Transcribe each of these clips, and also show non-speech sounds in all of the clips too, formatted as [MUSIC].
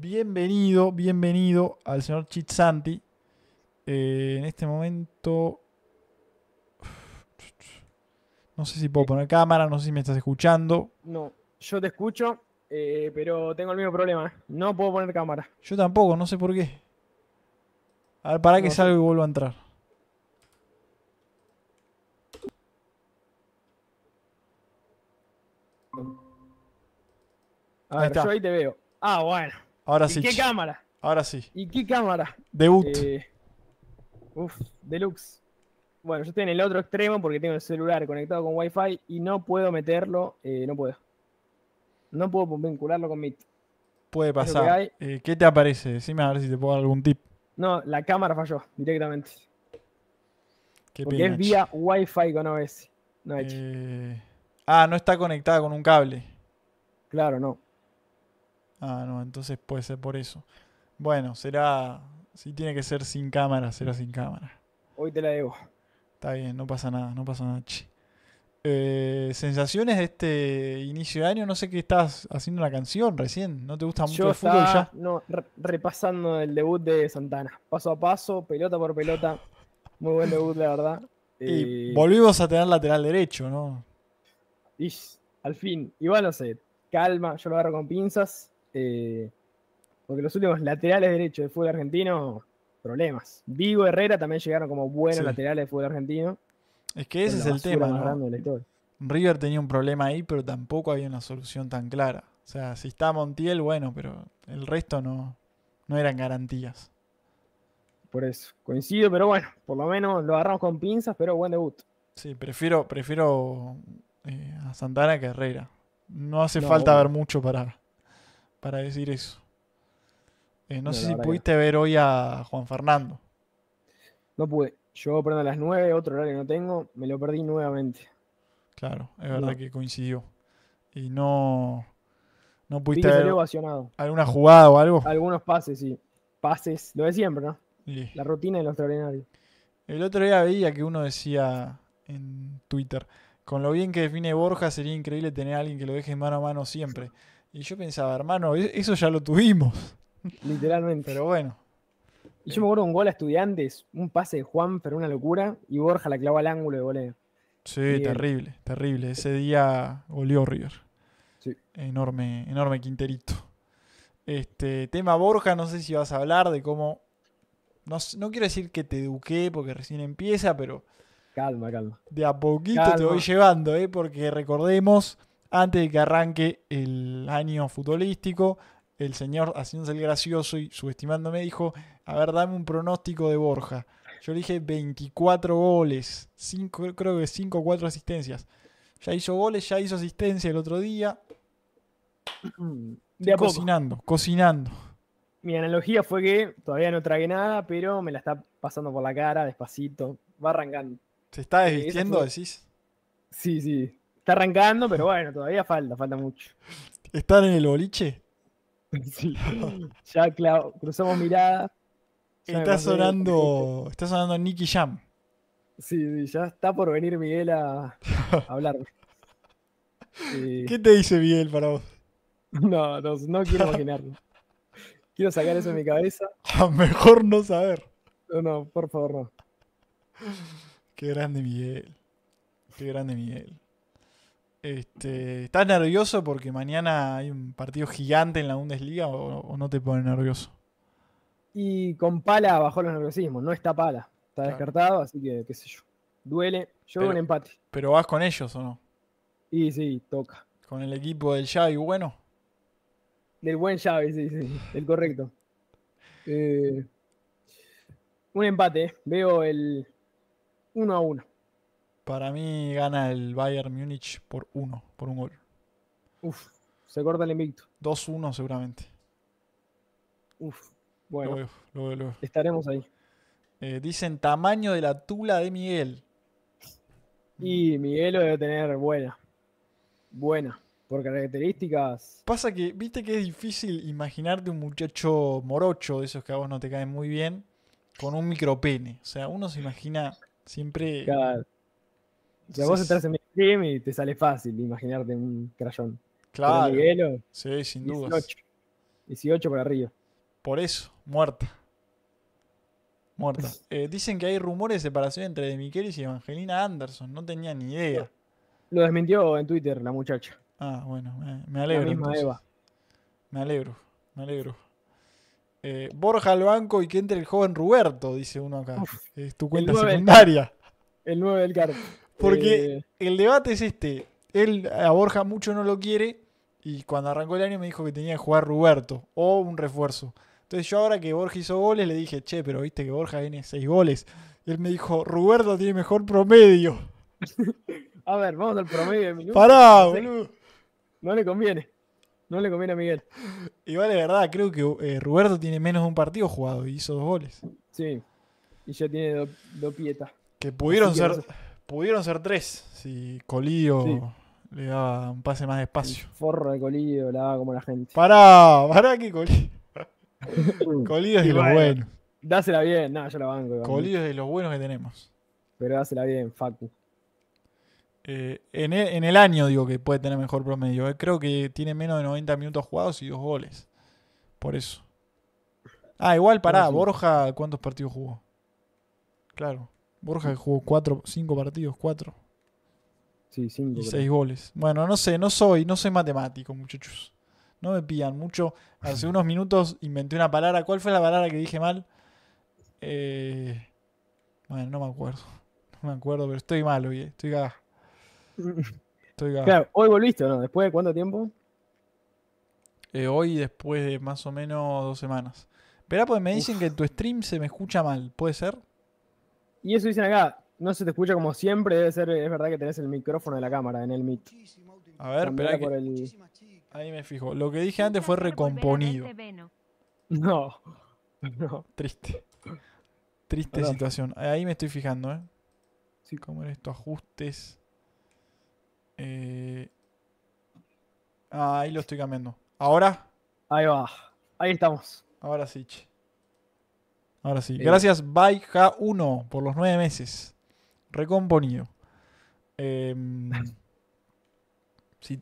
bienvenido, bienvenido al señor Chitsanti. Eh, en este momento. [SIGHS] No sé si puedo eh. poner cámara, no sé si me estás escuchando. No, yo te escucho, eh, pero tengo el mismo problema. No puedo poner cámara. Yo tampoco, no sé por qué. A ver, para que salgo y vuelvo a entrar. A ver, yo ahí te veo. Ah, bueno. Ahora sí. ¿Y ¿Qué cámara? Ahora sí. ¿Y qué cámara? De Eh, uf, deluxe. Bueno, yo estoy en el otro extremo porque tengo el celular conectado con Wi-Fi y no puedo meterlo, eh, no puedo. No puedo vincularlo con Meet. Puede pasar. Eh, ¿Qué te aparece? Decime a ver si te puedo dar algún tip. No, la cámara falló directamente. Qué porque es vía Wi-Fi con OS. No eh, Ah, no está conectada con un cable. Claro, no. Ah, no, entonces puede ser por eso. Bueno, será. Si tiene que ser sin cámara, será sin cámara. Hoy te la debo. Está bien, no pasa nada, no pasa nada. Eh, sensaciones de este inicio de año, no sé qué estás haciendo la canción recién, no te gusta mucho el fútbol ya. No, repasando el debut de Santana, paso a paso, pelota por pelota, muy buen debut la verdad. Y eh, volvimos a tener lateral derecho, ¿no? Y al fin, igual no sé, calma, yo lo agarro con pinzas. Eh, porque los últimos laterales derechos de fútbol argentino, problemas. Vigo Herrera también llegaron como buenos laterales de fútbol argentino. Es que ese es el tema. River tenía un problema ahí, pero tampoco había una solución tan clara. O sea, si está Montiel, bueno, pero el resto no, no eran garantías. Por eso, coincido, pero bueno, por lo menos lo agarramos con pinzas, pero buen debut. Sí, prefiero, prefiero eh, a Santana que a Herrera. No hace falta ver mucho para, para decir eso. Eh, no, sé si pudiste ver hoy a Juan Fernando. No pude. Yo prendo a las 9, otro horario no tengo, me lo perdí nuevamente. Claro, es verdad que coincidió. Y no, no pudiste ver alguna jugada o algo. Algunos pases, sí. Pases, lo de siempre, ¿no? La rutina de lo extraordinario. El otro día veía que uno decía en Twitter, con lo bien que define Borja sería increíble tener a alguien que lo deje mano a mano siempre. Y yo pensaba, hermano, e-, eso ya lo tuvimos. [LAUGHS] Literalmente. Pero bueno. yo me acuerdo un gol a estudiantes, un pase de Juan, pero una locura, y Borja la clava al ángulo de volea. Sí, terrible, terrible. Ese día goleó River. Sí. Enorme, enorme Quinterito. Este, tema Borja, no sé si vas a hablar de cómo. No, no quiero decir que te eduqué porque recién empieza, pero. Calma, calma. De a poquito te voy llevando, ¿eh? porque recordemos antes de que arranque el año futbolístico, el señor, haciéndose el gracioso y subestimándome, dijo, a ver, dame un pronóstico de Borja. Yo le dije 24 goles, cinco, creo que 5 o 4 asistencias. Ya hizo goles, ya hizo asistencia el otro día. De a cocinando, cocinando. Mi analogía fue que todavía no tragué nada, pero me la está pasando por la cara despacito. Va arrancando. ¿Se está eh, desvistiendo, decís? Sí, sí arrancando, pero bueno, todavía falta, falta mucho. ¿Están en el boliche? [LAUGHS] Sí. ya cruzamos miradas. Está sonando, [LAUGHS] está sonando Nicky Jam. Sí, ya está por venir Miguel a, hablar. [LAUGHS] ¿Qué te dice Miguel para vos? No, no, quiero imaginarlo. Quiero sacar eso de mi cabeza. Ah, mejor no saber. No, no, por favor, no. Qué grande Miguel. Qué grande Miguel. Este, ¿Estás nervioso porque mañana hay un partido gigante en la Bundesliga o, no te pone nervioso? Y con pala bajó los nerviosismos, no está pala. Está descartado, así que qué sé yo. Duele, yo veo un empate. ¿Pero vas con ellos o no? Y sí, toca. ¿Con el equipo del Xavi bueno? Del buen Xavi, sí, sí, el correcto. Eh, un empate, eh. veo el 1 a 1. Para mí gana el Bayern Múnich por uno, por un gol. Uf, se corta el invicto. 2-1 seguramente. Uf, bueno. Estaremos ahí. Eh, dicen tamaño de la tula de Miguel. Y Miguel lo debe tener buena. Buena. Por características. Pasa que, viste que es difícil imaginarte un muchacho morocho, de esos que a vos no te caen muy bien, con un micropene. O sea, uno se imagina siempre. O sea, vos entras en stream y te sale fácil imaginarte un crayón. Claro. sí, sin 18, dudas. 18 para arriba. Por eso, muerta. Muerta. [LAUGHS] Eh, dicen que hay rumores de separación entre De Miquelis y Evangelina Anderson. No tenía ni idea. Lo desmintió en Twitter la muchacha. Ah, bueno, me, alegro. Me alegro, me alegro. Eh, Borja al banco y que entre el joven Ruberto, dice uno acá. es tu cuenta secundaria. [LAUGHS] el 9 del carro. Porque eh. el debate es este. Él a Borja mucho no lo quiere y cuando arrancó el año me dijo que tenía que jugar Ruberto o un refuerzo. Entonces yo ahora que Borja hizo goles le dije, che, pero viste que Borja tiene seis goles. él me dijo, Ruberto tiene mejor promedio. [LAUGHS] a ver, vamos al promedio de No le conviene. No le conviene a Miguel. Igual es verdad, creo que eh, Ruberto tiene menos de un partido jugado y hizo dos goles. Sí. Y ya tiene dos pietas. Que pudieron ser. Pudieron ser tres si Colío le daba un pase más despacio espacio. forro de Colío, la daba como la gente. Pará, pará que Colío. [LAUGHS] Colío es de los buenos. Dásela bien, nada, yo la banco. Colillo es de los buenos que tenemos. Pero dásela bien, Facu. Eh, en, el, en, el, año digo que puede tener mejor promedio. Eh. Creo que tiene menos de 90 minutos jugados y dos goles. Por eso. Ah, igual, pará. Borja, ¿cuántos partidos jugó? Claro. Borja jugó cuatro, 5 partidos, 4. Sí, 5. Y 6 goles. Bueno, no sé, no soy, no soy matemático, muchachos. No me pillan mucho. Hace [LAUGHS] unos minutos inventé una palabra. ¿Cuál fue la palabra que dije mal? Eh, bueno, no me acuerdo. No me acuerdo, pero estoy mal hoy. Eh. Estoy cagado. Estoy Claro, ¿hoy volviste no? ¿Después de cuánto tiempo? Eh, hoy después de más o menos dos semanas. Verá, pues me dicen que tu stream se me escucha mal. ¿Puede ser? Y eso dicen acá, no se te escucha como siempre, debe ser, es verdad que tenés el micrófono de la cámara en el mit A ver, espera que... Ahí me fijo. Lo que dije antes fue recomponido. Este no, [LAUGHS] no. Triste. Triste situación. Ahí me estoy fijando, ¿eh? Sí. ¿Cómo en estos ajustes? Eh, ahí lo estoy cambiando. ¿Ahora? Ahí va. Ahí estamos. Ahora sí, che. Ahora sí. Eh. Gracias, baija 1 por los nueve meses. Recomponido. Em,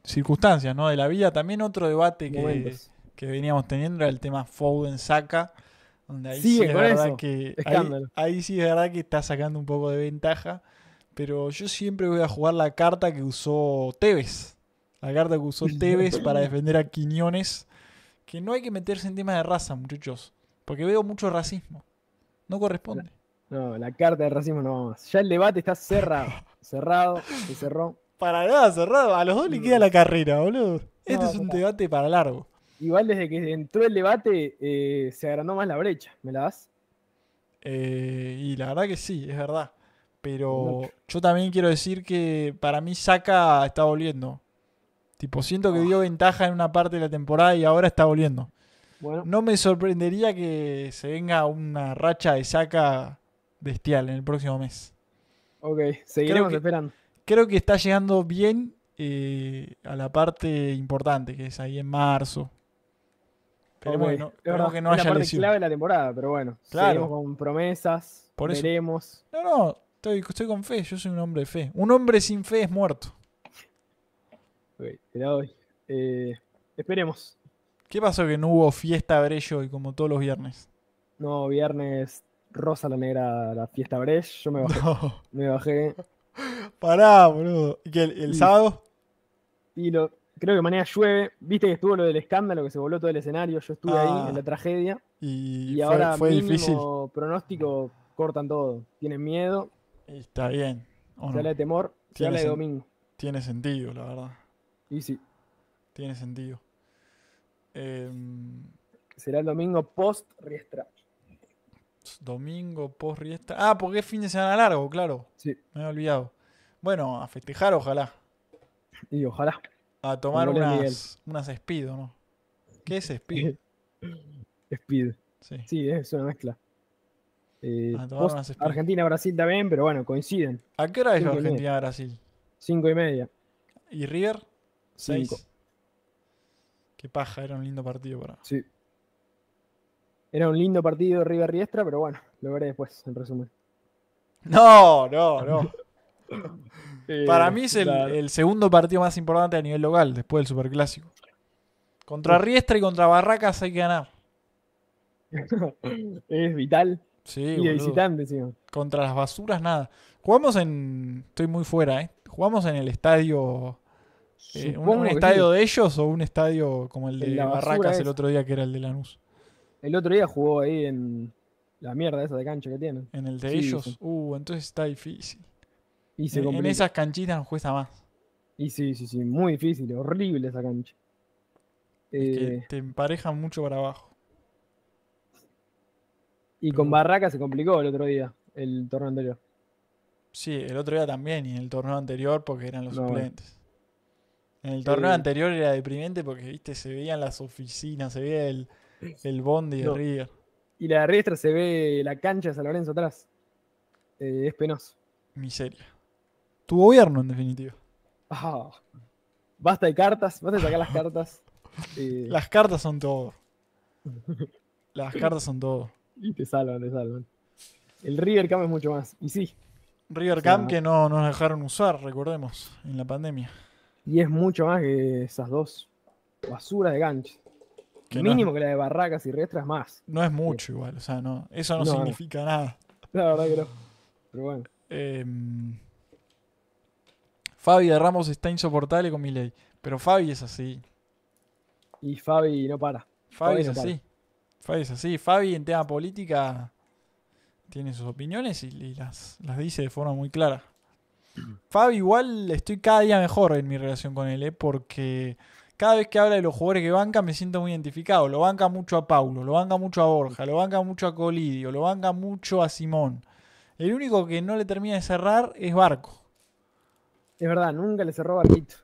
circunstancias, ¿no? De la vida. También otro debate que, veníamos teniendo era el tema Foden saca. Donde ahí sí, es verdad que. sí es verdad que está sacando un poco de ventaja. Pero yo siempre voy a jugar la carta que usó Tevez. La carta que usó [LAUGHS] Tevez para defender a Quiñones. Que no hay que meterse en temas de raza, muchachos. Porque veo mucho racismo. No corresponde. No, la carta de racismo no va más. Ya el debate está cerrado. cerrado, se cerró. Para nada, cerrado. A los dos le queda la carrera, boludo. Este es un debate para largo. Igual desde que entró el debate eh, se agrandó más la brecha. ¿Me la das? Eh, y la verdad que sí, es verdad. Pero yo también quiero decir que para mí Saca está volviendo. Tipo, siento que ah. dio ventaja en una parte de la temporada y ahora está volviendo. No me sorprendería que se venga una racha de saca bestial en el próximo mes. Ok, seguiremos esperando. Creo que está llegando bien eh, a la parte importante, que es ahí en marzo. Esperemos que no, que es haya la parte clave de la temporada, pero bueno. Claro. con promesas, Esperemos. No, no, estoy, con fe, yo soy un hombre de fe. Un hombre sin fe es muerto. te la eh, esperemos. ¿Qué pasó que no hubo fiesta brello hoy como todos los viernes? No, viernes Rosa la Negra, la fiesta Brecht. Yo me bajé. Me bajé. Pará, boludo. ¿Y el, el sábado? Y lo, creo que mañana llueve. Viste que estuvo lo del escándalo, que se voló todo el escenario. Yo estuve ahí en la ah. tragedia. Y, ahora mismo pronóstico cortan todo. Tienen miedo. Está bien. Se de temor, se habla de domingo. Tiene sentido, la verdad. Y sí. Tiene sentido. Em, Será el domingo post Riestra. Domingo post Riestra. Ah, porque es fin de semana largo, claro. Sí. Me he olvidado. Bueno, a festejar, ojalá. Y ojalá. A tomar unas, unas speed, ¿no? ¿Qué es speed? [LAUGHS] speed. Sí. es una mezcla. Eh, Argentina-Brasil también, pero bueno, coinciden. ¿A qué hora es Argentina-Brasil? Cinco y media. ¿Y River? Seis. Cinco. Qué paja, era un lindo partido para. Sí. Era un lindo partido River Riestra, pero bueno, lo veré después, en resumen. No, no, no. [LAUGHS] para mí es el, segundo partido más importante a nivel local, después del Superclásico. Contra Riestra y contra Barracas hay que ganar. [LAUGHS] es vital. Sí, y de visitante, sí. Contra las basuras, nada. Jugamos en. Estoy muy fuera, ¿eh? Jugamos en el estadio eh, ¿Un, estadio de ellos o un estadio como el de Barracas el otro día que era el de Lanús? El otro día jugó ahí en la mierda esa de cancha que tienen. En el de ellos. Uh, entonces está difícil. Y se eh, en, esas canchitas no cuesta más. Y sí, sí, sí, muy difícil, horrible esa cancha. que eh, te emparejan mucho para abajo. Y con Barracas se complicó el otro día, el torneo anterior. Sí, el otro día también y en el torneo anterior porque eran los suplentes. En el torneo anterior era deprimente porque, viste, se veían las oficinas, se veía el, el bondi de River. Y la Riestra se ve la cancha de San Lorenzo atrás. Eh, es penoso. Miseria. Tu gobierno, en definitiva. Ah. Basta de cartas, basta de sacar las cartas. [LAUGHS] Eh. Las cartas son todo. [LAUGHS] Las cartas son todo. Y te salvan, te salvan. El River Camp es mucho más. Y sí. River Camp que no nos dejaron usar, recordemos, en la pandemia. Y es mucho más que esas dos basuras de ganchos. Que Mínimo que la de Barracas y Retras más. No es mucho igual, o sea, no, eso no, significa nada. [LAUGHS] La verdad que no. Pero bueno. Em, Fabi de Ramos está insoportable con mi ley. Pero Fabi es así. Y Fabi no para. Fabi, es así. Fabi es así. Fabi en tema política tiene sus opiniones y, las, las dice de forma muy clara. Fabio, igual estoy cada día mejor en mi relación con él, ¿eh? porque cada vez que habla de los jugadores que banca me siento muy identificado. Lo banca mucho a Paulo, lo banca mucho a Borja, lo banca mucho a Colidio, lo banca mucho a Simón. El único que no le termina de cerrar es Barco. Es verdad, nunca le cerró Barquito.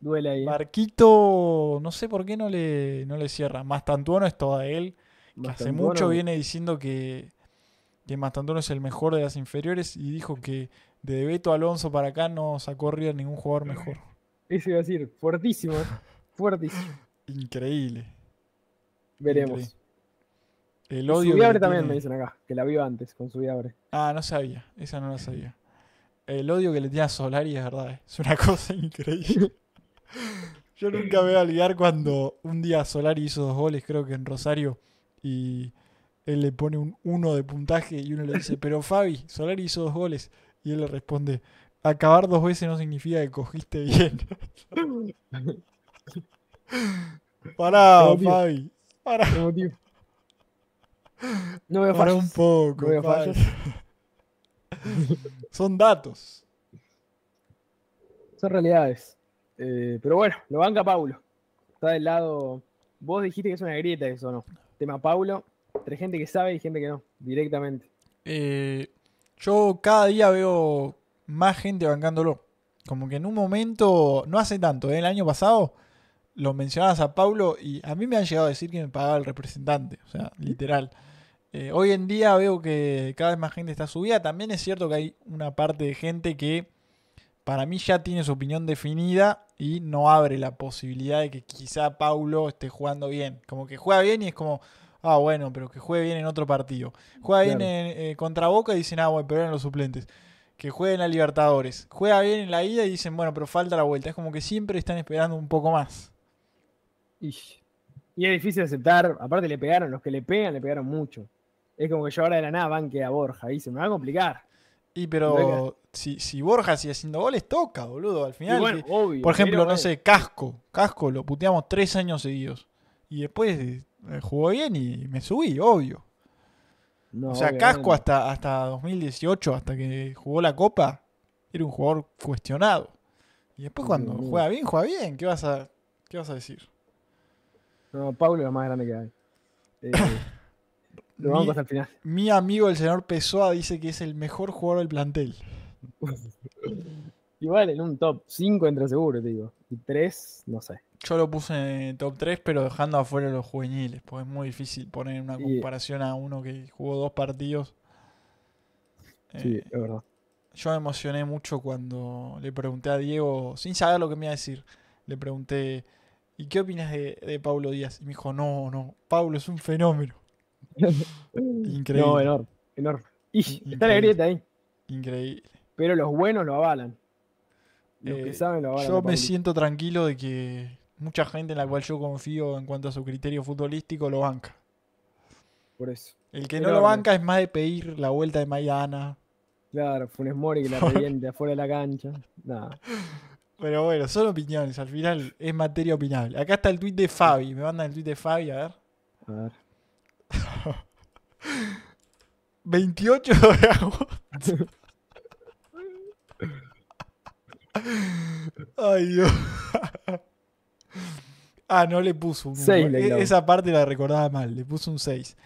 Duele ahí. ¿eh? Barquito, no sé por qué no le, le cierra. Mastantuono es toda él. Que hace mucho viene diciendo que, que Mastantuono es el mejor de las inferiores y dijo que de Beto Alonso para acá no sacó río ningún jugador mejor. [LAUGHS] Eso iba a decir, fuertísimo, ¿eh? [LAUGHS] fuertísimo. Increíble. Veremos. El odio. también me dicen acá, que la vio antes con su Subiabre. Ah, no sabía, esa no la sabía. El odio que le tiene a Solari es verdad, ¿eh? es una [LAUGHS] cosa increíble. Yo nunca me voy a olvidar cuando un día Solari hizo dos goles, creo que en Rosario, y él le pone un uno de puntaje y uno le dice, pero Fabi, Solari hizo dos goles. Y él le responde, acabar dos veces no significa que cogiste bien. [LAUGHS] pará, Fabi. Pará. No, tío. no Pará un poco. [LAUGHS] Son datos. Son realidades. Eh, pero bueno, lo banca Paulo. Está del lado. Vos dijiste que es una grieta eso, ¿no? Tema Paulo, entre gente que sabe y gente que no, directamente. Eh, yo cada día veo más gente bancándolo. Como que en un momento, no hace tanto, ¿eh? el año pasado lo mencionabas a Paulo y a mí me han llegado a decir que me pagaba el representante, o sea, literal. Eh, hoy en día veo que cada vez más gente está subida. También es cierto que hay una parte de gente que para mí ya tiene su opinión definida y no abre la posibilidad de que quizá Paulo esté jugando bien. Como que juega bien y es como, ah, bueno, pero que juegue bien en otro partido. Juega bien en, eh, contra Boca y dicen, ah, bueno, pero eran los suplentes. Que jueguen a Libertadores. Juega bien en la ida y dicen, bueno, pero falta la vuelta. Es como que siempre están esperando un poco más. Y es difícil aceptar, aparte le pegaron, los que le pegan, le pegaron mucho. Es como que yo ahora de la nada que a Borja y se me va a complicar. Y pero si, si, Borja sigue haciendo goles, toca, boludo. Al final. por ejemplo, no sé, Casco. Casco lo puteamos tres años seguidos. Y después eh, jugó bien y me subí, obvio. o sea, Casco hasta, hasta 2018, hasta que jugó la Copa, era un jugador cuestionado. Y después cuando juega bien, juega bien. ¿Qué vas a, qué vas a decir? No, Pablo es lo más grande que hay. [COUGHS] Eh, lo vamos a al final. Mi amigo, el señor Pessoa, dice que es el mejor jugador del plantel. [LAUGHS] Igual en un top 5 entre seguro, te digo. Y 3, no sé yo lo puse en top 3, pero dejando afuera los juveniles, porque es muy difícil poner una comparación a uno que jugó dos partidos. Eh, sí, es verdad. Yo me emocioné mucho cuando le pregunté a Diego, sin saber lo que me iba a decir, le pregunté, ¿y qué opinas de, de Pablo Díaz? Y me dijo, no, no, Pablo es un fenómeno. [LAUGHS] Increíble. No, enorme, enorme. Y, está la grieta ahí. Increíble. Pero los buenos lo avalan. Los que eh, saben lo avalan. Yo me siento tranquilo de que mucha gente en la cual yo confío en cuanto a su criterio futbolístico lo banca. Por eso. El que no lo banca es más de pedir la vuelta de Maidana Claro, Funes Mori que la [LAUGHS] reviente afuera de la cancha. Nada. Pero bueno, son opiniones. Al final es materia opinable. Acá está el tweet de Fabi. Me mandan el tweet de Fabi, a ver. A ver. 28 [LAUGHS] de agosto. [LAUGHS] Ay, Dios. Ah, no le puso un 6. E-, esa parte la recordaba mal, le puso un 6.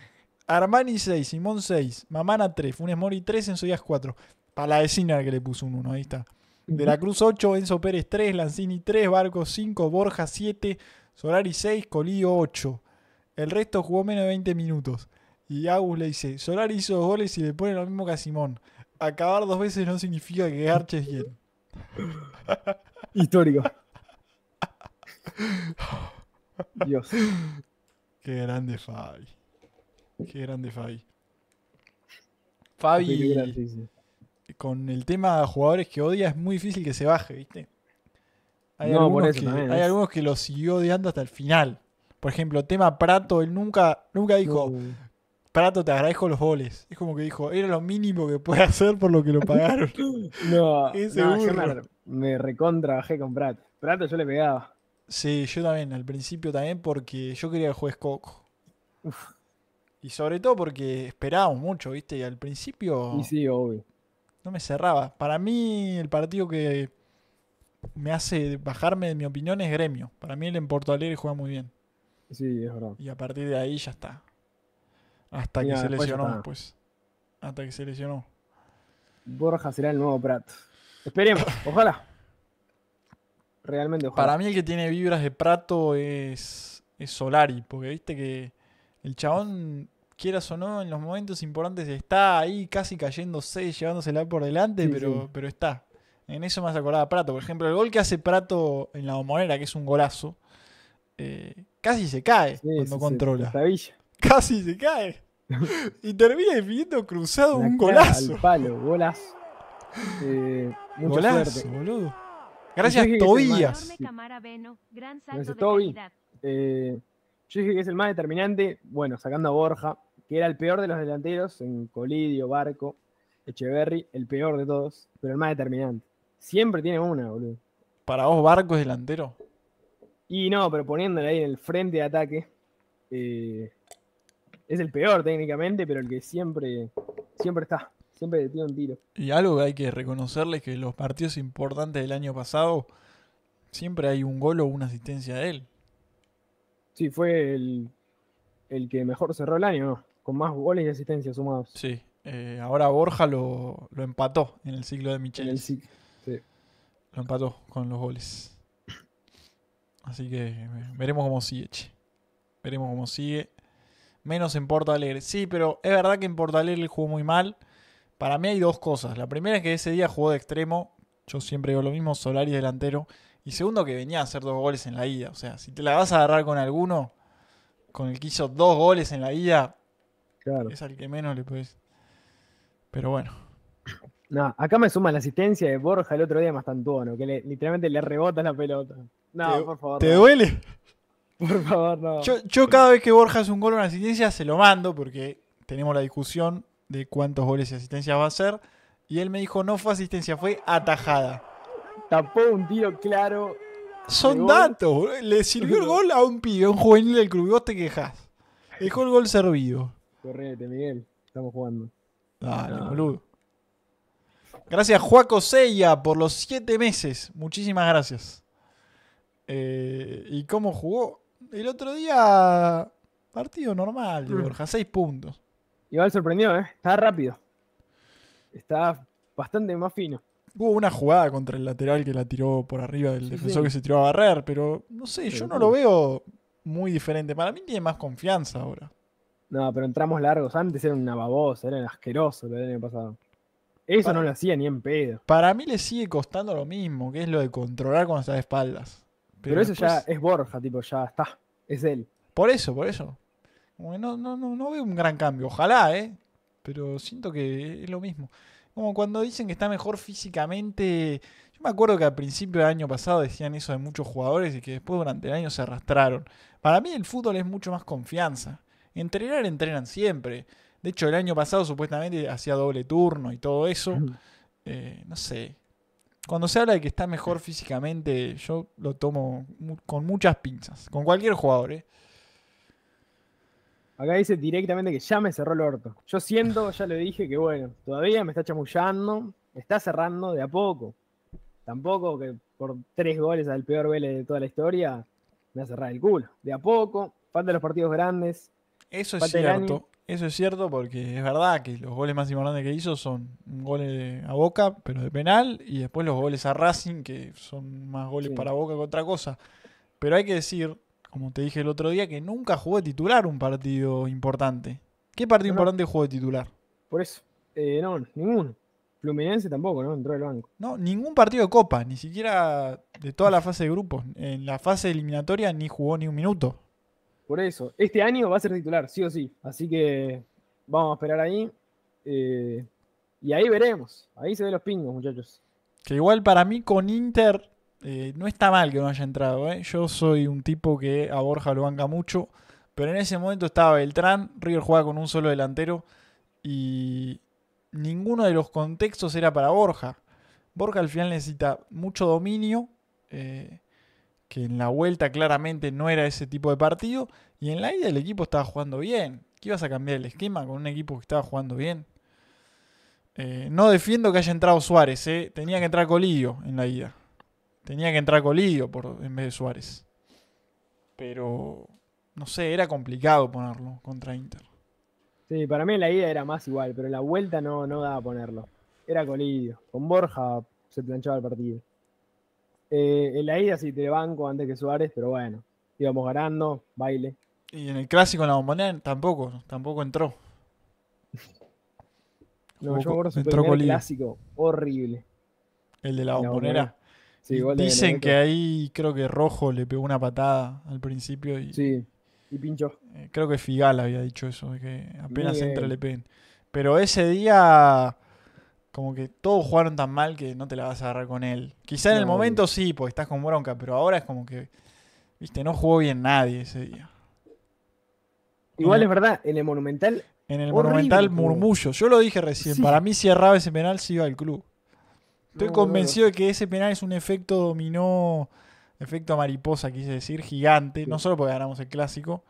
Armani 6, Simón 6, Mamana 3, Funes Mori 3, Enzo Díaz 4. Para la vecina que le puso un 1, ahí está. De la Cruz 8, Enzo Pérez 3, Lanzini 3, Barco 5, Borja 7, Solari 6, Colío 8. El resto jugó menos de 20 minutos. Y Agus le dice, Solari hizo dos goles y le pone lo mismo que a Simón. Acabar dos veces no significa que garches bien. [LAUGHS] Histórico. Dios. Qué grande Fabi. Qué grande Fabi. Fabi, con el tema jugadores que odia, es muy difícil que se baje, ¿viste? Hay, algunos, que, lo siguió odiando hasta el final. Por ejemplo, tema Prato, él nunca, nunca dijo, Prato, te agradezco los goles. Es como que dijo, era lo mínimo que puede hacer por lo que lo pagaron. [LAUGHS] no, [LAUGHS] me, me recontrabajé con Prato. Prato yo le pegaba. Sí, yo también, al principio también, porque yo quería que juez Coco. Y sobre todo porque esperábamos mucho, ¿viste? Y al principio. Y sí, obvio. No me cerraba. Para mí, el partido que me hace bajarme de mi opinión es gremio. Para mí, el en Porto Alegre juega muy bien. Sí, es verdad. Y a partir de ahí ya está. Hasta que se lesionó, pues. Hasta que se lesionó. Borja será el nuevo Prat. Esperemos, [LAUGHS] ojalá. Para mí el que tiene vibras de Prato es, Solari, porque viste que el chabón, quieras o no, en los momentos importantes está ahí casi cayéndose, llevándosela por delante, pero, pero está. En eso me has acordar a Prato. Por ejemplo, el gol que hace Prato en la homonera que es un golazo, eh, casi se cae cuando controla. [LAUGHS] casi se cae. y termina definiendo cruzado un golazo. Al palo, golazo. Eh, boludo. Gracias, Tobías. Eh, yo dije que es el más determinante, bueno, sacando a Borja, que era el peor de los delanteros en Colidio, Barco, Echeverry, el peor de todos, pero el más determinante. Siempre tiene una, boludo. ¿Para vos Barco es delantero? Y no, pero poniéndole ahí en el frente de ataque, eh, es el peor técnicamente, pero el que siempre, siempre está. Siempre le un tiro. Y algo que hay que reconocerle es que los partidos importantes del año pasado siempre hay un gol o una asistencia de él. Sí, fue el, el que mejor cerró el año, Con más goles y asistencias sumados. Sí, eh, ahora Borja lo, empató en el ciclo de Michel. sí. Lo empató con los goles. Así que eh, veremos cómo sigue, che. Veremos cómo sigue. Menos en Porto Alegre. Sí, pero es verdad que en Porto Alegre jugó muy mal. Para mí hay dos cosas. La primera es que ese día jugó de extremo. Yo siempre digo lo mismo, Solari delantero. Y segundo, que venía a hacer dos goles en la ida. O sea, si te la vas a agarrar con alguno, con el que hizo dos goles en la ida, es al que menos le puedes. Pero bueno. No, acá me suma la asistencia de Borja el otro día más ¿no? que literalmente le rebota la pelota. No, por favor. ¿Te duele? [LAUGHS] Por favor, no. Yo, yo cada vez que Borja hace un gol en una asistencia se lo mando porque tenemos la discusión de cuántos goles y asistencias va a ser. Y él me dijo, no fue asistencia, fue atajada. Tapó un tiro claro. Son datos, le sirvió el gol a un pibe, un juvenil del club, vos te quejas. Dejó el gol servido. Correte, Miguel, estamos jugando. Dale, boludo. Gracias, Juaco Seya por los siete meses. Muchísimas gracias. Eh, ¿Y cómo jugó? El otro día, partido normal mm. Borja, seis puntos. Igual sorprendió, ¿eh? Está rápido. Está bastante más fino. Hubo una jugada contra el lateral que la tiró por arriba del defensor que se tiró a barrer, pero no sé, yo no lo veo muy diferente. Para mí tiene más confianza ahora. No, pero entramos largos. Antes era un babosa, era asqueroso lo del año pasado. Eso no lo hacía ni en pedo. Para mí le sigue costando lo mismo, que es lo de controlar con esas espaldas. Pero, eso ya es Borja, tipo, ya está. Es él. Por eso, por eso. No, no, no, no veo un gran cambio, ojalá, ¿eh? Pero siento que es lo mismo. Como cuando dicen que está mejor físicamente. Yo me acuerdo que al principio del año pasado decían eso de muchos jugadores y que después durante el año se arrastraron. Para mí el fútbol es mucho más confianza. Entrenar entrenan siempre. De hecho, el año pasado supuestamente hacía doble turno y todo eso. Eh, no sé. Cuando se habla de que está mejor físicamente, yo lo tomo con muchas pinzas. Con cualquier jugador, ¿eh? Acá dice directamente que ya me cerró el orto. Yo siento, ya le dije que bueno, todavía me está chamullando, está cerrando de a poco. Tampoco que por tres goles al peor Vélez de toda la historia me va a el culo. De a poco, falta los partidos grandes. Eso es cierto. Eso es cierto porque es verdad que los goles más importantes que hizo son goles a Boca, pero de penal, y después los goles a Racing, que son más goles para Boca que otra cosa. Pero hay que decir como te dije el otro día, que nunca jugó de titular un partido importante. ¿Qué partido importante jugó de titular? Por eso, eh, no, ninguno. Fluminense tampoco, ¿no? Entró del banco. No, ningún partido de Copa, ni siquiera de toda la fase de grupos. En la fase eliminatoria ni jugó ni un minuto. Por eso, este año va a ser titular, sí o sí. Así que vamos a esperar ahí. Eh, y ahí veremos. Ahí se ven los pingos, muchachos. Que igual para mí con Inter eh, no está mal que no haya entrado, ¿eh? Yo soy un tipo que a Borja lo banca mucho. Pero en ese momento estaba Beltrán, River jugaba con un solo delantero y ninguno de los contextos era para Borja. Borja al final necesita mucho dominio, eh, que en la vuelta claramente no era ese tipo de partido, y en la ida el equipo estaba jugando bien. ¿Qué ibas a cambiar el esquema con un equipo que estaba jugando bien? no defiendo que haya entrado Suárez, tenía que entrar Colillo en la ida. Tenía que entrar Colidio por, en vez de Suárez. Pero, no sé, era complicado ponerlo contra Inter. Sí, para mí la ida era más igual, pero la vuelta no, no daba ponerlo. Era Colidio. Con Borja se planchaba el partido. Eh, en la ida sí te banco antes que Suárez, pero bueno, íbamos ganando, baile. Y en el clásico en la bombonera tampoco, tampoco entró. [LAUGHS] no, entró el clásico horrible. El de La bombonera. Dicen que ahí creo que Rojo le pegó una patada al principio y. Sí, pinchó. Eh, creo que Figal había dicho eso, que apenas entra le Pen. Pero ese día, como que todos jugaron tan mal que no te la vas a agarrar con él. Quizá en el momento sí, porque estás con bronca, pero ahora es como que. Viste, no jugó bien nadie ese día. Igual es verdad, en el Monumental. En el Monumental murmullo. Yo lo dije recién, para mí si erraba ese penal si iba al club. Estoy convencido de que ese penal es un efecto dominó, efecto mariposa, quise decir, gigante. No solo porque ganamos el clásico,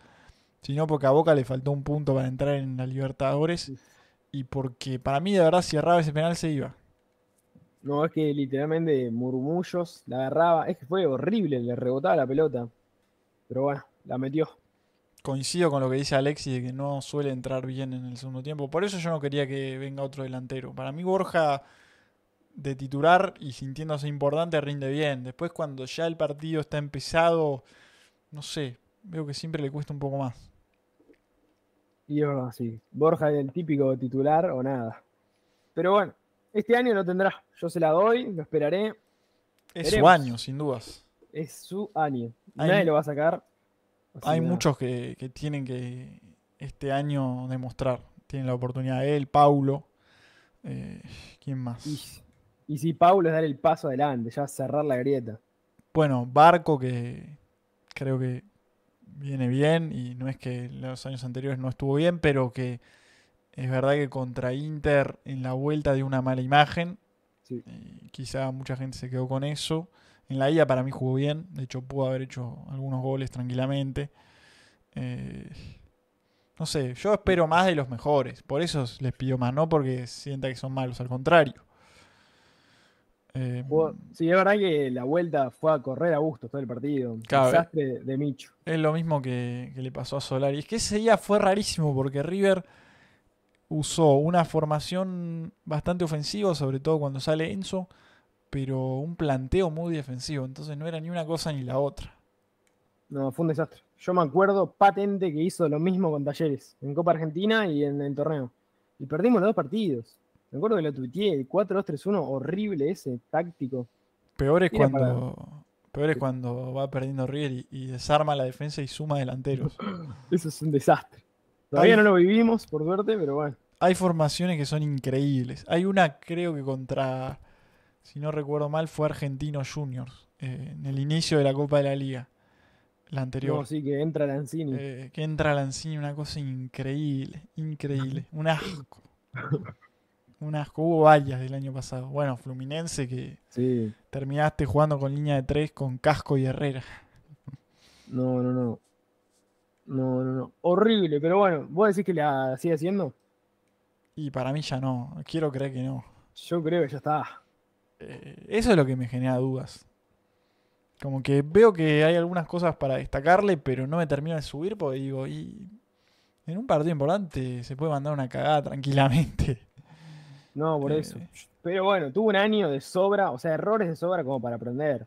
sino porque a Boca le faltó un punto para entrar en la Libertadores. Y porque para mí, de verdad, si erraba ese penal, se iba. No, es que literalmente murmullos, la agarraba. Es que fue horrible, le rebotaba la pelota. Pero bueno, la metió. Coincido con lo que dice Alexis de que no suele entrar bien en el segundo tiempo. Por eso yo no quería que venga otro delantero. Para mí, Borja de titular y sintiéndose importante rinde bien. Después cuando ya el partido está empezado, no sé, veo que siempre le cuesta un poco más. Y así sí. Borja es el típico titular o nada. Pero bueno, este año lo tendrá. Yo se la doy, lo esperaré. Es su año, sin dudas. Es su año. Nadie lo va a sacar. Hay muchos que, tienen que este año demostrar. Tienen la oportunidad. Él, Paulo. Eh, ¿Quién más? Y si Paulo es dar el paso adelante, ya cerrar la grieta. Bueno, Barco que creo que viene bien y no es que los años anteriores no estuvo bien, pero que es verdad que contra Inter en la vuelta de una mala imagen. Eh, quizá mucha gente se quedó con eso. En la ida para mí jugó bien, de hecho pudo haber hecho algunos goles tranquilamente. Eh, no sé, yo espero más de los mejores, por eso les pido más, no porque sienta que son malos, al contrario. Eh, sí, es verdad que la vuelta fue a correr a gusto todo el partido. desastre de Micho. Es lo mismo que, le pasó a Solari. Es que ese día fue rarísimo porque River usó una formación bastante ofensiva, sobre todo cuando sale Enzo, pero un planteo muy defensivo. Entonces no era ni una cosa ni la otra. No, fue un desastre. Yo me acuerdo patente que hizo lo mismo con Talleres en Copa Argentina y en el torneo. Y perdimos los dos partidos. Me acuerdo que lo el 4-2-3-1, horrible ese, táctico. Peor es, cuando, peor es cuando va perdiendo River y, desarma la defensa y suma delanteros. [CLEARS THROAT] Eso es un desastre. Todavía no lo vivimos, por suerte, pero bueno. Hay formaciones que son increíbles. Hay una, creo que contra, si no recuerdo mal, fue Argentino Juniors, eh, en el inicio de la Copa de la Liga. La anterior. sí, que entra Lanzini. Eh, que entra Lanzini, una cosa increíble, increíble, [LAUGHS] un asco. [LAUGHS] Unas cu del año pasado. Bueno, Fluminense que terminaste jugando con línea de tres con casco y Herrera. No, no, no. No, no, Horrible, pero bueno, ¿vos decís que la sigue haciendo? Y para mí ya no. Quiero creer que no. Yo creo que ya está. Eh, eso es lo que me genera dudas. Como que veo que hay algunas cosas para destacarle, pero no me termino de subir porque digo, y en un partido importante se puede mandar una cagada tranquilamente. No, por eso. Pero bueno, tuvo un año de sobra, o sea, errores de sobra como para aprender.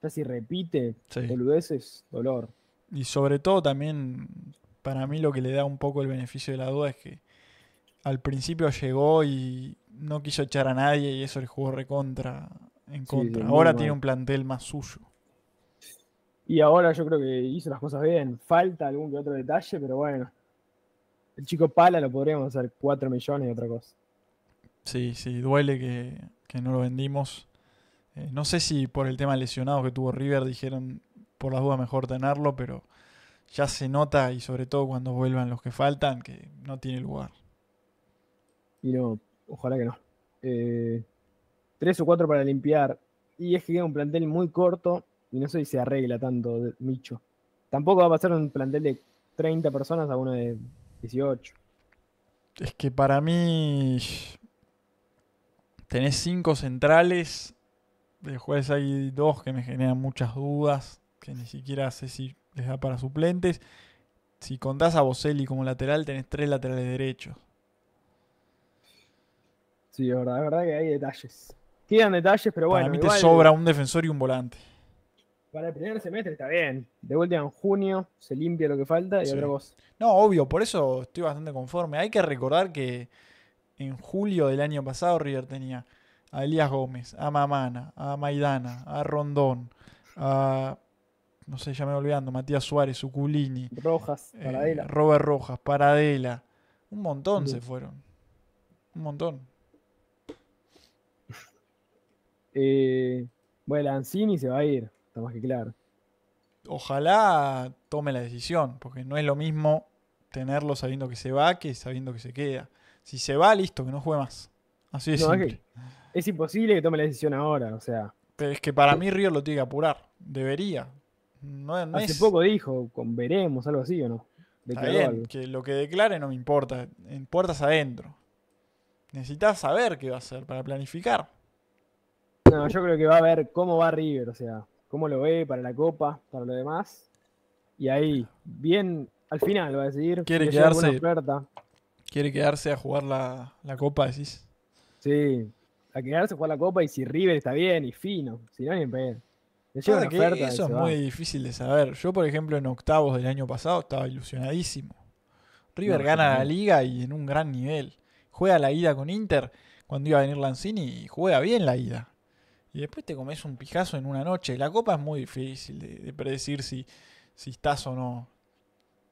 O si repite sí. boludeces, dolor. Y sobre todo también, para mí lo que le da un poco el beneficio de la duda es que al principio llegó y no quiso echar a nadie y eso le jugó recontra en contra. ahora tiene un plantel más suyo. Y ahora yo creo que hizo las cosas bien. Falta algún que otro detalle, pero bueno. El chico Pala lo podríamos hacer 4 millones y otra cosa. Sí, sí, duele que, no lo vendimos. Eh, no sé si por el tema lesionado que tuvo River dijeron por las dudas mejor tenerlo, pero ya se nota y sobre todo cuando vuelvan los que faltan que no tiene lugar. Y no, ojalá que no. Eh, tres o cuatro para limpiar. Y es que queda un plantel muy corto y no sé si se arregla tanto, Micho. Tampoco va a pasar un plantel de 30 personas a uno de 18. Es que para mí Tenés cinco centrales. Después hay dos que me generan muchas dudas. Que ni siquiera sé si les da para suplentes. Si contás a Boselli como lateral, tenés tres laterales derechos. Sí, es verdad, es que hay detalles. Quedan detalles, pero bueno. Para mí te sobra un defensor y un volante. Para el primer semestre está bien. De vuelta en junio se limpia lo que falta y sí. otra No, obvio, por eso estoy bastante conforme. Hay que recordar que en julio del año pasado River tenía a Elías Gómez, a Mamana, a Maidana, a Rondón, a no sé, ya me voy olvidando, Matías Suárez, Uculini. Rojas, eh, Paradela. Robert Rojas, Paradela. Un montón se fueron. Un montón. [LAUGHS] Eh, bueno, Ancini se va a ir, está más que claro. Ojalá tome la decisión, porque no es lo mismo tenerlo sabiendo que se va que sabiendo que se queda. Si se va, listo, que no juegue más. Así Es, es, imposible que tome la decisión ahora, o sea. es que para mí River lo tiene que apurar. Debería. No, Hace poco dijo, con veremos, algo así, ¿o no? Está bien, que lo que declare no me importa. En puertas adentro. Necesitas saber qué va a hacer para planificar. No, yo creo que va a ver cómo va River, o sea, cómo lo ve para la Copa, para lo demás. Y ahí, bien, al final va a decidir. Quiere quedarse. Quiere quedarse a jugar la, Copa, decís. Sí, a quedarse a jugar la Copa y si River está bien y fino, si no, ni eso es muy difícil de saber. Yo, por ejemplo, en octavos del año pasado estaba ilusionadísimo. River gana la liga y en un gran nivel. Juega la ida con Inter cuando iba a venir Lanzini y juega bien la ida. Y después te comes un pijazo en una noche. La copa es muy difícil de, predecir si, si estás o no.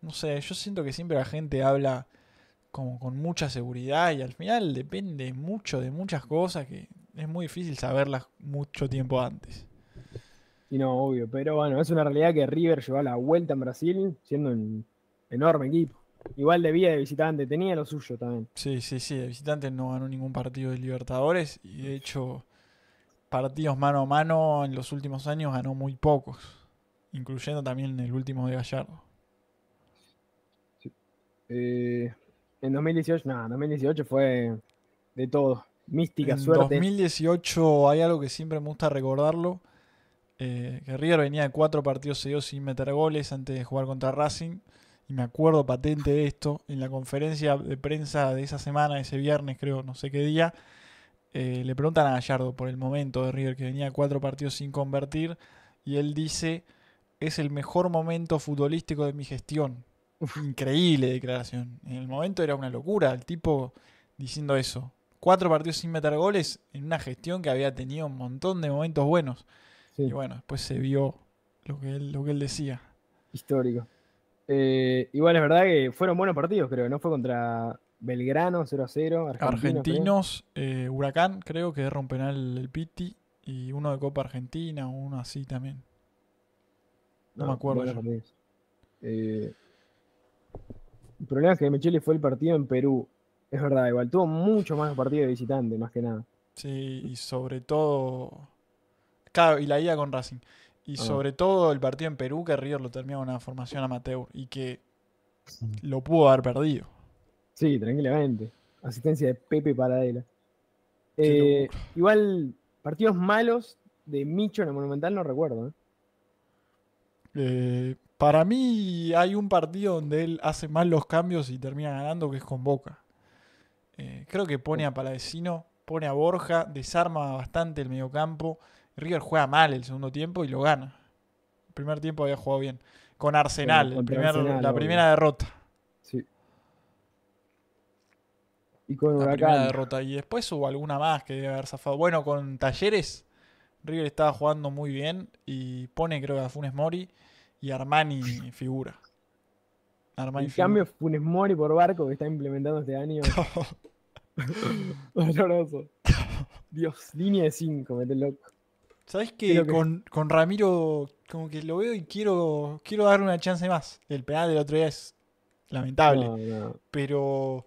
No sé, yo siento que siempre la gente habla como con mucha seguridad y al final depende mucho de muchas cosas que es muy difícil saberlas mucho tiempo antes. Y no, obvio, pero bueno, es una realidad que River llevó la vuelta en Brasil siendo un enorme equipo. Igual de debía de visitante, tenía lo suyo también. Sí, sí, sí, de visitante no ganó ningún partido de Libertadores y de hecho partidos mano a mano en los últimos años ganó muy pocos, incluyendo también el último de Gallardo. Eh, en 2018, nada, 2018 fue de todo. Mística, suerte. En 2018 hay algo que siempre me gusta recordarlo. Eh, que River venía de cuatro partidos seguidos sin meter goles antes de jugar contra Racing. Y me acuerdo patente de esto. En la conferencia de prensa de esa semana, ese viernes creo, no sé qué día, eh, le preguntan a Gallardo por el momento de River, que venía cuatro partidos sin convertir. Y él dice, es el mejor momento futbolístico de mi gestión. Increíble declaración. En el momento era una locura el tipo diciendo eso. Cuatro partidos sin meter goles en una gestión que había tenido un montón de momentos buenos. Y bueno, después se vio lo que él, lo que él decía. Histórico. Eh, igual es verdad que fueron buenos partidos, creo, ¿no? Fue contra Belgrano 0 a 0. Argentinos, eh, Huracán, creo que era un penal el Pitti. Y uno de Copa Argentina, uno así también. No, me acuerdo. El problema es que Mechele fue el partido en Perú. Es verdad, igual tuvo mucho más partido de visitante, más que nada. Sí, y sobre todo. Claro, y la ida con Racing. Y ah. sobre todo el partido en Perú, que River lo terminó una formación amateur y que lo pudo haber perdido. Sí, tranquilamente. Asistencia de Pepe Paradela. Eh, igual, partidos malos de Micho en el Monumental no recuerdo. ¿eh? Eh, para mí hay un partido donde él hace mal los cambios y termina ganando, que es con Boca. Eh, creo que pone a Palavecino, pone a Borja, desarma bastante el mediocampo. River juega mal el segundo tiempo y lo gana. El primer tiempo había jugado bien. Con Arsenal, la primera derrota. Sí. Y la Primera derrota. Y después hubo alguna más que debe haber zafado. Bueno, con Talleres, River estaba jugando muy bien y pone creo que a Funes Mori y Armani figura. Armani en cambio, Funes Mori por barco que está implementando este año. [LAUGHS] [LAUGHS] Dios, línea de 5, mete loco. ¿Sabes que, Con, Ramiro, como que lo veo y quiero, quiero darle una chance más? El penal del otro día es lamentable. Pero,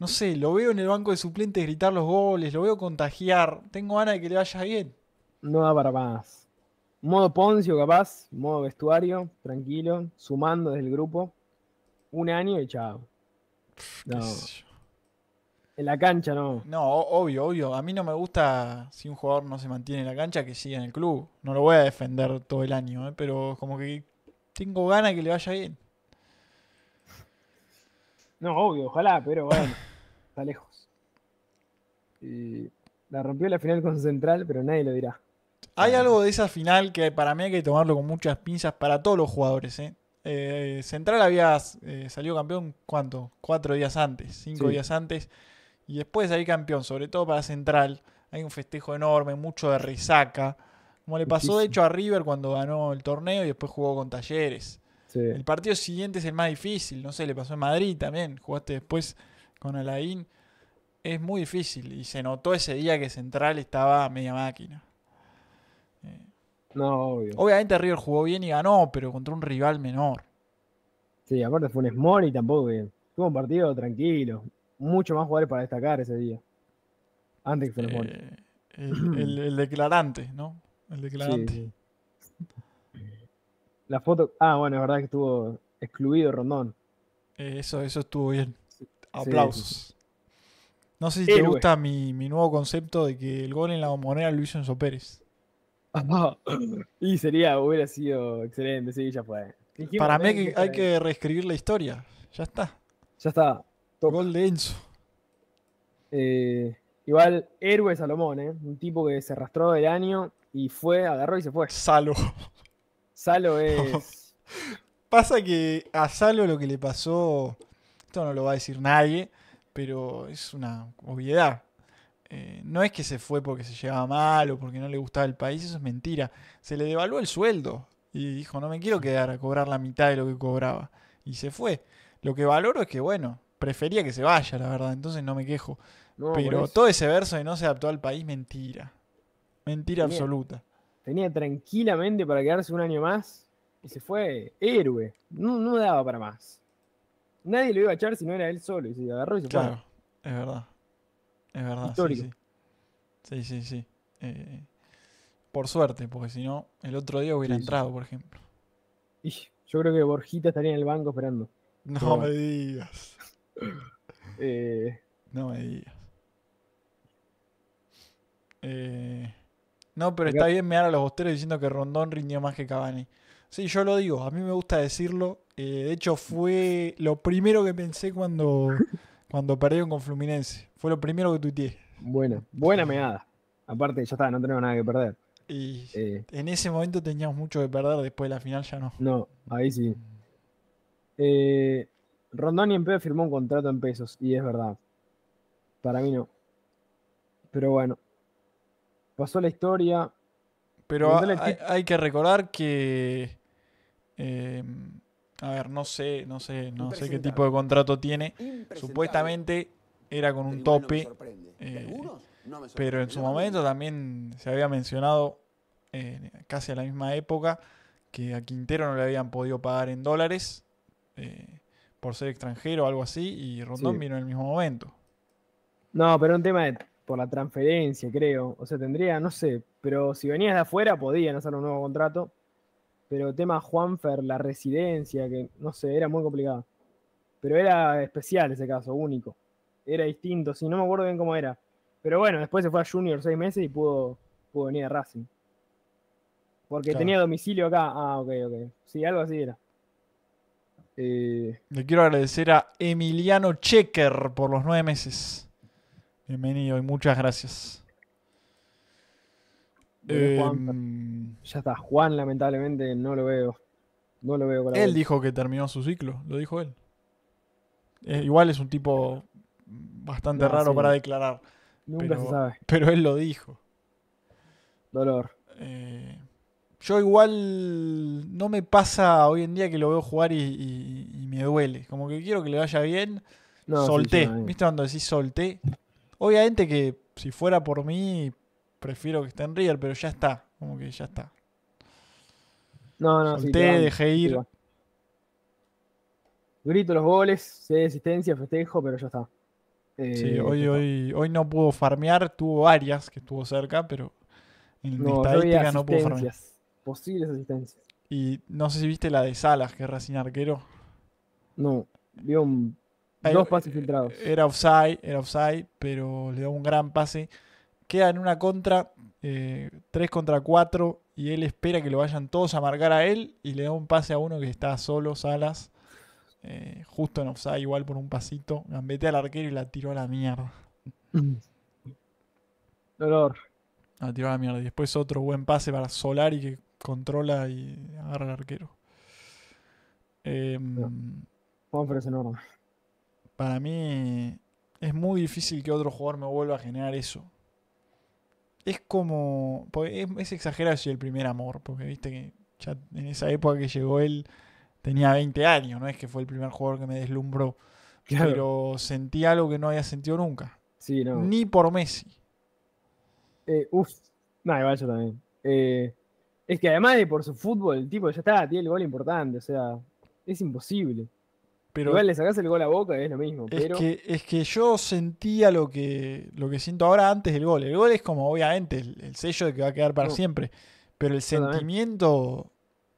no sé, lo veo en el banco de suplentes gritar los goles, lo veo contagiar. Tengo ganas de que le vaya bien. No da para más modo Poncio, capaz, modo vestuario, tranquilo, sumando desde el grupo. Un año y chao. No. En la cancha no. No, obvio, obvio. A mí no me gusta si un jugador no se mantiene en la cancha que siga en el club. No lo voy a defender todo el año, ¿eh? pero como que tengo ganas que le vaya bien. No, obvio, ojalá, pero bueno, está lejos. la rompió la final con Central, pero nadie lo dirá. Hay algo de esa final que para mí hay que tomarlo con muchas pinzas para todos los jugadores. ¿eh? Eh, Central había eh, salido campeón, ¿cuánto? Cuatro días antes, cinco días antes. Y después hay campeón, sobre todo para Central, hay un festejo enorme, mucho de risaca, Como le pasó de hecho a River cuando ganó el torneo y después jugó con Talleres. El partido siguiente es el más difícil, no sé, le pasó en Madrid también, jugaste después con Alain. Es muy difícil y se notó ese día que Central estaba a media máquina. No, obvio. Obviamente River jugó bien y ganó, pero contra un rival menor. Sí, aparte fue un y tampoco bien tuvo un partido tranquilo. Mucho más jugadores para destacar ese día. Antes que Funes Mori. el, eh, [CLEARS THROAT] declarante, ¿no? El declarante. La foto. Ah, bueno, es verdad que estuvo excluido Rondón. Eh, eso, eso estuvo bien. Aplausos. no sé si te gusta mi, nuevo concepto de que el gol en la moneda lo hizo Enzo Pérez. [LAUGHS] y sería, hubiera sido excelente, sí, ya fue. Para mí hay, que reescribir la historia. Ya está. Ya está. Gol de eh, igual, héroe Salomón, eh. Un tipo que se arrastró del año y fue, agarró y se fue. Salo. Salo es. [LAUGHS] Pasa que a Salo lo que le pasó. Esto no lo va a decir nadie, pero es una obviedad. Eh, no es que se fue porque se llevaba mal o porque no le gustaba el país, eso es mentira. Se le devaluó el sueldo y dijo, no me quiero quedar a cobrar la mitad de lo que cobraba. Y se fue. Lo que valoro es que, bueno, prefería que se vaya, la verdad, entonces no me quejo. Pero todo ese verso de no se adaptó al país, mentira. Mentira absoluta. Tenía tranquilamente para quedarse un año más y se fue héroe. No, daba para más. Nadie lo iba a echar si no era él solo y se agarró y se Claro, es verdad. Es verdad. Sí, sí, sí. Eh, por suerte, porque si no, el otro día hubiera entrado, por ejemplo. yo creo que Borjita estaría en el banco esperando. [LAUGHS] [LAUGHS] Eh. No me digas. No me digas. no, pero está bien mear a los bosteros diciendo que Rondón rindió más que Cavani. Sí, yo lo digo, a mí me gusta decirlo. Eh, de hecho, fue lo primero que pensé cuando, [LAUGHS] cuando perdieron con Fluminense. Fue lo primero que tuiteé. Buena, buena meada. Aparte, ya está, no tenemos nada que perder. Y eh. en ese momento teníamos mucho que perder, después de la final ya no. No, ahí sí. Eh, Rondón y en firmó un contrato en pesos, y es verdad. Para mí no. Pero bueno. Pasó la historia. Pero hay, que recordar que. Em, a ver, no sé, no sé, no sé qué tipo de contrato tiene. Supuestamente era con un tope. Eh, pero en su momento también se había mencionado, eh, casi a la misma época, que a Quintero no le habían podido pagar en dólares eh, por ser extranjero o algo así, y Rondón vino en el mismo momento. No, pero un tema por la transferencia, creo. O sea, tendría, no sé, pero si venías de afuera podían hacer un nuevo contrato. Pero el tema Juanfer, la residencia, que no sé, era muy complicado. Pero era especial ese caso, único era distinto, si no me acuerdo bien cómo era. Pero bueno, después se fue a Junior seis meses y pudo, venir a Racing. Porque tenía domicilio acá. Ah, ok, ok. Sí, algo así era. Eh, Le quiero agradecer a Emiliano Checker por los nueve meses. Bienvenido y muchas gracias. Em, ya está, Juan lamentablemente no lo veo. No lo veo. él dijo que terminó su ciclo, lo dijo él. Eh, igual es un tipo bastante raro para declarar. pero, él lo dijo. Dolor. Eh, yo igual no me pasa hoy en día que lo veo jugar y, me duele. Como que quiero que le vaya bien. solté. ¿Viste cuando decís solté? Obviamente que si fuera por mí, prefiero que esté en River, pero ya está. Como que ya está. No, no, solté, dejé ir. Grito los goles, sé de festejo, pero ya está sí, eh, hoy, hoy, hoy no pudo farmear, tuvo varias que estuvo cerca, pero en estadística no pudo farmear. Posibles asistencias. Y no sé si viste la de Salas, que es Racing Arquero. No, dio dos pases filtrados. Eh, era offside, era offside, pero le da un gran pase. Queda en una contra, 3 eh, contra 4, y él espera que lo vayan todos a marcar a él y le da un pase a uno que está solo, Salas. Eh, justo en offside, igual por un pasito. Gambetea al arquero y la tiró a la mierda. [CLEARS THROAT] Dolor. La tiró a la mierda. Y después otro buen pase para Solari que controla y agarra al arquero. Eh, Para mí es muy difícil que otro jugador me vuelva a generar eso. Es como. Es, es exagerado si el primer amor, porque viste que en esa época que llegó él tenía 20 años, no es que fue el primer jugador que me deslumbró, pero sentí algo que no había sentido nunca. Sí, no. Ni por Messi. Eh, uf, no, igual yo también. Eh, es que además de por su fútbol, el tipo ya está, tiene el gol importante, o sea, es imposible. Pero igual le sacás el gol a boca es lo mismo. Es, que, es que yo sentía lo que, lo que siento ahora antes del gol. El gol es como, obviamente, el, sello de que va a quedar para siempre. Pero el sentimiento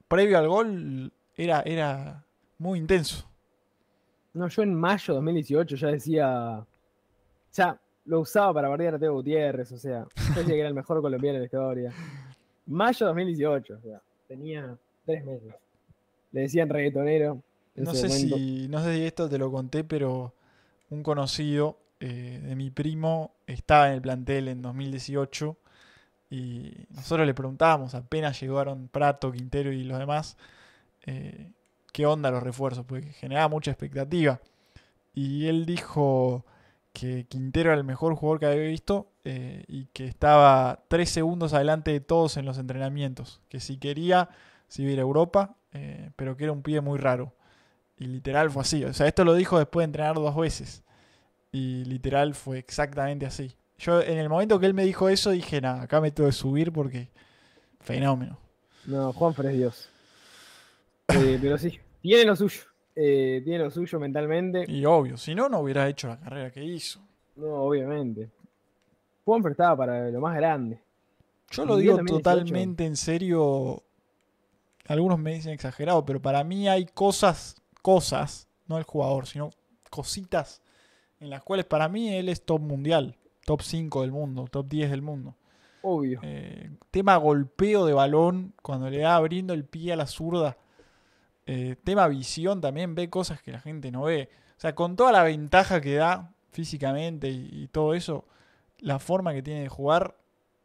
previo al gol era, muy intenso. No, yo en mayo de 2018 ya decía. Ya lo usaba para bardear a Teo Gutiérrez, o sea, yo decía que era el mejor colombiano de la historia. Mayo de 2018, o tenía tres meses. Le decían reggaetonero. No sé, si, no sé si esto te lo conté, pero un conocido eh, de mi primo estaba en el plantel en 2018 y nosotros le preguntábamos, apenas llegaron Prato, Quintero y los demás, eh, qué onda los refuerzos, porque generaba mucha expectativa. Y él dijo que Quintero era el mejor jugador que había visto eh, y que estaba tres segundos adelante de todos en los entrenamientos, que si quería Si a Europa, eh, pero que era un pibe muy raro. Y literal fue así. O sea, esto lo dijo después de entrenar dos veces. Y literal fue exactamente así. Yo en el momento que él me dijo eso dije, nada, acá me tengo que subir porque fenómeno. No, Juan es Dios. Eh, pero sí, tiene lo suyo. Eh, tiene lo suyo mentalmente. Y obvio, si no, no hubiera hecho la carrera que hizo. No, obviamente. Juanfer estaba para lo más grande. Yo lo digo totalmente en serio. Algunos me dicen exagerado, pero para mí hay cosas, cosas, no el jugador, sino cositas en las cuales para mí él es top mundial, top 5 del mundo, top 10 del mundo. Obvio. Eh, tema golpeo de balón, cuando le da abriendo el pie a la zurda. Eh, tema visión también, ve cosas que la gente no ve. O sea, con toda la ventaja que da físicamente y, todo eso, la forma que tiene de jugar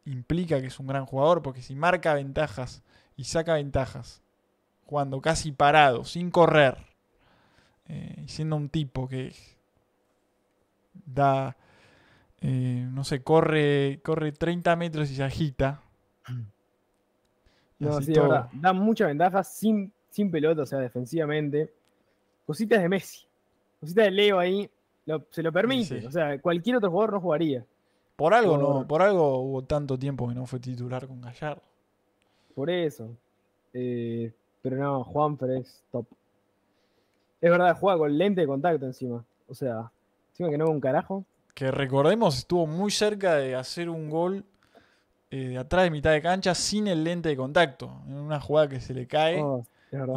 implica que es un gran jugador, porque si marca ventajas y saca ventajas, jugando casi parado, sin correr, eh, siendo un tipo que da, eh, no sé, corre, corre 30 metros y se agita. Mm. da mucha ventaja sin sin pelota, o sea, defensivamente. Cositas de Messi. Cositas de Leo ahí. se lo permite. O sea, cualquier otro jugador no jugaría. Por algo, no, por algo hubo tanto tiempo que no fue titular con Gallardo. Por eso. Eh, pero no, juan es top. Es verdad, juega con lente de contacto encima. O sea, encima que no ve un carajo. Que recordemos, estuvo muy cerca de hacer un gol eh, de atrás de mitad de cancha sin el lente de contacto. En una jugada que se le cae. Oh,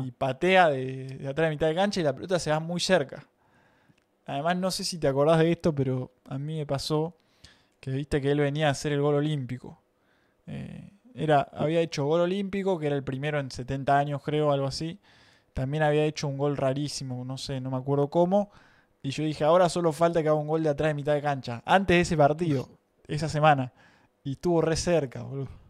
y patea de, atrás de mitad de cancha y la pelota se va muy cerca. Además, no sé si te acordás de esto, pero a mí me pasó que viste que él venía a hacer el gol olímpico. Eh, era, había hecho gol olímpico, que era el primero en 70 años, creo, algo así. También había hecho un gol rarísimo, no sé, no me acuerdo cómo. Y yo dije, ahora solo falta que haga un gol de atrás de mitad de cancha. Antes de ese partido, esa semana. Y estuvo re cerca, boludo.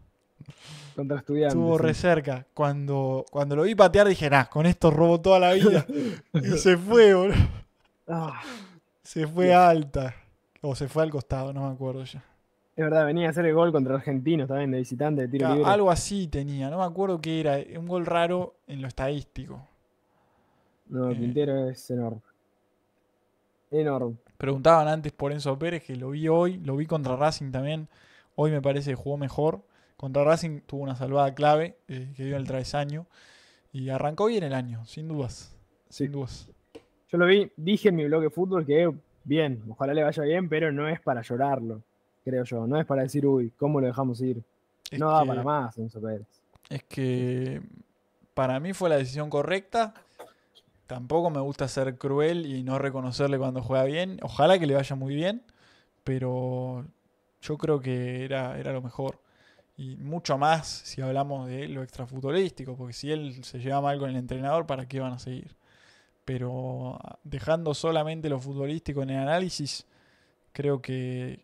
Contra estudiantes. Estuvo re cerca. Cuando, cuando lo vi patear dije, con esto robo toda la vida. [LAUGHS] y se fue, boludo. Ah. se fue alta. O se fue al costado, no me acuerdo ya. Es verdad, venía a hacer el gol contra argentinos también, de visitante, de tiro libre. Algo así tenía, no me acuerdo qué era. Un gol raro en lo estadístico. No, el eh. Quintero es enorme. Enorme. Preguntaban antes por Enzo Pérez, que lo vi hoy, lo vi contra Racing también. Hoy me parece que jugó mejor. Contra Racing tuvo una salvada clave eh, que dio en el travesaño y arrancó bien el año, sin dudas. Sin dudas. Yo lo vi, dije en mi blog de fútbol que bien, ojalá le vaya bien, pero no es para llorarlo, creo yo. No es para decir, uy, ¿cómo lo dejamos ir? no va para más, Enzo Pérez. Es que para mí fue la decisión correcta. Tampoco me gusta ser cruel y no reconocerle cuando juega bien. Ojalá que le vaya muy bien, pero yo creo que era, era lo mejor y mucho más si hablamos de lo extra extrafutbolístico, porque si él se lleva mal con el entrenador, ¿para qué van a seguir? Pero ah, dejando solamente lo futbolístico en el análisis, creo que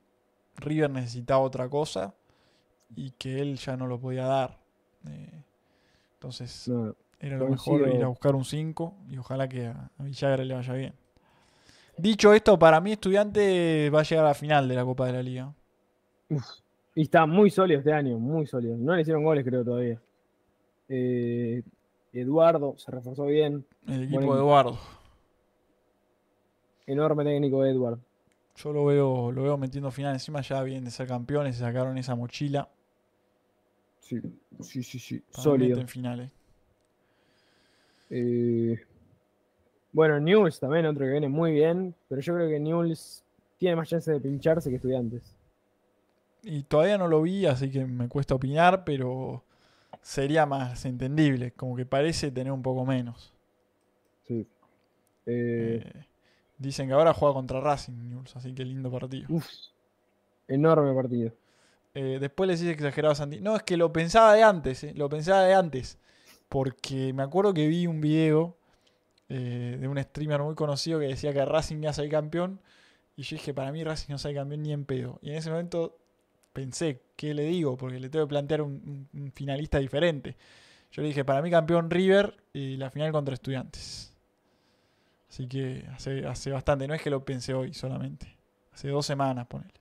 River necesitaba otra cosa y que él ya no lo podía dar. Eh, entonces era lo mejor ir a buscar un 5 y ojalá que a Villagra le vaya bien. Dicho esto, para mí estudiante va a llegar a la final de la Copa de la Liga. Uf. Y está muy sólido este año, muy sólido. No le hicieron goles, creo, todavía. Eh, Eduardo se reforzó bien. El equipo de Eduardo. Enorme técnico de Eduardo. Yo lo veo, lo veo metiendo final. Encima ya vienen de ser campeones, se sacaron esa mochila. Sí, sí, sí, sí. sólido. En finales. Eh, bueno, Newells también, otro que viene muy bien. Pero yo creo que Newells tiene más chance de pincharse que estudiantes y todavía no lo vi, así que me cuesta opinar, pero sería más entendible, como que parece tener un poco menos. Sí. Eh, eh, dicen que ahora juega contra Racing así que lindo partido. Uf, enorme partido. Eh, después le dices exagerado a Santi. No, es que lo pensaba de antes, lo pensaba de antes. Porque me acuerdo que vi un video de un streamer muy conocido que decía que Racing ya sale campeón. Y yo dije, para mí Racing no sale campeón ni en pedo. Y en ese momento pensé, ¿qué le digo? Porque le tengo que plantear un, finalista diferente. Yo le dije, para mí campeón River y la final contra estudiantes. Así que hace, hace bastante, no es que lo pensé hoy solamente. Hace dos semanas, ponele.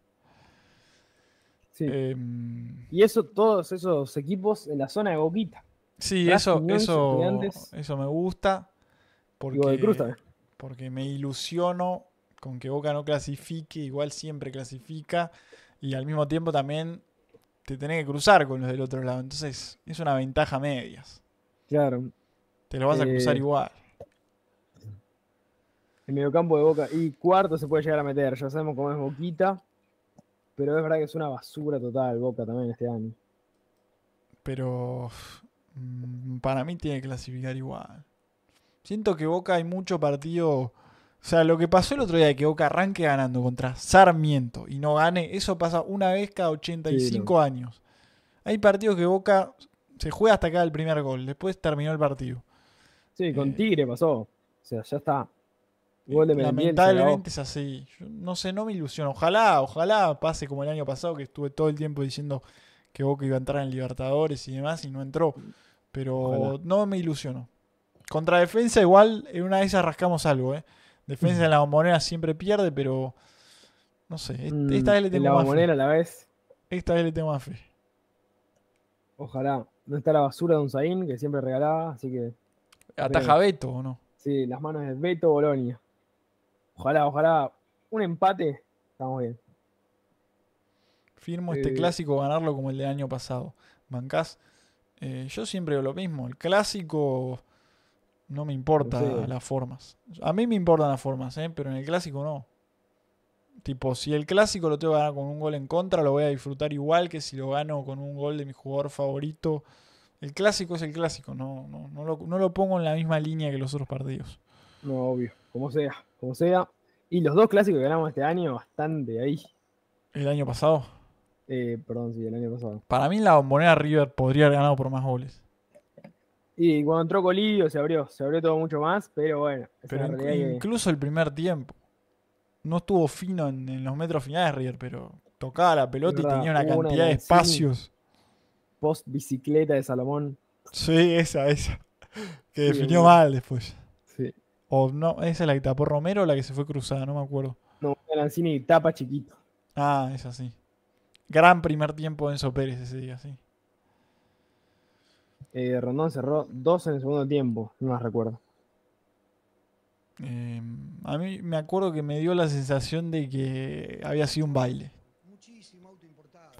Em, y eso, todos esos equipos en la zona de Boquita. Sí, eso, eso, eso me gusta. Porque, porque me ilusiono con que Boca no clasifique, igual siempre clasifica y al mismo tiempo también te tenés que cruzar con los del otro lado. Entonces es una ventaja medias. Claro. Te lo vas a cruzar eh, igual. El mediocampo de Boca. Y cuarto se puede llegar a meter. Ya sabemos cómo es Boquita. Pero es verdad que es una basura total Boca también este año. Pero mm, para mí tiene que clasificar igual. Siento que Boca hay mucho partido o sea, lo que pasó el otro día que Boca arranque ganando contra Sarmiento y no gane, eso pasa una vez cada 85 años. Hay partidos que Boca se juega hasta acá el primer gol, después terminó el partido. Sí, con eh, Tigre pasó. O sea, ya está. Gol de lamentablemente es así. no sé, no me ilusiono Ojalá, ojalá pase como el año pasado que estuve todo el tiempo diciendo que Boca iba a entrar en Libertadores y demás y no entró. Pero no me ilusionó. Contra defensa igual en una de esas rascamos algo, ¿eh? Defensa de la moneda siempre pierde, pero no sé, mm, esta vez le tengo más fe. la vez. Esta vez le tengo más fe. Ojalá. No está la basura de un Zain, que siempre regalaba, así que... ¿Ataja Beto o no? Sí, las manos de Beto Bolonia. Ojalá, ojalá. Un empate, estamos bien. Firmo este eh. clásico ganarlo como el de año pasado. Mancas. Eh, yo siempre veo lo mismo. El clásico no me importan las formas. A mí me importan las formas, ¿eh? pero en el clásico no. Tipo, si el clásico lo tengo que ganar con un gol en contra, lo voy a disfrutar igual que si lo gano con un gol de mi jugador favorito. El clásico es el clásico, no, no, no, lo, no lo pongo en la misma línea que los otros partidos. No, obvio, como sea, como sea. Y los dos clásicos que ganamos este año, bastante ahí. ¿El año pasado? Eh, perdón, sí, el año pasado. Para mí la bombonera River podría haber ganado por más goles. Y cuando entró Colidio se abrió, se abrió todo mucho más, pero bueno. incluso el primer tiempo. No estuvo fino en, los metros finales River, pero tocaba la pelota y tenía una cantidad de espacios. Post bicicleta de Salomón. Sí, esa, esa. [LAUGHS] Que definió mal después. Sí. O no, esa es la que tapó Romero o la que se fue cruzada, no me acuerdo. No, Lanzini tapa chiquito. Ah, esa sí. Gran primer tiempo de Enzo Pérez ese día, sí. Eh, Rondón cerró dos en el segundo tiempo, no las recuerdo. Em, a mí me acuerdo que me dio la sensación de que había sido un baile.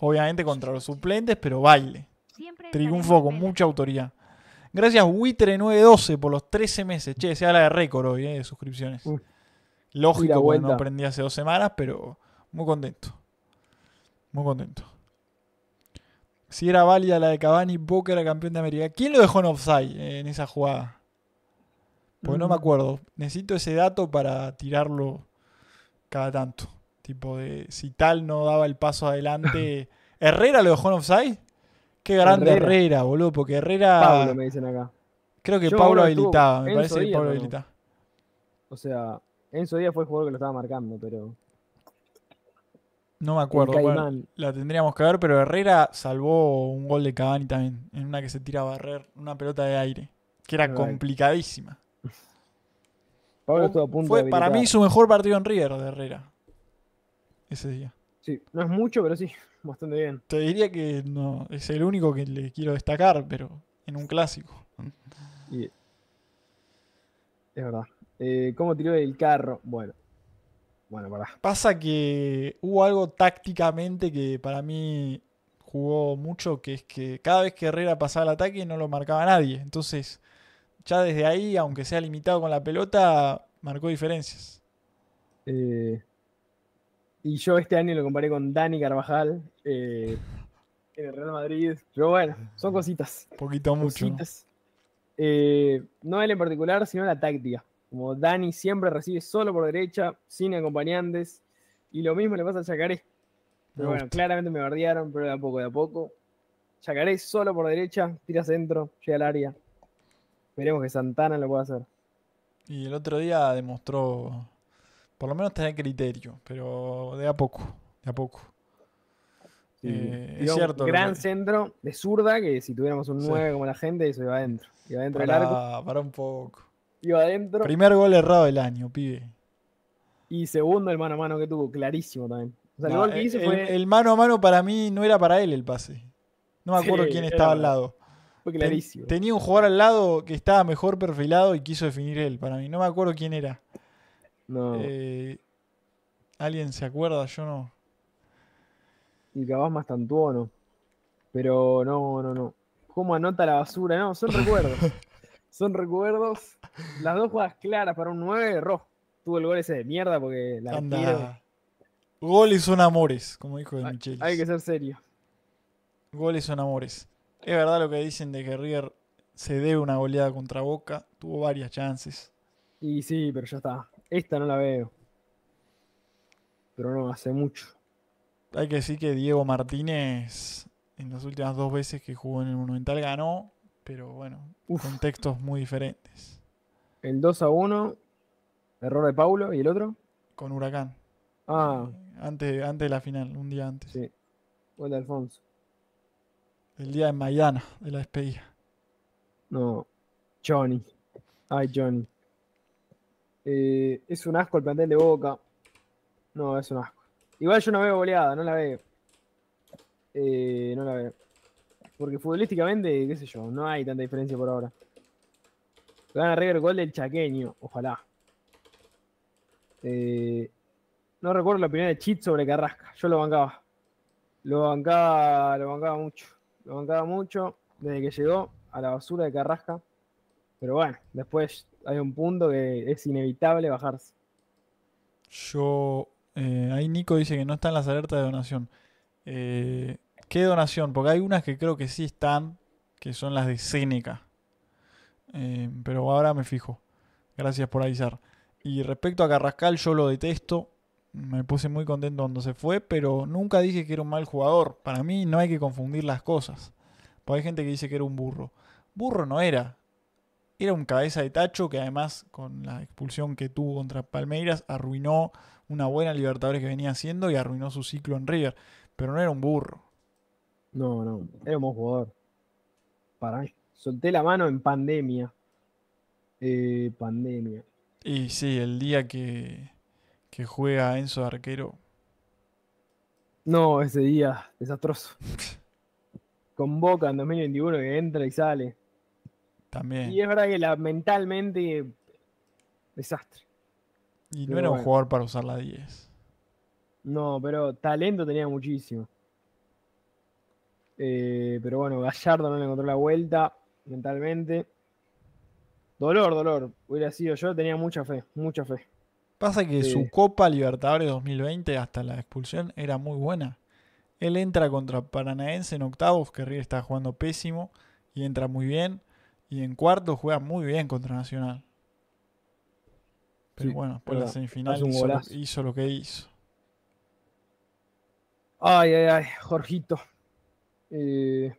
Obviamente contra los suplentes, pero baile. Triunfo con mucha autoridad. Gracias witre 912 por los 13 meses. Che, se habla de récord hoy eh, de suscripciones. Lógico, no aprendí hace dos semanas, pero muy contento. Muy contento. Si era válida la de Cavani, Boca era campeón de América. ¿Quién lo dejó en offside eh, en esa jugada? Porque no me mm. acuerdo. Necesito ese dato para tirarlo cada tanto. Tipo de si tal no daba el paso adelante. [LAUGHS] ¿Herrera lo dejó en offside? Qué grande Herrera, boludo, porque Herrera. Pablo me dicen acá. Creo que Pablo habilitaba, me parece que Pablo habilitaba. O sea, en Enzo día fue el jugador que lo estaba marcando, pero no me acuerdo. la tendríamos que ver, pero Herrera salvó un gol de Cavani también. En una que se tira a barrer una pelota de aire. Que era complicadísima. [LAUGHS] Fue para mí su mejor partido en River de Herrera. Ese día. Sí, no es mucho, pero sí, [LAUGHS] bastante bien. Te diría que no, es el único que le quiero destacar, pero en un clásico. es verdad. Eh, ¿Cómo tiró el carro? Bueno. Bueno, Pasa que hubo algo tácticamente que para mí jugó mucho, que es que cada vez que Herrera pasaba el ataque no lo marcaba nadie. Entonces, ya desde ahí, aunque sea limitado con la pelota, marcó diferencias. Eh, y yo este año lo comparé con Dani Carvajal eh, en el Real Madrid. Pero bueno, son cositas. Poquito mucho. no eh, él en particular, sino la táctica. Como Dani siempre recibe solo por derecha, sin acompañantes. Y lo mismo le pasa a Chacaré. Pero bueno, claramente me bardearon, pero de a poco, de a poco. Chacaré solo por derecha, tira centro, llega al área. Esperemos que Santana lo pueda hacer. Y el otro día demostró, por lo menos tener criterio, pero de a poco, de a poco. Eh, es cierto. Gran centro de zurda que si tuviéramos un 9 como la gente, eso iba adentro. Iba adentro Para un poco adentro. Primer gol errado del año, pibe. Y segundo, el mano a mano que tuvo, clarísimo también. el, mano a mano para mí no era para él el pase. No me acuerdo quién estaba al lado. Fue clarísimo. tenía un jugador al lado que estaba mejor perfilado y quiso definir él para mí. No me acuerdo quién era. No. Eh, ¿Alguien se acuerda? Yo no. Y capaz más no Pero no, no, no. ¿Cómo anota la basura? No, son [LAUGHS] recuerdos son recuerdos. Las dos jugadas claras para un 9 rojo. Tuvo el gol ese de mierda porque la Anda. Goles son amores, como dijo Michel. Hay que ser serio. Goles son amores. Es verdad lo que dicen de que River se debe una goleada contra Boca. Tuvo varias chances. Y sí, pero ya está. Esta no la veo. Pero no, hace mucho. Hay que decir que Diego Martínez, en las últimas dos veces que jugó en el Monumental, ganó pero bueno, contextos muy diferentes. El 2 a 1, error de Paulo, ¿y el otro? Con Huracán. Ah. Antes, antes de la final, un día antes. Sí. Hola, Alfonso. El día de Maidana, de la despedida. No, Johnny. Ay, Johnny. Eh, es un asco el plantel de Boca. No, es un asco. Igual yo no veo goleada, no la veo. Eh, no la veo. Porque futbolísticamente, qué sé yo, no hay tanta diferencia por ahora. Gana River gol del chaqueño, ojalá. Eh, no recuerdo la primera de Chit sobre Carrasca. Yo lo bancaba. Lo bancaba, lo bancaba mucho. Lo bancaba mucho desde que llegó a la basura de Carrasca. Pero bueno, después hay un punto que es inevitable bajarse. Yo. Eh, ahí Nico dice que no están las alertas de donación. Eh, ¿Qué donación? Porque hay unas que creo que sí están, que son las de Seneca. Eh, pero ahora me fijo. Gracias por avisar. Y respecto a Carrascal, yo lo detesto. Me puse muy contento cuando se fue, pero nunca dije que era un mal jugador. Para mí no hay que confundir las cosas. Porque hay gente que dice que era un burro. Burro no era. Era un cabeza de tacho que además con la expulsión que tuvo contra Palmeiras arruinó una buena Libertadores que venía haciendo y arruinó su ciclo en River. Pero no era un burro. No, no, era un buen jugador. Para Solté la mano en pandemia. Eh, pandemia. Y sí, el día que, que juega Enzo arquero. No, ese día, desastroso. [LAUGHS] Convoca en 2021 que entra y sale. También. Y es verdad que la, mentalmente, desastre. Y no era un jugador para usar la 10. No, pero talento tenía muchísimo. Eh, pero bueno, Gallardo no le encontró la vuelta mentalmente. Dolor, dolor. Hubiera sido yo, tenía mucha fe, mucha fe. Pasa que su Copa Libertadores 2020, hasta la expulsión, era muy buena. Él entra contra Paranaense en octavos, que River está jugando pésimo y entra muy bien. Y en cuarto juega muy bien contra Nacional. Pero bueno, por la semifinal hizo lo, hizo lo que hizo. Ay, ay, ay, Jorgito. Eh,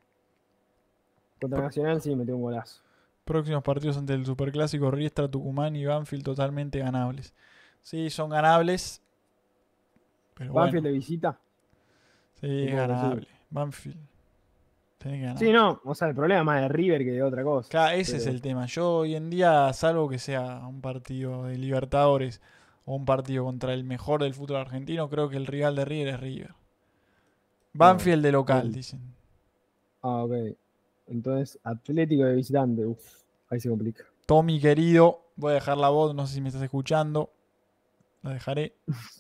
contra Nacional sí metió un golazo. Próximos partidos ante el Superclásico, Riestra, Tucumán y Banfield totalmente ganables. Sí, son ganables. Pero Banfield de visita. Sí, ganable. Banfield. Si Sí, no, o sea, el problema es más de River que de otra cosa. Claro, ese es el tema. Yo hoy en día, salvo que sea un partido de Libertadores o un partido contra el mejor del fútbol argentino, creo que el rival de River es River. Banfield de local, dicen. Ah, ok. Entonces, Atlético de visitante. ahí se complica. Tommy, querido, voy a dejar la voz. No sé si me estás escuchando. La dejaré. [LAUGHS]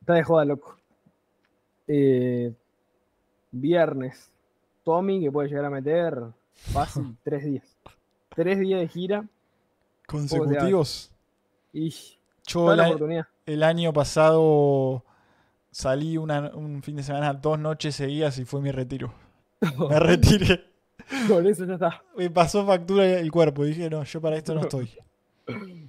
Está de joda, loco. Eh, viernes. Tommy, que puede llegar a meter fácil [LAUGHS] tres días. Tres días de gira. ¿Consecutivos? Y la, el año pasado salí un fin de semana dos noches seguidas y fue mi retiro. Me retiré. [LAUGHS] Con eso ya está. Me pasó factura el cuerpo. Dije, no, yo para esto no estoy.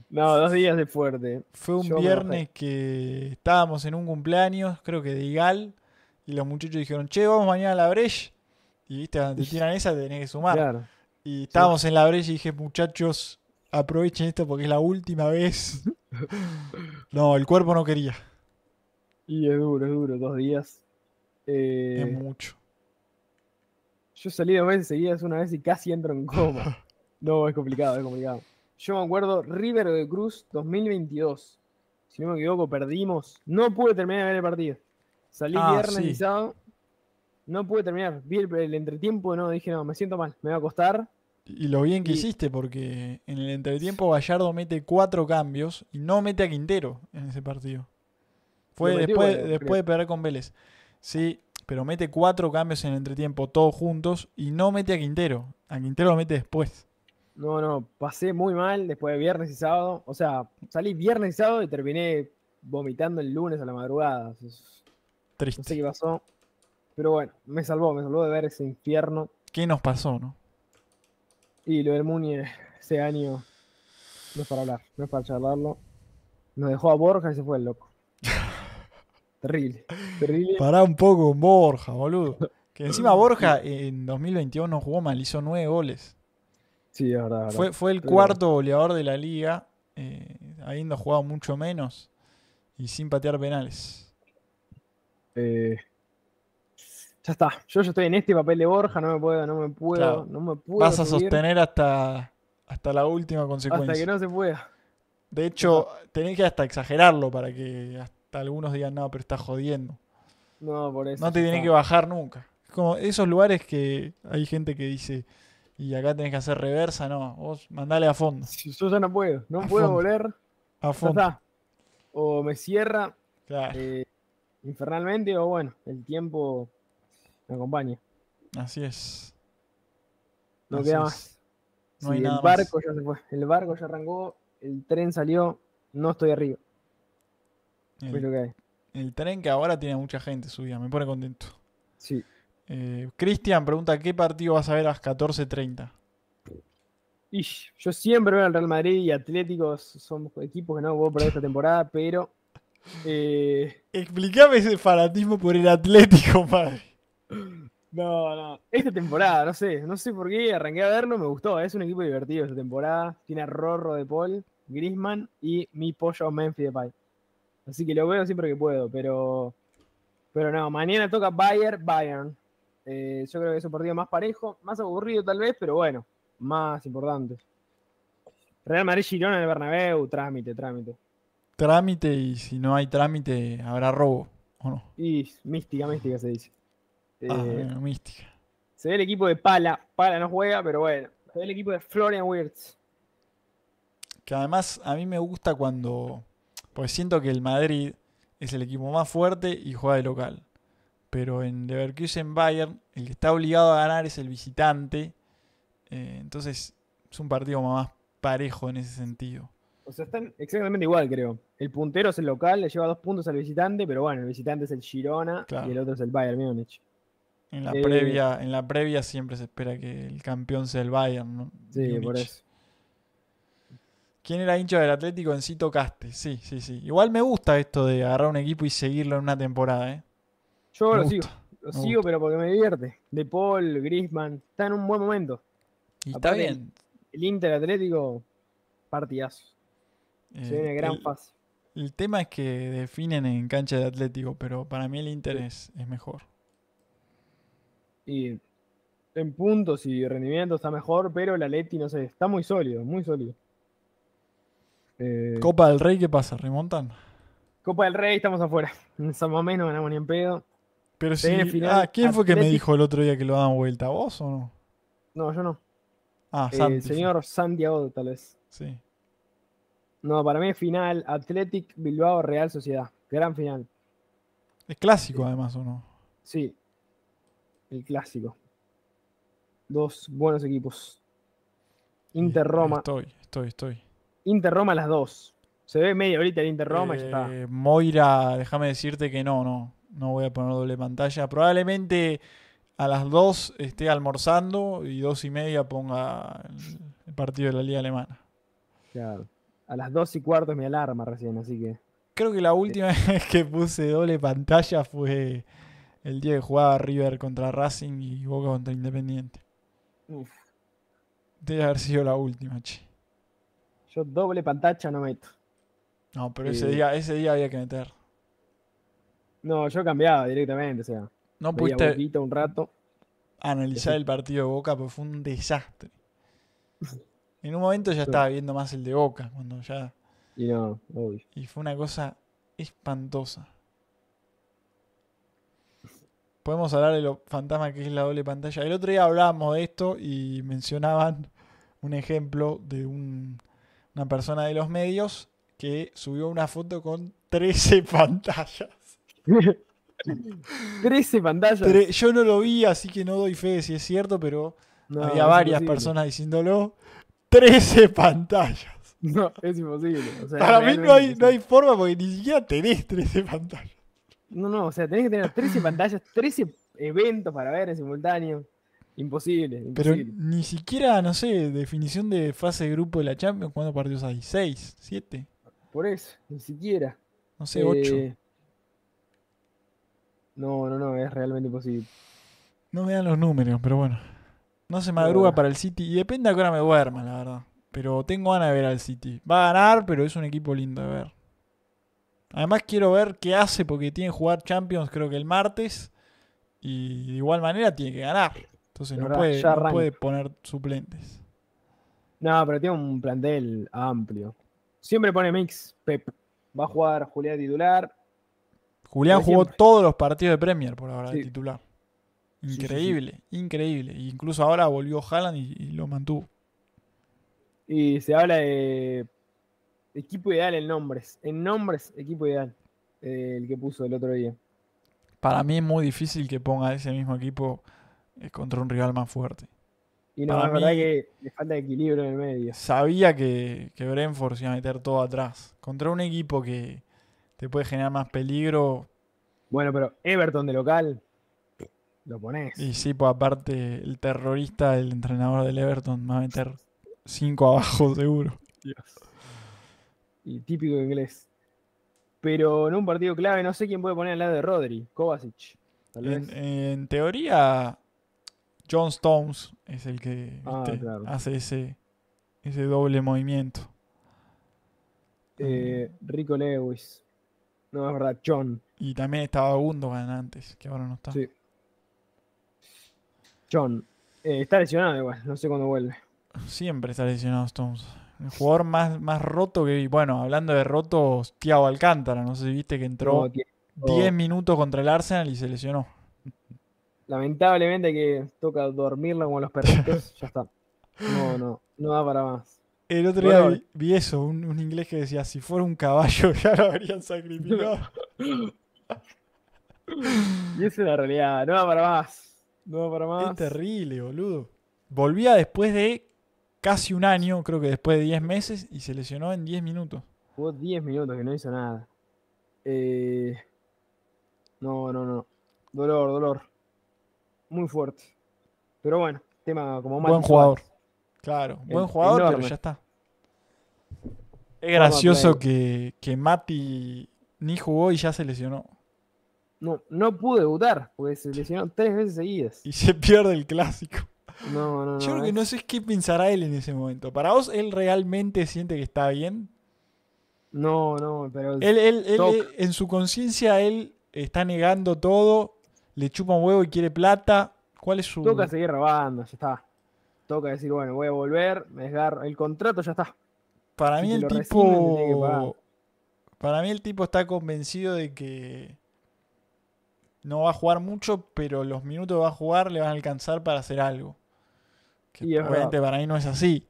No, dos días de fuerte. Fue un viernes que estábamos en un cumpleaños, creo que de Igal, y los muchachos dijeron, che, vamos mañana a la Breche. Y viste, te [LAUGHS] tiran esa, te tenés que sumar. Y estábamos en la Breche y dije, muchachos, aprovechen esto porque es la última vez. [LAUGHS] no, el cuerpo no quería. Y es duro, es duro, dos días. Eh, es mucho. Yo salí dos veces seguidas una vez y casi entro en coma. [LAUGHS] No, es complicado, es complicado. Yo me acuerdo River de Cruz 2022. Si no me equivoco, perdimos. No pude terminar de ver el partido. Salí ah, viernes y sábado. No pude terminar. Vi el, entretiempo, no, dije, no, me siento mal, me va a acostar. Y lo bien que hiciste, porque en el entretiempo Gallardo mete cuatro cambios y no mete a Quintero en ese partido. Fue después, después de perder con Vélez. Sí, pero mete cuatro cambios en el entretiempo, todos juntos, y no mete a Quintero. A Quintero lo mete después. No, no, pasé muy mal después de viernes y sábado. O sea, salí viernes y sábado y terminé vomitando el lunes a la madrugada. Triste. No sé qué pasó. Pero bueno, me salvó, me salvó de ver ese infierno. ¿Qué nos pasó, no? Y lo del Muni ese año no es para hablar, no es para charlarlo. Nos dejó a Borja y se fue el loco. Terrible. Pará un poco, Borja, boludo. [LAUGHS] Que encima Borja en 2021 no jugó mal, hizo nueve goles. Sí, ahora, ahora. Fue, fue el cuarto goleador de la liga, no eh, habiendo jugado mucho menos y sin patear penales. Eh, ya está. Yo estoy en este papel de Borja, no me puedo, no me puedo, no me puedo. Vas a sostener hasta, hasta la última consecuencia. Hasta que no se pueda. De hecho, tenés que hasta exagerarlo para que algunos digan, no, pero está jodiendo. No, por eso. No te tiene que bajar nunca. Es como esos lugares que hay gente que dice, y acá tenés que hacer reversa, no, vos mandale a fondo. Yo ya no puedo, no puedo volver. A fondo. O me cierra eh, infernalmente, o bueno, el tiempo me acompaña. Así es. No queda más. el barco ya El barco ya arrancó, el tren salió, no estoy arriba. El, tren que ahora tiene mucha gente subida, me pone contento. Sí. Eh, Cristian pregunta: ¿Qué partido vas a ver a las 14.30? yo siempre veo al Real Madrid y Atlético, son equipos que no puedo perder esta temporada, pero. Eh, Explicame ese fanatismo por el Atlético, [LAUGHS] padre. No, no. Esta temporada, no sé. No sé por qué. Arranqué a verlo, me gustó. Es un equipo divertido esta temporada. Tiene a Rorro de Paul, Grisman y mi pollo Memphis de Pai. Así que lo veo siempre que puedo, pero, pero no, mañana toca Bayern, Bayern. Eh, yo creo que es un partido más parejo, más aburrido tal vez, pero bueno, más importante. Real Madrid Girona en el Bernabéu, trámite, trámite. Trámite y si no hay trámite habrá robo, ¿o no? Y mística, mística se dice. Ah, eh, mística. Se ve el equipo de Pala, Pala no juega, pero bueno. Se ve el equipo de Florian Wirtz. Que además a mí me gusta cuando porque siento que el Madrid es el equipo más fuerte y juega de local. Pero en Leverkusen Bayern, el que está obligado a ganar es el visitante. Eh, entonces es un partido más parejo en ese sentido. O sea, están exactamente igual, creo. El puntero es el local, le lleva dos puntos al visitante, pero bueno, el visitante es el Girona y el otro es el Bayern Múnich. En la, eh, previa, en la previa siempre se espera que el campeón sea el Bayern. ¿no? Sí, por eso. ¿Quién era hincha del Atlético? En sí tocaste. Sí, sí, sí. Igual me gusta esto de agarrar un equipo y seguirlo en una temporada, ¿eh? Yo lo sigo. Lo sigo, pero porque me divierte. De Paul, Grisman. Está en un buen momento. Y está bien. El, Inter Atlético, partidazo. Se eh, viene gran paz. El tema es que definen en cancha de Atlético, pero para mí el Inter es, mejor. Y en puntos y rendimiento está mejor, pero el Atleti, no sé, está muy sólido, muy sólido. Eh, Copa del Rey, ¿qué pasa? ¿Remontan? Copa del Rey, estamos afuera. [LAUGHS] San menos, ganamos ni en pedo. Pero ah, ¿quién fue que me dijo el otro día que lo daban vuelta? ¿Vos o no? No, yo no. Ah, eh, El señor Santiago, tal vez. Sí. No, para mí es final Athletic Bilbao Real Sociedad. Gran final. Es clásico, además, ¿o no? Sí. El clásico. Dos buenos equipos. Inter Roma. Estoy, estoy, estoy. Inter Roma a las 2. Se ve media ahorita el Inter Roma y está. Eh, Moira, déjame decirte que no, no. No voy a poner doble pantalla. Probablemente a las 2 esté almorzando y dos y media ponga el partido de la Liga Alemana. Claro. A las 2 y cuarto es mi alarma recién, así que. Creo que la última [LAUGHS] vez que puse doble pantalla fue el día que jugaba River contra Racing y Boca contra Independiente. Debe haber sido la última, che. Yo doble pantalla no meto. No, pero ese, día, ese día había que meter. No, yo cambiaba directamente, o sea. No pudiste. un rato. Analizar el partido de Boca, pero pues fue un desastre. En un momento ya [LAUGHS] estaba viendo más el de Boca, cuando ya. Y no, Y fue una cosa espantosa. Podemos hablar de lo fantasma que es la doble pantalla. El otro día hablábamos de esto y mencionaban un ejemplo de un una persona de los medios que subió una foto con 13 [LAUGHS] pantallas. 13 [LAUGHS] pantallas. yo no lo vi, así que no doy fe si es cierto, pero había varias personas diciéndolo. 13 [LAUGHS] pantallas. No, es imposible. Para mí no hay, no hay forma porque ni siquiera tenés 13 pantallas. No, no, o sea, tenés que tener 13 pantallas, 13 eventos para ver en simultáneo. Imposible, Pero ni siquiera, no sé, definición de fase de grupo de la Champions, ¿cuántos partidos hay? ¿Seis? ¿Siete? Por eso, ni siquiera. No sé, 8 ocho. Eh, no, no, no, es realmente imposible. No me dan los números, pero bueno. No se madruga para el City. Y depende a qué hora me duerma, la verdad. Pero tengo ganas de ver al City. Va a ganar, pero es un equipo lindo de ver. Además quiero ver qué hace porque tiene que jugar Champions creo que el martes. Y de igual manera tiene que ganar. Entonces no puede, poner suplentes. No, pero tiene un plantel amplio. Siempre pone mix, Pep. Va a jugar Julián titular. Julián jugó todos los partidos de Premier por ahora de titular. Increíble, increíble. Incluso ahora volvió Haaland y, lo mantuvo. Y se habla de equipo ideal en nombres. En nombres, equipo ideal. Eh, el que puso el otro día. Para mí es muy difícil que ponga ese mismo equipo es contra un rival más fuerte. Y no, es verdad que le falta equilibrio en el medio. Sabía que, que Brentford se iba a meter todo atrás. Contra un equipo que te puede generar más peligro. Bueno, pero Everton de local, lo pones. Y sí, pues aparte, el terrorista, el entrenador del Everton, va a meter 5 [LAUGHS] abajo seguro. Dios. Y típico inglés. Pero en un partido clave, no sé quién puede poner al lado de Rodri, Kovacic. en, teoría, John Stones es el que ah, hace ese, ese doble movimiento. Eh, Rico Lewis. No, es verdad, John. Y también estaba Gundogan antes, que ahora no está. Sí. John. Eh, está lesionado igual, no sé cuándo vuelve. Siempre está lesionado Stones. El jugador más, roto que vi. Bueno, hablando de roto, Thiago Alcántara. No sé si viste que entró 10 minutos contra el Arsenal y se lesionó lamentablemente que toca dormirlo como los perritos, [LAUGHS] ya está. No, no, no da para más. El otro día vi, eso, un, inglés que decía, si fuera un caballo [LAUGHS] ya lo habrían sacrificado. [LAUGHS] y esa es la realidad, no da para más. No da para más. Es terrible, boludo. Volvía después de casi un año, creo que después de 10 meses, y se lesionó en 10 minutos. Jugó 10 minutos que no hizo nada. Eh, no, no, no. Dolor, dolor muy fuerte. Pero bueno, tema como Buen jugador. Claro, buen jugador, pero ya está. Es gracioso que, que, Mati ni jugó y ya se lesionó. No, no pudo debutar, porque se lesionó tres veces seguidas. Y se pierde el clásico. No, no, Yo creo que no sé qué pensará él en ese momento. ¿Para vos él realmente siente que está bien? No, no, pero... él, él, eh, en su conciencia él está negando todo le chupa un huevo y quiere plata. ¿Cuál es su...? Toca seguir robando, ya está. Toca decir, bueno, voy a volver, me desgarro. El contrato ya está. Para mí el tipo... para mí el tipo está convencido de que no va a jugar mucho, pero los minutos que va a jugar le van a alcanzar para hacer algo. Que obviamente para mí no es así.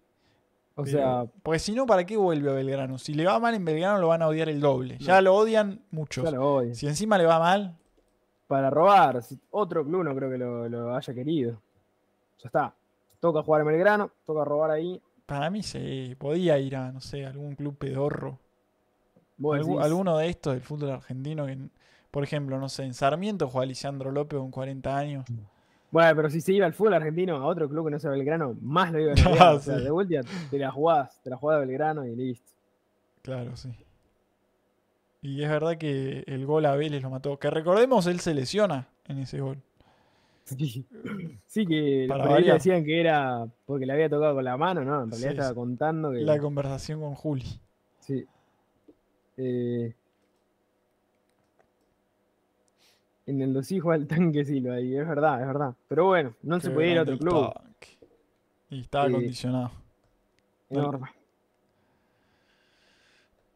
O sea. Porque si no, ¿para qué vuelve a Belgrano? Si le va mal en Belgrano, lo van a odiar el doble. Ya lo odian muchos. si encima le va mal, para robar. Otro club no creo que lo, haya querido. Ya está. Toca jugar en Belgrano, toca robar ahí. Para mí se podía ir a, no sé, algún club pedorro. alguno de estos del fútbol argentino que, por ejemplo, no sé, en Sarmiento juega Lisandro López con 40 años. Bueno, pero si se iba al fútbol argentino a otro club que no sea Belgrano, más lo iba a [LAUGHS] de vuelta te la jugás, te la jugás a Belgrano y listo. Claro, sí. Y es verdad que el gol a Vélez lo mató. Que recordemos, él se lesiona en ese gol. Sí, que le decían que era porque le había tocado con la mano, ¿no? En realidad estaba contando que. La conversación con Juli. Sí. Eh, en el dos hijos al tanque sí lo ahí, es verdad, es verdad. Pero bueno, no se puede ir a otro club. Y estaba eh, condicionado. Enorme.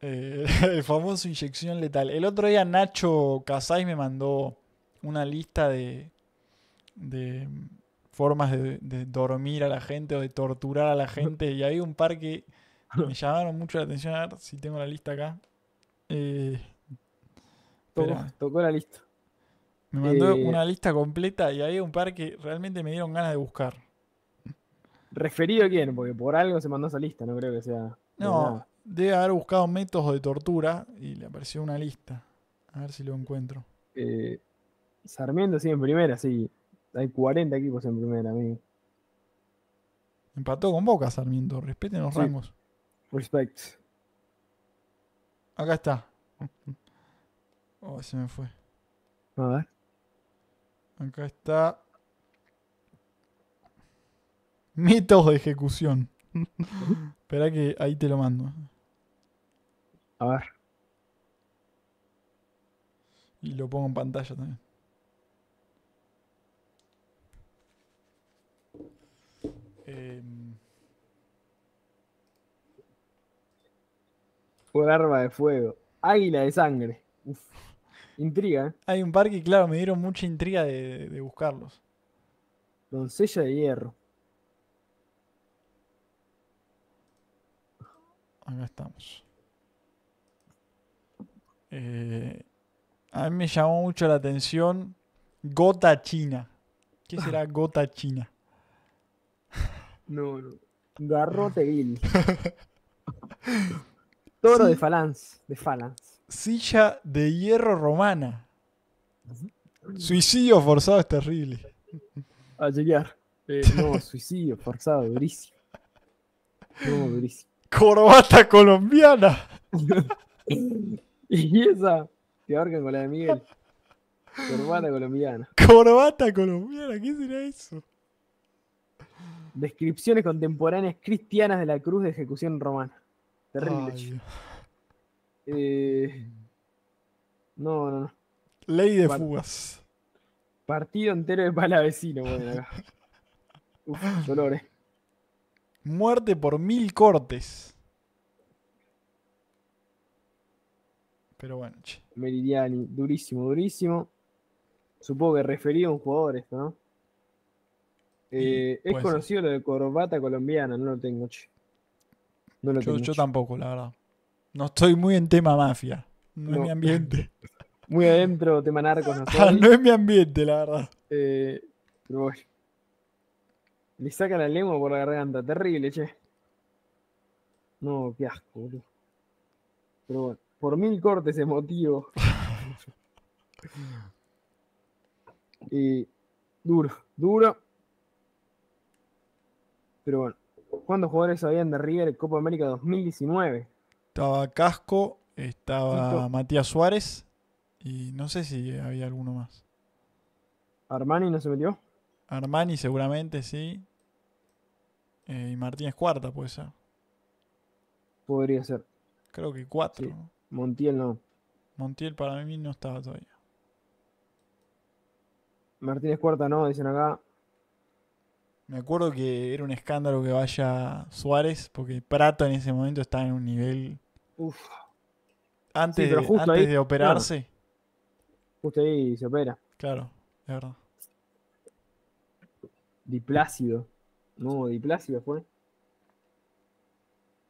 Eh, [LAUGHS] el famoso inyección letal. El otro día Nacho Casais me mandó una lista de, de formas de, dormir a la gente o de torturar a la gente. Y hay un par que me llamaron mucho la atención. A ver si tengo la lista acá. Eh, tocó, la lista. Me mandó eh. una lista completa y hay un par que realmente me dieron ganas de buscar. ¿Referido a quién? Porque por algo se mandó esa lista, no creo que sea. No, debe haber buscado métodos de tortura y le apareció una lista. A ver si lo encuentro. Eh, Sarmiento sigue en primera, sí. Hay 40 equipos en primera, amigo. Empató con Boca, Sarmiento. Respeten los rangos. Respect. Acá está. Oh, se me fue. A ver. Acá está. Métodos de ejecución. Espera que ahí te lo mando. A ver. Y lo pongo en pantalla también. Eh... Em. Por de fuego. Águila de sangre. Intriga. ¿eh? Hay un parque que, claro, me dieron mucha intriga de buscarlos. Doncella de hierro. acá estamos. Eh, a mí me llamó mucho la atención Gota China. ¿Qué [LAUGHS] será Gota China? No, no. Gil. [LAUGHS] Toro de falans De falans Silla de hierro romana. Suicidio forzado es terrible. A llegar. Eh, no, [LAUGHS] suicidio forzado, durísimo. No, durísimo. Corbata colombiana. [LAUGHS] y esa, te ahorcan con la de Miguel. Corbata colombiana. Corbata colombiana, ¿qué será eso? Descripciones contemporáneas cristianas de la cruz de ejecución romana. Terrible. Eh, no, no, no. Ley de fugas. Partido entero de palavecino, bueno, acá. Uf, dolores. Muerte por mil cortes. Pero bueno, che. Meridiani, durísimo, durísimo. Supongo que refería a un jugador esto, ¿no? Eh, es conocido lo de corbata colombiana, no lo tengo, che. No yo, tampoco, la verdad. No estoy muy en tema mafia. No, es mi ambiente. [LAUGHS] Muy adentro, tema narcos. [LAUGHS] No, no es mi ambiente, la verdad. Eh, pero bueno. Le saca la lengua por la garganta. Terrible, che. No, qué asco, boludo. Pero bueno, por mil cortes motivo. [LAUGHS] y duro, duro. Pero bueno, ¿cuántos jugadores habían de River Copa América 2019? Estaba Casco, estaba Matías Suárez y no sé si había alguno más. ¿Armani no se metió? Armani seguramente, sí. Eh, y Martínez cuarta, puede ser. Podría ser. Creo que cuatro. Montiel no. Montiel para mí no estaba todavía. Martínez cuarta no, dicen acá. Me acuerdo que era un escándalo que vaya Suárez, porque Prato en ese momento estaba en un nivel. Uf. Antes, pero justo de, antes de operarse. Justo ahí se opera. Claro, es verdad. Diplácido. No, Di fue.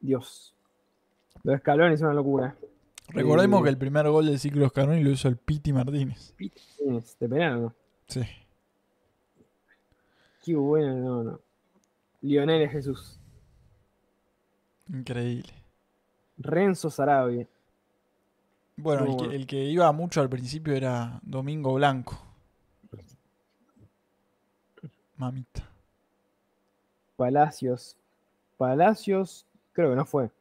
Dios. Los Escalones es una locura. Recordemos eh, que el primer gol del ciclo Escalones lo hizo el Piti Martínez. Piti Martínez, de penal, Sí. Qué bueno, no, no. Lionel Jesús. Increíble. Renzo Sarabia. Bueno, el que iba mucho al principio era Domingo Blanco. Mamita. Palacios. Palacios, creo que no fue.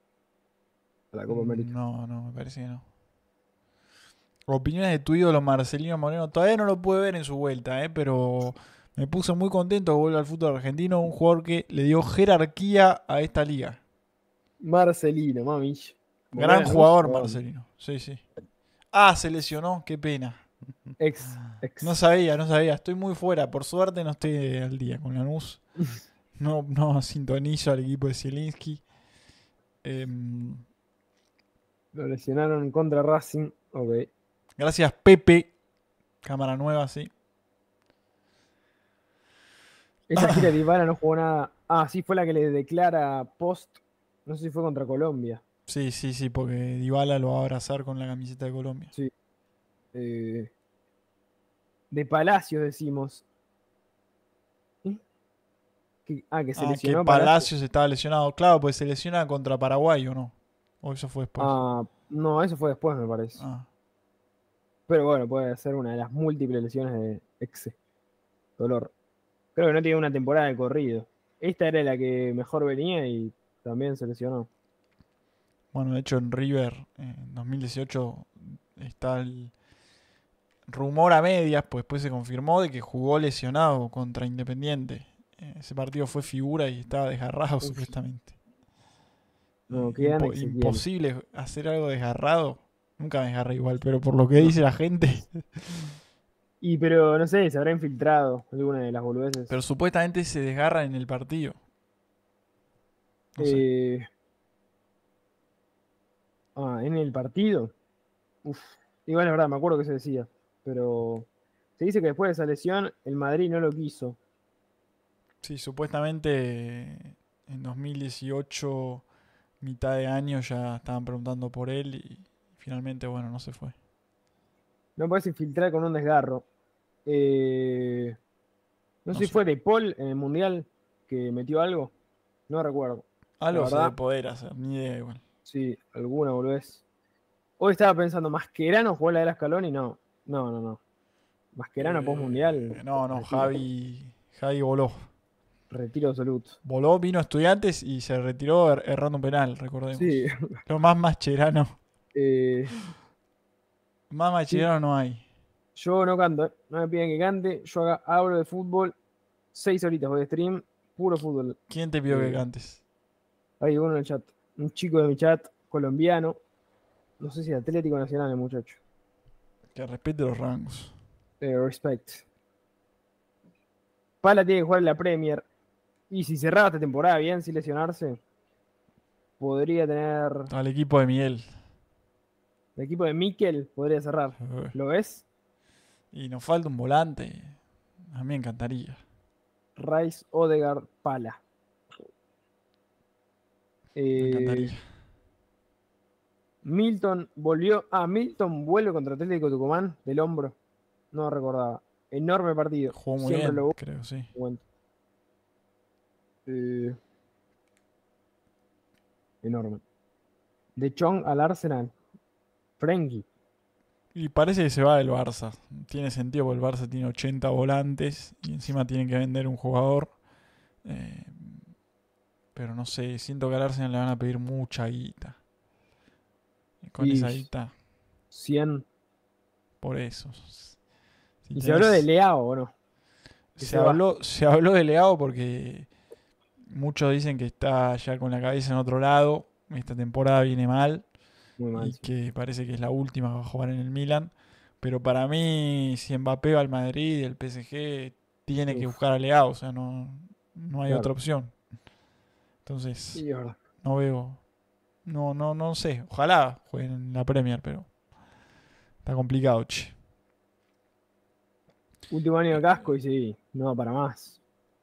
A la Copa América. No, no, me parece que no. Opiniones de tu ídolo Marcelino Moreno. Todavía no lo pude ver en su vuelta, eh, pero me puso muy contento que vuelva al fútbol argentino. Un jugador que le dio jerarquía a esta liga. Marcelino, mami. Gran jugador, Marcelino. Sí, sí. Ah, se lesionó, qué pena. Ah, ex, No sabía, no sabía. Estoy muy fuera. Por suerte no estoy al día con la Lanús. [LAUGHS] no, no [LAUGHS] sintonizo al equipo de Zielinski. Em, lo lesionaron contra Racing. Ok. Gracias, Pepe. Cámara nueva, sí. Esa gira [LAUGHS] de no jugó nada. Ah, sí, fue la que le declara post. No sé si fue contra Colombia. Sí, sí, sí, porque Dybala lo va a abrazar con la camiseta de Colombia. Sí. Eh, de Palacios decimos. Que, ah, que se ah, Palacios, estaba lesionado. Claro, pues se lesiona contra Paraguay o no. O eso fue después. Ah, no, eso fue después, me parece. Ah. Pero bueno, puede ser una de las múltiples lesiones de exe. dolor. Creo que no tiene una temporada de corrido. Esta era la que mejor venía y también se lesionó. Bueno, de hecho en River en 2018 está el rumor a medias, pues después se confirmó de que jugó lesionado contra Independiente eh, ese partido fue figura y estaba desgarrado supuestamente. No, eh, imposible hacer algo desgarrado. Nunca me desgarré igual, pero por lo que dice la gente. [LAUGHS] Y pero no sé, se habrá infiltrado alguna de las boludeces. Pero supuestamente se desgarra en el partido. Eh, ah, en el partido. Igual es verdad, me acuerdo que se decía. Pero se dice que después de esa lesión, el Madrid no lo quiso. Sí, supuestamente eh, en 2018, mitad de año, ya estaban preguntando por él y finalmente, bueno, no se fue. No puedes infiltrar con un desgarro. Eh, no, sé si fue de Paul en el Mundial que metió algo. No recuerdo. Algo se debe poder hacer, ni idea igual. Sí, alguna volvés. Hoy estaba pensando, ¿Masquerano jugó la de escalón y No, no, no, no. ¿Masquerano eh, post mundial? No, no, Javi, Javi voló. Retiro absoluto. Voló, vino estudiantes y se retiró er-, errando un penal, recordemos. Sí. Lo más macherano. Eh. Más macherano no hay. Yo no canto, ¿eh? no me piden que cante. Yo hablo de fútbol seis horitas de stream, puro fútbol. ¿Quién te pidió que eh. cantes? Hay uno en el chat. Un chico de mi chat, colombiano. No sé si Atlético Nacional, el muchacho. Que respete los rangos. Eh, respect. Pala tiene que jugar en la Premier. Y si cerraba esta temporada bien, sin lesionarse, podría tener. Al equipo de Miguel. El equipo de Miquel podría cerrar. ¿Lo ves? Y nos falta un volante. A mí me encantaría. Rice Odegaard Pala. Eh, encantaría. Milton volvió. Ah, Milton vuelve contra Atlético Tucumán del hombro. No recordaba. Enorme partido. Jugó muy bien, creo, sí. Este, enorme. De Chong al Arsenal. Frenkie. Y parece que se va del Barça. Tiene sentido porque el Barça tiene 80 volantes y encima tienen que vender un jugador. Eh, pero no sé, siento que al Arsenal le van a pedir mucha guita. con esa guita. 100. Por eso. y se habló de Leao, ¿o no? se habló, se habló de Leao porque Muchos dicen que está ya con la cabeza en otro lado. Esta temporada viene mal. Muy mal y que parece que es la última que va a jugar en el Milan. Pero para mí, si Mbappé va al Madrid el PSG, tiene que buscar aliados. O sea, no, hay otra opción. Entonces, no veo. No, no, no sé. Ojalá jueguen en la Premier, pero está complicado, che. Último año de casco y sí, no para más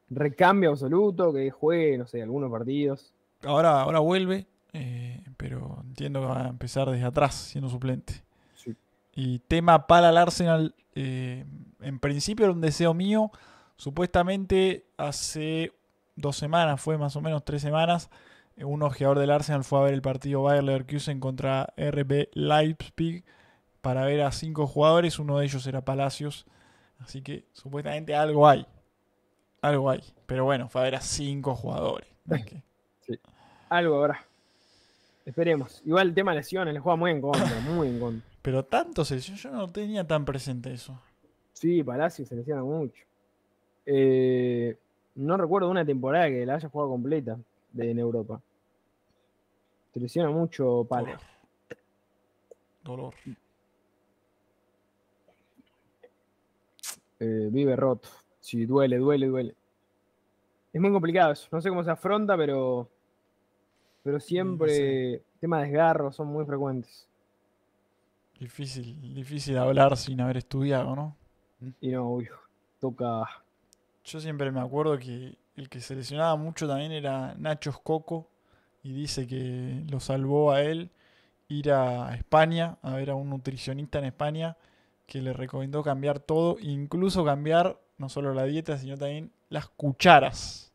recambio absoluto, que juegue, no sé, algunos partidos. Ahora, ahora vuelve, eh, pero entiendo que va a empezar desde atrás siendo suplente. Y tema para el Arsenal, eh, en principio era un deseo mío, supuestamente hace dos semanas, fue más o menos tres semanas, eh, un ojeador del Arsenal fue a ver el partido Bayer Leverkusen contra RB Leipzig para ver a cinco jugadores, uno de ellos era Palacios, así que supuestamente algo hay. Algo hay. Pero bueno, fue a ver a cinco jugadores. Algo habrá. Esperemos. Igual el tema de lesiones le juega muy en contra, [LAUGHS] muy en contra. Pero tantos sesiones, yo no tenía tan presente eso. Sí, Palacio se lesiona mucho. Eh, no recuerdo una temporada que la haya jugado completa en Europa. Se lesiona mucho Palacio. Dolor. Eh, vive roto. Sí, duele, duele, duele. Es muy complicado eso. No sé cómo se afronta, pero. Pero siempre temas de desgarro son muy frecuentes. Difícil, difícil hablar sin haber estudiado, ¿no? Y no, obvio. Toca. Yo siempre me acuerdo que el que se lesionaba mucho también era Nacho Coco. Y dice que lo salvó a él ir a España, a ver a un nutricionista en España que le recomendó cambiar todo, incluso cambiar no solo la dieta, sino también las cucharas.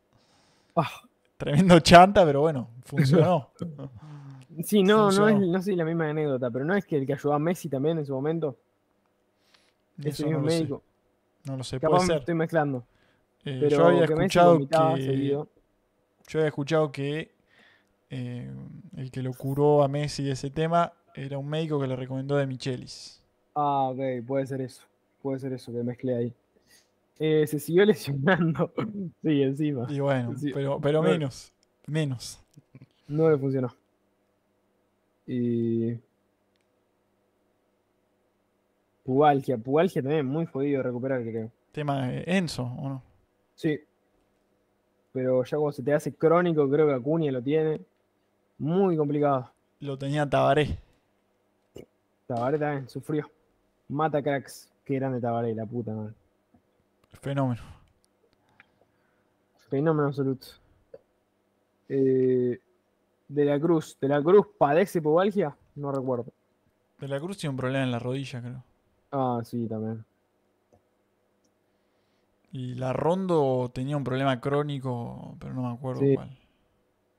Ah. Tremendo chanta, pero bueno, funcionó. [LAUGHS] sí, no, no es sé la misma anécdota, pero no es que el que ayudó a Messi también en su momento. Eso mismo médico. No lo sé, puede ser. estoy mezclando. Eh, yo había escuchado que. Yo había escuchado que el que lo curó a Messi de ese tema era un médico que le recomendó de Michelis. Ah, ok, puede ser eso. Puede ser eso que mezclé ahí. Eh, se siguió [LAUGHS] lesionando. sí, encima. Y bueno, pero, menos. Menos. No le funcionó. Y. Pugalgia. Pugalgia también muy jodido de recuperar, creo. Tema de Enzo, ¿o no? Sí. Pero ya cuando se te hace crónico, creo que Acuña lo tiene. Muy complicado. Lo tenía Tabaré. Tabaré también sufrió. Mata cracks. Qué grande Tabaré, la puta madre. Fenómeno. Fenómeno absoluto. Eh, de la Cruz. ¿De la Cruz padece hipovalgia? No recuerdo. De la Cruz tiene un problema en la rodilla, creo. Ah, sí, también. Y la Rondo tenía un problema crónico, pero no me acuerdo cuál.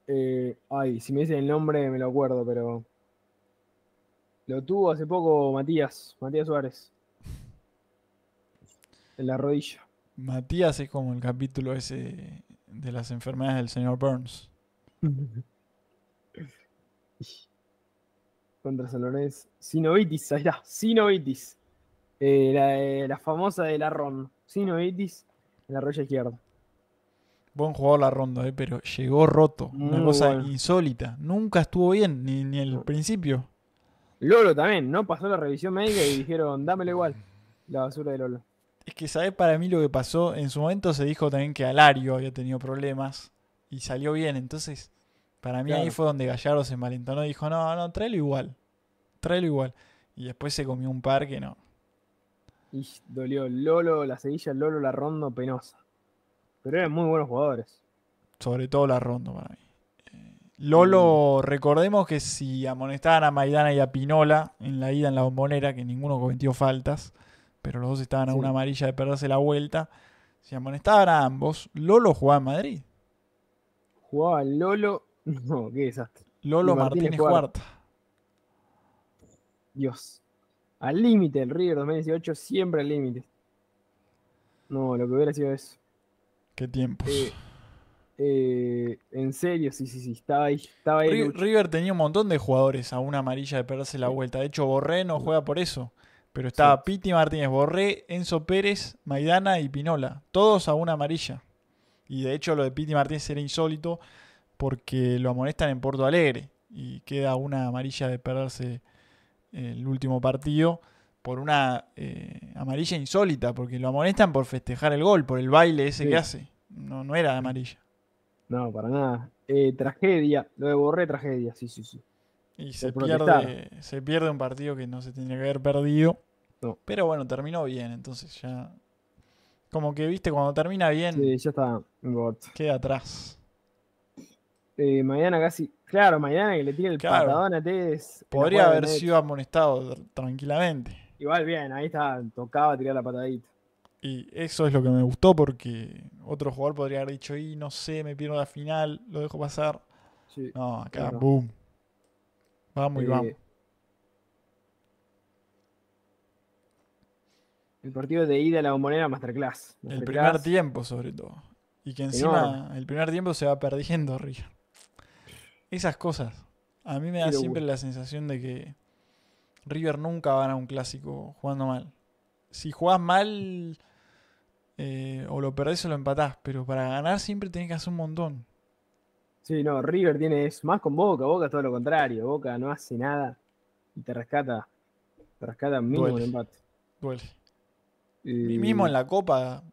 Eh, ay, si me dicen el nombre me lo acuerdo, pero. Lo tuvo hace poco Matías, Matías Suárez la rodilla. Matías es como el capítulo ese de las enfermedades del señor Burns. [LAUGHS] Contra San Sinovitis, ahí está, sinovitis. Eh, eh, la, famosa de la RON. Sinovitis en la rodilla izquierda. Buen jugador la ronda, eh, pero llegó roto. una cosa insólita. Nunca estuvo bien, ni, en el principio. Lolo también, no pasó la revisión médica y dijeron, dámelo igual. La basura de Lolo es que, ¿sabes? Para mí lo que pasó, en su momento se dijo también que Alario había tenido problemas y salió bien. Entonces, para mí ahí fue donde Gallardo se malentonó y dijo, no, no, tráelo igual. Tráelo igual. Y después se comió un par que no. Y dolió Lolo, la Sevilla, Lolo, la Rondo, penosa. Pero eran muy buenos jugadores. Sobre todo la Rondo para mí. Eh, Lolo, recordemos que si amonestaban a Maidana y a Pinola en la ida en la bombonera, que ninguno cometió faltas, pero los dos estaban a una amarilla de perderse la vuelta. Se amonestaban a ambos. Lolo jugaba en Madrid. Jugaba Lolo. [LAUGHS] No, qué desastre. Lolo Martínez, Cuarta. Dios. Al límite, el River 2018 siempre al límite. No, lo que hubiera sido eso. Qué tiempos. Eh, eh, en serio, sí, sí, sí. Estaba ahí. Estaba River, tenía un montón de jugadores a una amarilla de perderse la vuelta. De hecho, Borreno no juega por eso. Pero estaba Piti Martínez, Borré, Enzo Pérez, Maidana y Pinola. Todos a una amarilla. Y de hecho lo de Piti Martínez era insólito porque lo amonestan en Porto Alegre. Y queda una amarilla de perderse el último partido por una eh, amarilla insólita, porque lo amonestan por festejar el gol, por el baile ese que hace. No, no era amarilla. No, para nada. Eh, tragedia, lo de Borré, tragedia, sí, sí, sí. Y se pierde, se pierde un partido que no se tendría que haber perdido. Pero bueno, terminó bien, entonces ya. Como que viste, cuando termina bien. Sí, ya está. Queda atrás. Eh, mañana casi. Claro, mañana que le tire el patadón a Tedes Podría haber sido amonestado tranquilamente. Igual bien, ahí está, tocaba tirar la patadita. Y eso es lo que me gustó porque otro jugador podría haber dicho, y no sé, me pierdo la final, lo dejo pasar. no, acá, boom, Vamos, y vamos. Eh, el partido de ida a la bombonera Masterclass. El primer tiempo, sobre todo. Y que encima el primer tiempo se va perdiendo, [LAUGHS] River. Esas cosas. A mí me da siempre la sensación de que River nunca gana un clásico jugando mal. Si jugás mal, eh, o lo perdés o lo empatás. Pero para ganar siempre tenés que hacer un montón. Sí, no, River tiene es más con Boca, Boca es todo lo contrario, Boca no hace nada y te rescata, te rescata mínimo el empate. Y... mismo en la Copa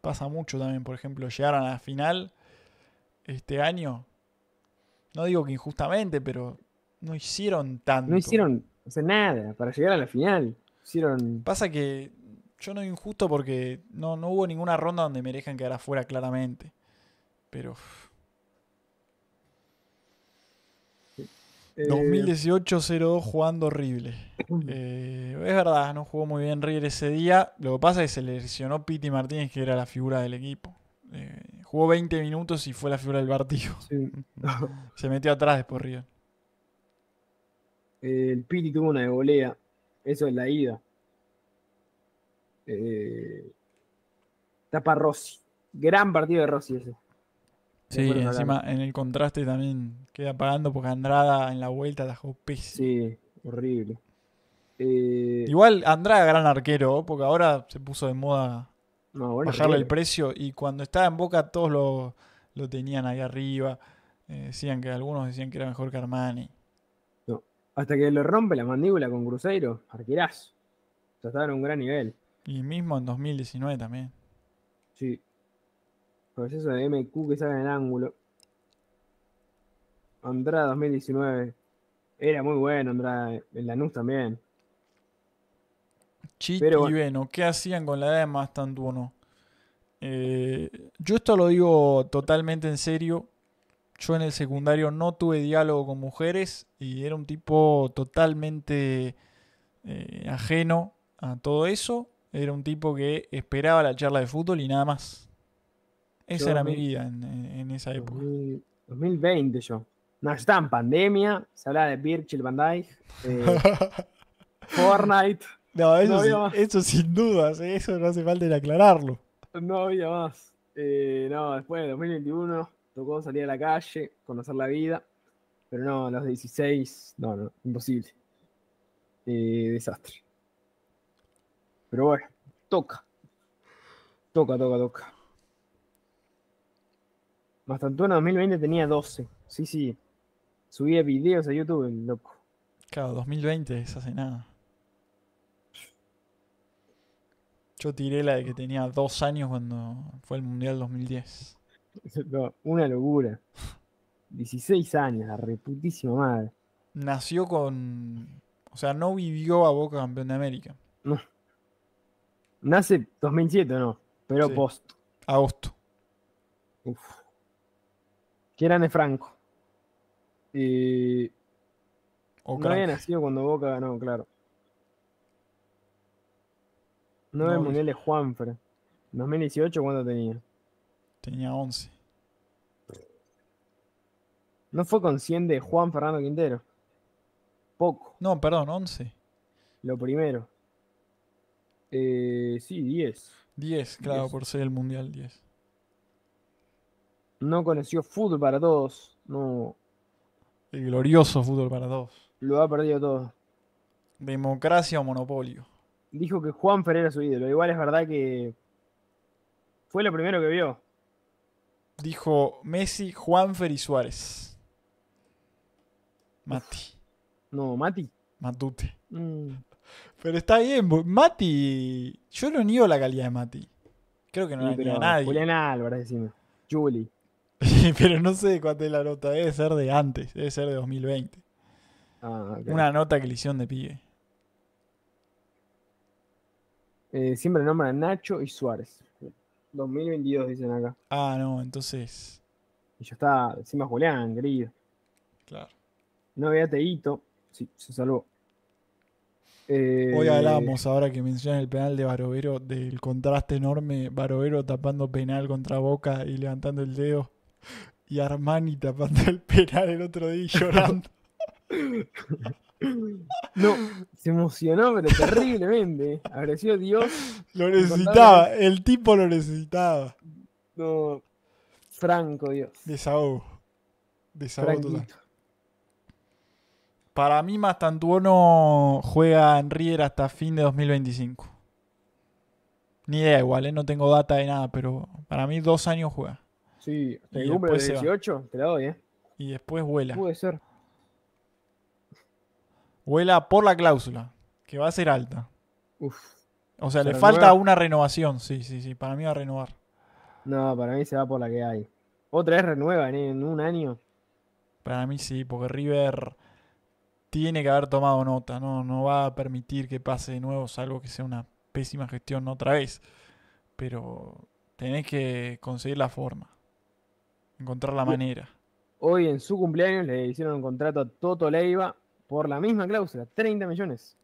pasa mucho también, por ejemplo, llegaron a la final este año, no digo que injustamente, pero no hicieron tanto. No hicieron nada para llegar a la final. Hicieron... Pasa que yo no injusto porque no, no hubo ninguna ronda donde merezcan quedar afuera claramente. Pero... 2018-02 eh, jugando horrible. [CLEARS THROAT] Eh, es verdad, no jugó muy bien River ese día. Lo que pasa es que se lesionó Piti Martínez, que era la figura del equipo. Eh, jugó 20 minutos y fue la figura del partido. [LAUGHS] se metió atrás después River. El Piti tuvo una de volea. Eso es la ida. Eh, tapa Rossi. Gran partido de Rossi ese. Sí, encima en el contraste también Queda pagando porque Andrada en la vuelta dejó pésimo. Sí, horrible. Eh, Igual Andrada gran arquero, ¿eh? porque ahora se puso de moda bajarle el precio y cuando estaba en Boca todos lo, tenían ahí arriba. Eh, decían que algunos decían que era mejor que Armani. hasta que le rompe la mandíbula con Cruzeiro, arquerazo. O sea, estaba en un gran nivel. Y mismo en 2019 también. Sí. Proceso de MQ que sale en el ángulo. Andrade 2019. Era muy bueno Andrade, En la Lanús también. Chit Pero, y ¿qué hacían con la edad tanto uno. Eh, yo esto lo digo totalmente en serio. Yo en el secundario no tuve diálogo con mujeres y era un tipo totalmente eh, ajeno a todo eso. Era un tipo que esperaba la charla de fútbol y nada más. Esa era mi vida en esa época. 2020 yo. No, estaba pandemia, se habla de Virgil van Dyke, [LAUGHS] Fortnite. No, eso, sin, dudas, ¿eh? eso no hace falta de aclararlo. No había más. Eh, no, después de 2021 tocó salir a la calle, conocer la vida, pero no, a los 16, no, no, imposible. Eh, desastre. Pero bueno, toca. Toca, toca, toca. Más en 2020 tenía 12. Sí, sí subía videos a YouTube, loco. Claro, 2020 es hace nada. Yo tiré la de que tenía dos años cuando fue el Mundial 2010. [LAUGHS] una locura. 16 años, la reputísima madre. Nació con. O sea, no vivió a Boca campeón de América. No. Nace 2007, no. Pero post. Agosto. Uf. ¿Quién era Franco? Oh, no había nacido cuando Boca ganó, claro. Nueve mundiales Juanfre. En 2018, ¿cuánto tenía? Tenía 11. ¿No fue con 100 de Juan Fernando Quintero? Poco. No, perdón, 11. Lo primero. Eh, sí, 10. 10, claro, por ser el mundial 10. No conoció fútbol para todos. No, el glorioso fútbol para todos. Lo ha perdido todo. Democracia o monopolio. Dijo que Juan era su ídolo. Igual es verdad que fue lo primero que vio. Dijo Messi, Juanfer y Suárez. Mati. No, Mati. Matute. Mm. Pero está bien, Mati. Yo no niego la calidad de Mati. Creo que no sí, la nadie. Julián Álvarez, decime. Juli. [LAUGHS] Pero no sé cuál es la nota, debe ser de antes, debe ser de 2020. Ah, Una nota que le hicieron de pibe. Eh, siempre nombran Nacho y Suárez. 2022 dicen acá. Ah, no, entonces. Y ya está, encima Julián, querido. Claro. No había Teito, sí, se salvó. Hoy eh, hablábamos ahora que mencionan el penal de Barovero, del contraste enorme, Barovero tapando penal contra Boca y levantando el dedo. [LAUGHS] y Armani tapando el penal el otro día y llorando. [LAUGHS] No, se emocionó, pero terriblemente. ¿eh? Agradeció Dios. Lo necesitaba, el tipo lo necesitaba. Franco, Dios. Desahogo. Desahogo total. Para mí, Mastantuono juega en Rier hasta fin de 2025. Ni idea, igual, ¿eh? no tengo data de nada, pero para mí dos años juega. Sí, el número 18, te la doy, ¿eh? Y después vuela. Puede ser. Vuela por la cláusula, que va a ser alta. Uf. O sea, le falta una renovación, sí, sí, sí. Para mí va a renovar. No, para mí se va por la que hay. Otra vez renueva en un año. Para mí sí, porque River tiene que haber tomado nota, ¿no? No va a permitir que pase de nuevo, salvo que sea una pésima gestión otra vez. Pero tenés que conseguir la forma. Encontrar la manera. Hoy en su cumpleaños le hicieron un contrato a Toto Leiva por la misma cláusula, 30 millones.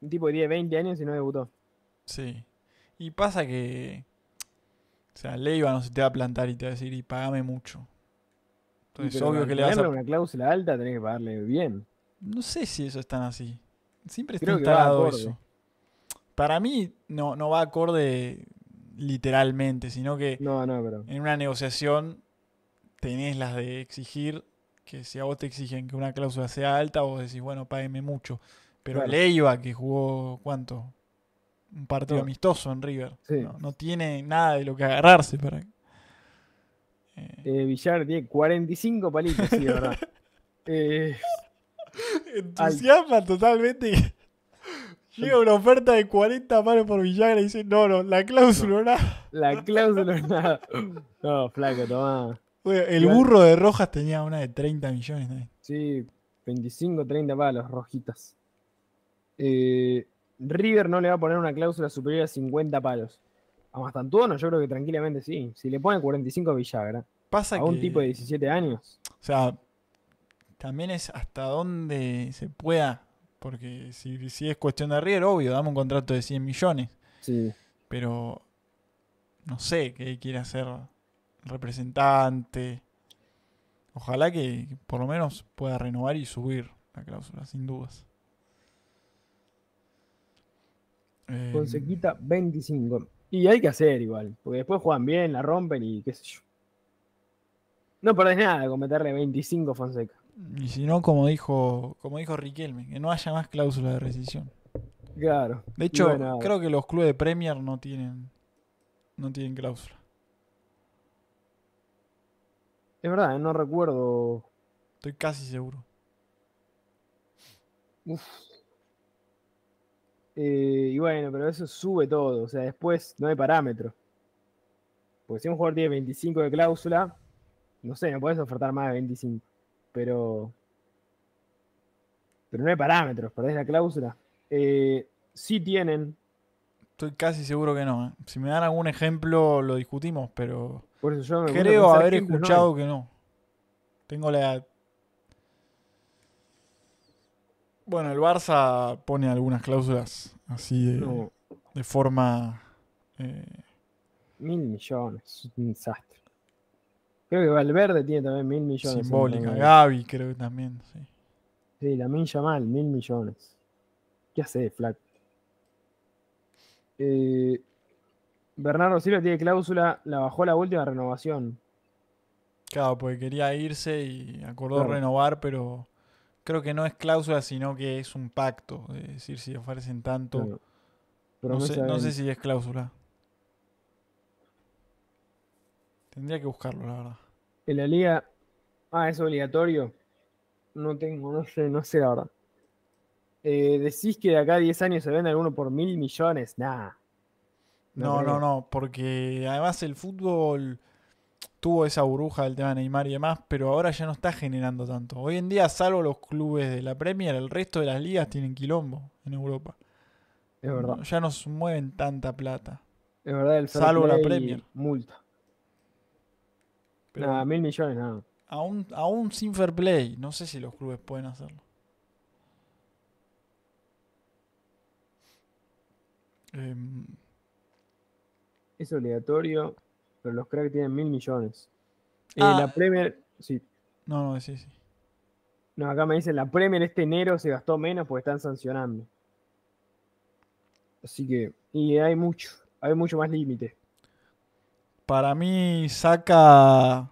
Un tipo de 10, 20 años y no debutó. Sí. Y pasa que. O sea, Leiva no se te va a plantar y te va a decir, y pagame mucho. Entonces, obvio que, le vas a. una cláusula alta tenés que pagarle bien. No sé si eso es tan así. Siempre está eso. Para mí, no, no va acorde literalmente, sino que. En una negociación tenés las de exigir, que si a vos te exigen que una cláusula sea alta, vos decís, bueno, págueme mucho. Pero Leiva, que jugó, ¿cuánto? Un partido amistoso en River. No, tiene nada de lo que agarrarse para... Eh. eh tiene 45 palitos, sí, de verdad. [LAUGHS] Eh, Entusiasma totalmente. [LAUGHS] Llega una oferta de 40 palos por Villagra y dice, no, no, la cláusula La cláusula nada. No, flaco, toma el burro de Rojas tenía una de 30 millones. Sí, 25, 30 palos, rojitas. Eh, River no le va a poner una cláusula superior a 50 palos. A no yo creo que tranquilamente sí. Si le pone 45 Villagra. Pasa a un tipo de 17 años. O sea, también es hasta donde se pueda. Porque si, si es cuestión de River, obvio, damos un contrato de 100 millones. Sí. Pero no sé qué quiere hacer representante. Ojalá que, por lo menos pueda renovar y subir la cláusula, sin dudas. Fonsequita... Eh, pues 25. Y hay que hacer igual, porque después juegan bien, la rompen y qué sé yo. No perdés nada con meterle 25 Fonseca. Y si no, como dijo, como dijo Riquelme, que no haya más cláusula de rescisión. Claro. De hecho, creo que los clubes de Premier no tienen, no tienen cláusula. Es verdad, ¿eh? no recuerdo. Estoy casi seguro. Uf. Eh, y bueno, pero eso sube todo. O sea, después no hay parámetros. Porque si un jugador tiene 25 de cláusula, no sé, me puedes ofertar más de 25. Pero. Pero no hay parámetros, perdés la cláusula. Eh, sí tienen. Estoy casi seguro que no. Si me dan algún ejemplo, lo discutimos, pero. Creo haber escuchado que no. Tengo la. Bueno, el Barça pone algunas cláusulas así de, forma. Eh, mil millones, un desastre. Creo que Valverde tiene también mil millones. Simbólica, Gaby creo que también, sí. Sí, la milla mal, mil millones. ¿Qué hace, flat Eh, Bernardo Silva tiene cláusula, la bajó la última renovación. Claro, porque quería irse y acordó renovar, pero creo que no es cláusula, sino que es un pacto. Es decir, si ofrecen tanto. No, sé, si es cláusula. Tendría que buscarlo, la verdad. En la liga. Ah, es obligatorio. No tengo, no sé, no sé la eh, decís que de acá a 10 años se vende alguno por mil millones. Nah. No, no, no, porque además el fútbol tuvo esa burbuja del tema de Neymar y demás, pero ahora ya no está generando tanto. Hoy en día, salvo los clubes de la Premier, el resto de las ligas tienen quilombo en Europa. Es verdad. ya no mueven tanta plata. Es verdad, el Salvo la Premier. Multa. nada, mil millones, nada. Aún, aún sin fair play, no sé si los clubes pueden hacerlo. Eh, es obligatorio, pero los cracks tienen mil millones. Eh, ah. La Premier, sí. No, no, sí, sí. No, acá me dicen, la Premier este enero se gastó menos porque están sancionando. Así que, y hay mucho, hay mucho más límite. Para mí saca,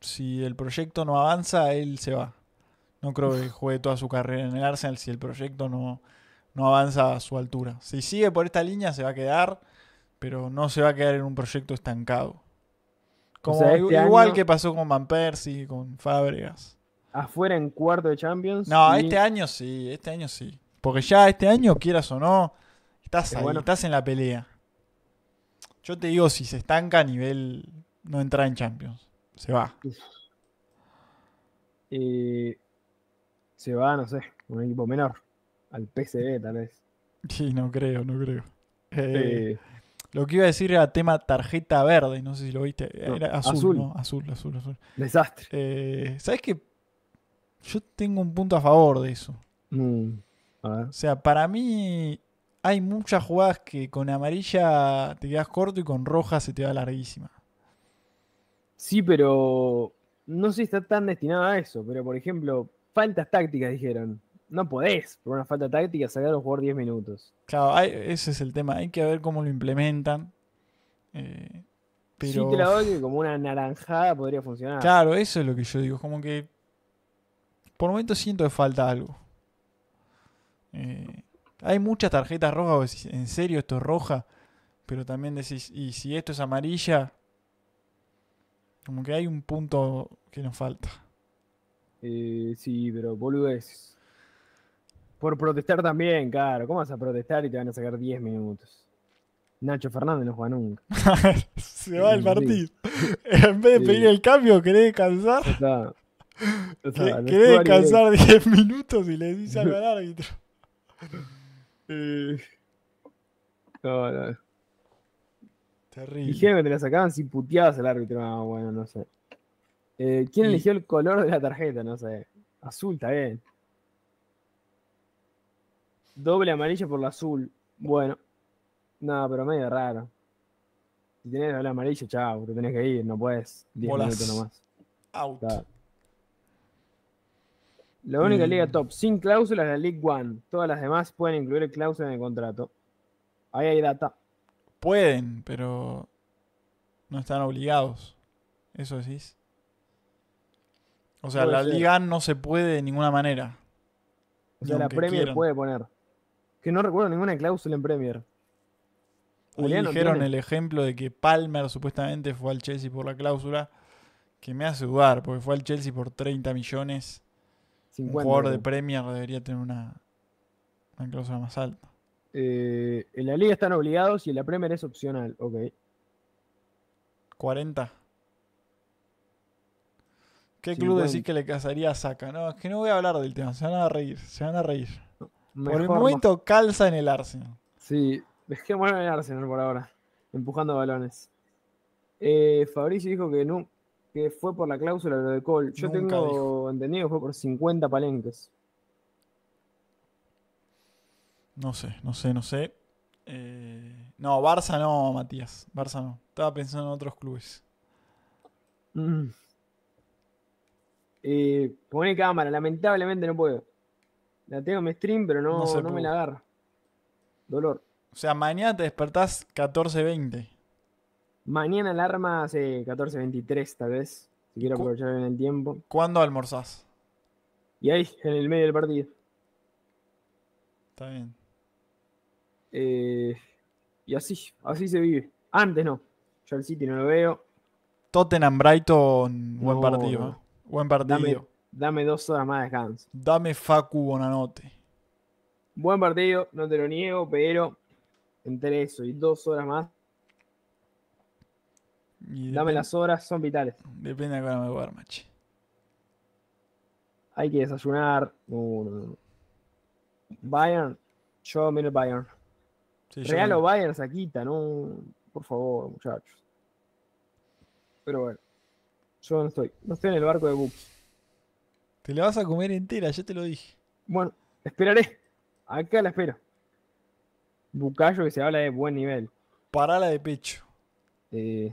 si el proyecto no avanza, él se va. No creo que [LAUGHS] juegue toda su carrera en el Arsenal si el proyecto no, no avanza a su altura. Si sigue por esta línea, se va a quedar pero no se va a quedar en un proyecto estancado. Como, este igual que pasó con Van Persie, con Fábregas. Afuera en cuarto de Champions. No, este año sí, este año sí. Porque ya este año, quieras o no, estás estás en la pelea. Yo te digo, si se estanca a nivel. No entra en Champions. Se va. Eh, se va, no sé, un equipo menor. Al PCB, tal vez. [LAUGHS] Sí, no creo, no creo. Eh, eh, lo que iba a decir era tema tarjeta verde, no sé si lo viste. Era azul, azul. ¿no? Azul, azul, azul. Desastre. Eh, ¿Sabes qué? Yo tengo un punto a favor de eso. Mm, o sea, para mí hay muchas jugadas que con amarilla te quedas corto y con roja se te va larguísima. Sí, pero no sé si está tan destinada a eso. Pero por ejemplo, faltas tácticas dijeron no podés, por una falta táctica, sacar a los jugadores 10 minutos. Claro, hay, ese es el tema. Hay que ver cómo lo implementan. Eh, Sí, te la doy como una naranjada podría funcionar. Claro, eso es lo que yo digo. Como que por momentos siento que falta algo. Eh, hay muchas tarjetas rojas. en serio, esto es roja. Pero también decís, y si esto es amarilla, como que hay un punto que nos falta. Eh, sí, pero boludo es por protestar también, claro. ¿Cómo vas a protestar y te van a sacar 10 minutos? Nacho Fernández no juega nunca. [LAUGHS] Se va el partido. en vez de pedir el cambio, ¿querés descansar? [LAUGHS] ¿Querés descansar 10 minutos y le decís algo al [LAUGHS] árbitro? No, Terrible. Dijeron que te la sacaban sin puteadas al árbitro. Ah, bueno, no sé. Eh, ¿Quién eligió el color de la tarjeta? No sé. Azul, está bien. Doble amarilla por la azul. Bueno. Nada, pero medio raro. Si tenés doble amarilla, chao, te tenés que ir, no puedes. 10 minutos nomás. La única liga mm. top sin cláusulas es la League One. Todas las demás pueden incluir cláusulas en el contrato. Ahí hay data. Pueden, pero no están obligados. Eso decís. O sea, la Liga no se puede de ninguna manera. O sea, la Premier puede poner que no recuerdo ninguna cláusula en Premier. dijeron el ejemplo de que Palmer supuestamente fue al Chelsea por la cláusula, que me hace dudar, porque fue al Chelsea por 30 millones. El un jugador de Premier debería tener una, cláusula más alta. Eh, en la liga están obligados y en la Premier es opcional, ok. 40. ¿Qué club decís que le casaría a Saca? No, es que no voy a hablar del tema, se van a reír, se van a reír por el momento calza en el Arsenal. Sí, dejemos en el Arsenal por ahora, empujando balones. Eh, Fabricio dijo que no, que fue por la cláusula lo de Cole. Yo tengo entendido que fue por 50 palenques. No sé, no sé, no sé. Eh, no, Barça no, Matías. Barça no. Estaba pensando en otros clubes. Mm. Eh, pone cámara, lamentablemente no puedo. La tengo en mi stream, pero no, no, me la agarra. Dolor. O sea, mañana te despertás 14.20. Mañana la arma hace 14.23 tal vez. Si quiero aprovechar bien el tiempo. ¿Cuándo almorzás? Y ahí, en el medio del partido. Está bien. Eh, y así, así se vive. Antes no. Yo al City no lo veo. Tottenham Brighton, ¿eh? buen partido. Buen partido. Dame dos horas más de descanso. Dame Facu Bonanote. Buen partido, no te lo niego, pero entre eso y dos horas más. dame las horas, son vitales. Depende de cómo me jugar, macho. Hay que desayunar. Bayern, yo miro Bayern. Sí, Bayern se ¿no? Por favor, muchachos. Pero bueno, yo no estoy. No estoy en el barco de Boops. Te la vas a comer entera, ya te lo dije. Bueno, esperaré. Acá la espero. Bucayo que se habla de buen nivel. Parala de pecho. Eh,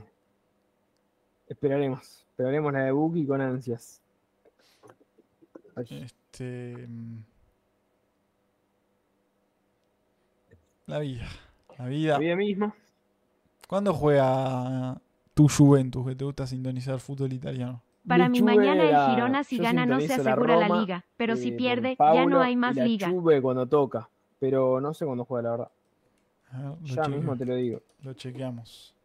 esperaremos. Esperaremos la de Buki con ansias. Este. Mm. La vida. La vida. La vida misma. ¿Cuándo juega tu Juventus que te gusta sintonizar fútbol italiano? Para mi mañana el Girona si gana no se asegura la, liga, pero si pierde ya no hay más liga. Sube cuando toca, pero no sé cuando juega la verdad. Ah, ya mismo te lo digo. Lo chequeamos.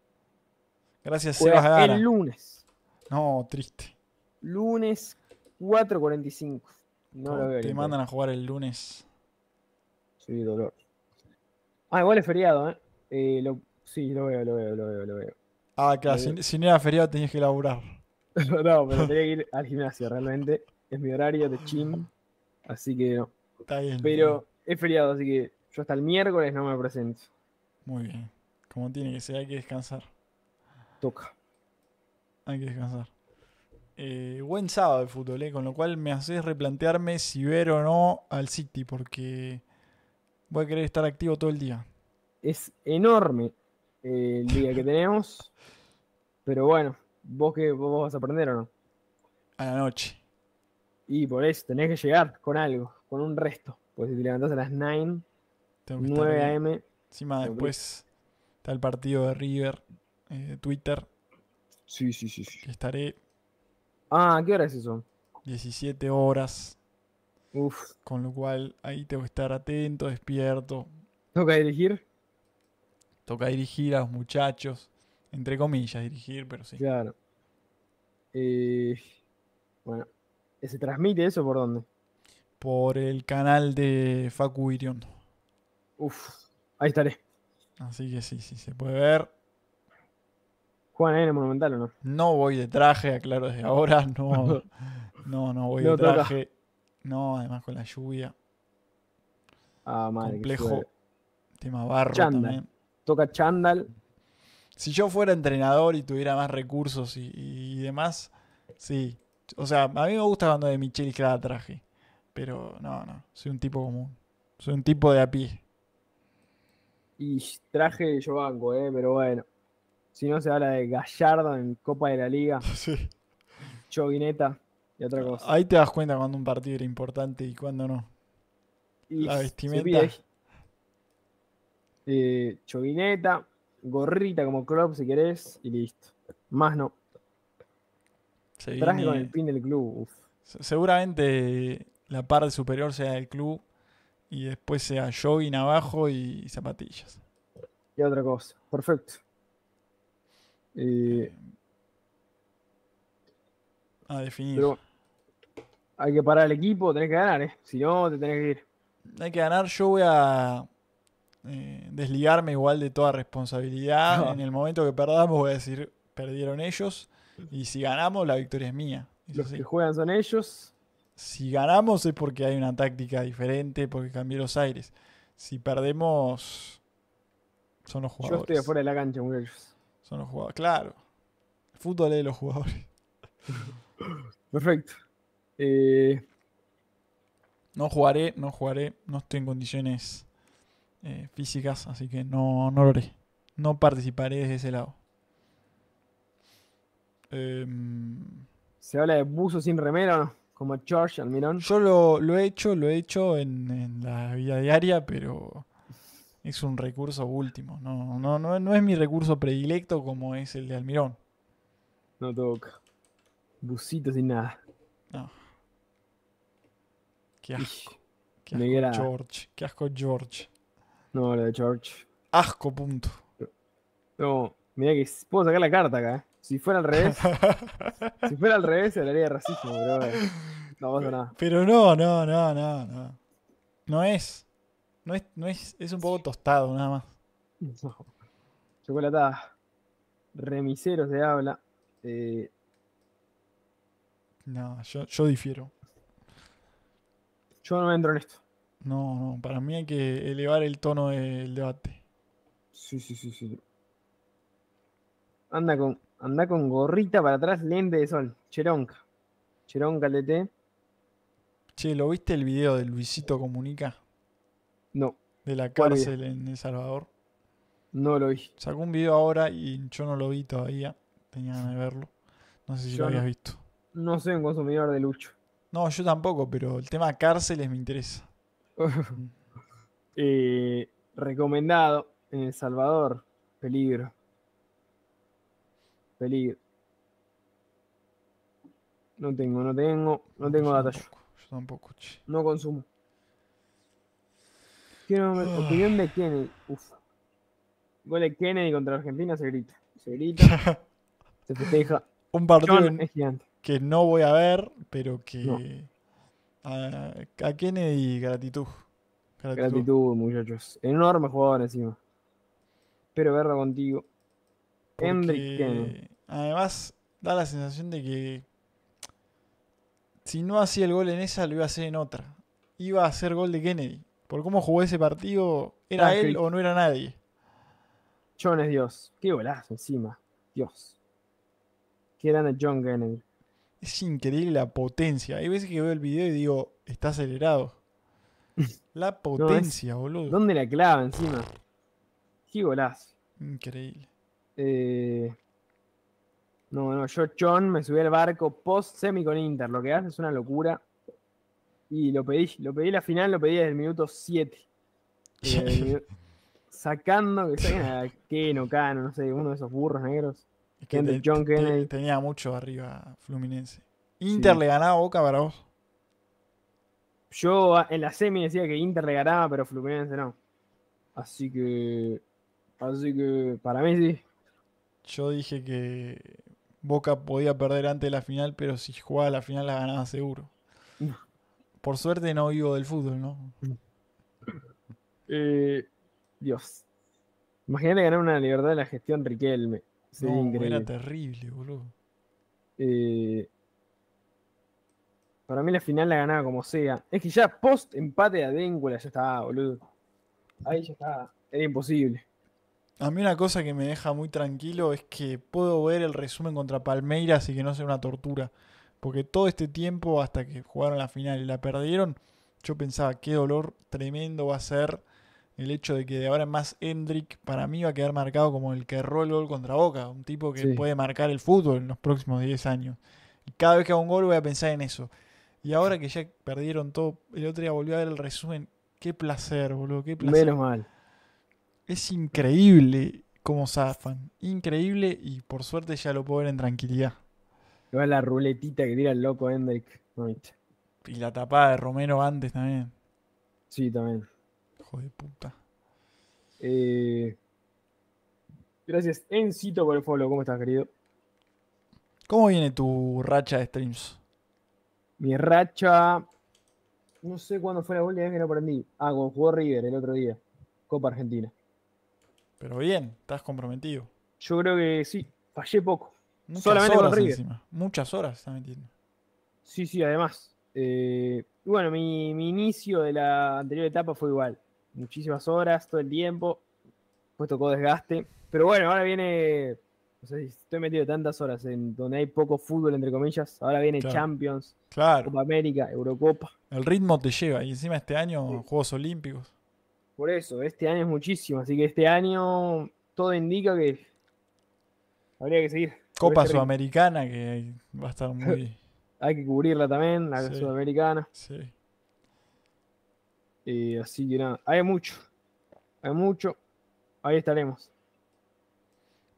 Gracias Sebas El lunes. No, triste. Lunes 4.45. No lo veo. Te mandan a jugar el lunes. Sí, dolor. Ah, igual es feriado, ¿eh? eh sí, lo veo, lo veo, lo veo, lo veo. Ah, claro, eh, si no era feriado tenías que laburar. [LAUGHS] no, pero tenía que ir al gimnasio, realmente. Es mi horario de chim, así que no. Está bien. Pero es feriado, así que yo hasta el miércoles no me presento. Muy bien. Como tiene que ser, hay que descansar. Toca. Hay que descansar. Eh, buen sábado de fútbol, eh, con lo cual me haces replantearme si ver o no al City, porque voy a querer estar activo todo el día. Es enorme eh, el día que [LAUGHS] tenemos, pero bueno, ¿Vos qué vos vas a aprender o no? A la noche. Y por eso tenés que llegar con algo, con un resto. Pues si te levantás a las 9, 9 a.m. Encima después está el partido de River, eh, Twitter. Sí, sí, sí, sí. estaré. Ah, ¿qué hora es eso? 17 horas. Uf. Con lo cual ahí tengo que estar atento, despierto. ¿Toca dirigir? Toca dirigir a los muchachos. Entre comillas, dirigir, pero sí. Claro. Eh, bueno, ¿eh, ¿se transmite eso por dónde? Por el canal de Facu Iriondo. Uf, ahí estaré. Así que sí, sí, se puede ver. Juan en el Monumental o no? No voy de traje, aclaro desde ahora. No, [LAUGHS] no, no voy de traje. No, además con la lluvia. Ah, madre. Complejo. Tema barro también. Toca chándal. Si yo fuera entrenador y tuviera más recursos y, demás, sí. O sea, a mí me gusta cuando de Michelle cada traje. Pero no, no. Soy un tipo común. Soy un tipo de a pie. Y traje yo banco, eh, pero bueno. Si no se habla de Gallardo en Copa de la Liga. [LAUGHS] Sí. Choguineta y otra ah, cosa. Ahí te das cuenta cuando un partido era importante y cuando no. la vestimenta. Eh, gorrita como club si querés, y listo. Más no. Se Traje con el pin del club. Seguramente la parte superior sea del club y después sea jogging abajo y zapatillas. Y otra cosa. Perfecto. ah A hay que parar el equipo, tenés que ganar, ¿eh? Si no, te tenés que ir. Hay que ganar. Yo voy a eh, desligarme igual de toda responsabilidad. En el momento que perdamos voy a decir, perdieron ellos. Y si ganamos, la victoria es mía. Si los que juegan son ellos. Si ganamos es porque hay una táctica diferente, porque cambié los aires. Si perdemos, son los jugadores. Yo estoy afuera de la cancha, Son los jugadores, claro. El fútbol es de los jugadores. [LAUGHS] Perfecto. Eh, no jugaré, no jugaré, no estoy en condiciones eh, físicas, así que no, no lo haré. No participaré desde ese lado. Em, ¿Se habla de buzo sin remero? Como George Almirón. Yo lo, lo he hecho, lo he hecho en, la vida diaria, pero es un recurso último. No, no, es mi recurso predilecto como es el de Almirón. No toca. Bucito sin nada. No. Qué Qué George. Qué asco, George. No, la de George. Asco, punto. No, mira que puedo sacar la carta acá. ¿eh? Si fuera al revés, [LAUGHS] si fuera al revés, se hablaría de racismo, pero no pasa nada. Pero no, no, no, no, no. No es. No es, no es, es un poco tostado nada más. No. Chocolatada. Remisero se habla. Eh. No, yo, yo difiero. Yo no entro en esto. No, no, para mí hay que elevar el tono del debate. Sí, sí, sí, sí. Anda con, anda con gorrita para atrás, lente de sol. Cheronca. Cheronca, LT. Che, ¿lo viste el video de Luisito Comunica? No. De la cárcel en El Salvador. No lo vi. Sacó un video ahora y yo no lo vi todavía. Tenía ganas de verlo. No sé si lo habías visto. No soy un consumidor de Lucho. No, yo tampoco, pero el tema cárceles me interesa. [LAUGHS] recomendado en El Salvador. Peligro. Peligro. No tengo, no tengo, no tengo data yo. tampoco, No consumo. Quiero ah. opinión de Kennedy. Uf. Gol de Kennedy contra Argentina se grita. Se grita. [LAUGHS] se festeja. Un partido que no voy a ver, pero que a, Kennedy gratitud. gratitud. muchachos. Enorme jugador encima. Pero verlo contigo. Además, da la sensación de que si no hacía el gol en esa, lo iba a hacer en otra. Iba a hacer gol de Kennedy. Por cómo jugó ese partido, ¿era ah, él o no era nadie? John es Dios. Qué golazo encima. Dios. Qué grande John Kennedy. Es increíble la potencia. Hay veces que veo el video y digo, está acelerado. [LAUGHS] La potencia, boludo. ¿Dónde la clava encima? Qué golazo. Increíble. Eh, no, no, yo, John, me subí al barco post-semi con Inter. Lo que haces es una locura. Y lo pedí, lo pedí la final, lo pedí desde el minuto 7. Eh, [LAUGHS] sacando que saquen a Keno, Cano, no sé, uno de esos burros negros que tenía mucho arriba Fluminense. Inter le ganaba a Boca para vos. Yo en la semi decía que Inter le ganaba, pero Fluminense no. Así que. Así que para mí sí. Yo dije que Boca podía perder antes de la final, pero si jugaba la final la ganaba seguro. [LAUGHS] Por suerte no vivo del fútbol, ¿no? Eh, Dios. Imagínate ganar una libertad de la gestión Riquelme. Era terrible, boludo. Eh, para mí la final la ganaba como sea. Es que ya post empate a dengula, ya estaba, boludo. Ahí ya estaba. Era imposible. A mí una cosa que me deja muy tranquilo es que puedo ver el resumen contra Palmeiras y que no sea una tortura. Porque todo este tiempo hasta que jugaron la final y la perdieron, yo pensaba qué dolor tremendo va a ser el hecho de que de ahora en más Hendrick para mí va a quedar marcado como el que erró el gol contra Boca, un tipo que puede marcar el fútbol en los próximos 10 años. cada vez que hago un gol voy a pensar en eso. Y ahora que ya perdieron todo, el otro día volví a ver el resumen. Qué placer, boludo, qué placer. Menos mal. Es increíble cómo zafan. Increíble y por suerte ya lo puedo ver en tranquilidad. la ruletita que tira el loco Hendrik Y la tapada de Romero antes también. Sí, también de puta. Eh, gracias, Encito, por el follow. ¿Cómo estás, querido? ¿Cómo viene tu racha de streams? Mi racha. No sé cuándo fue la última vez que la aprendí. Ah, cuando jugó River el otro día. Copa Argentina. Pero bien, estás comprometido. Yo creo que sí, fallé poco. Muchas Solamente horas con River. Muchas horas está metiendo. Sí, sí, además. Eh, bueno, mi, inicio de la anterior etapa fue igual muchísimas horas todo el tiempo, pues tocó desgaste. Pero bueno, ahora viene, no sé si estoy metido tantas horas en donde hay poco fútbol, entre comillas, ahora viene Champions, claro. Copa América, Eurocopa. El ritmo te lleva y encima este año Juegos Olímpicos. Por eso, este año es muchísimo, así que este año todo indica que habría que seguir. Copa este Sudamericana que va a estar muy... [LAUGHS] hay que cubrirla también, la Sudamericana. Sí. Eh, así que nada, hay mucho. Hay mucho. Ahí estaremos.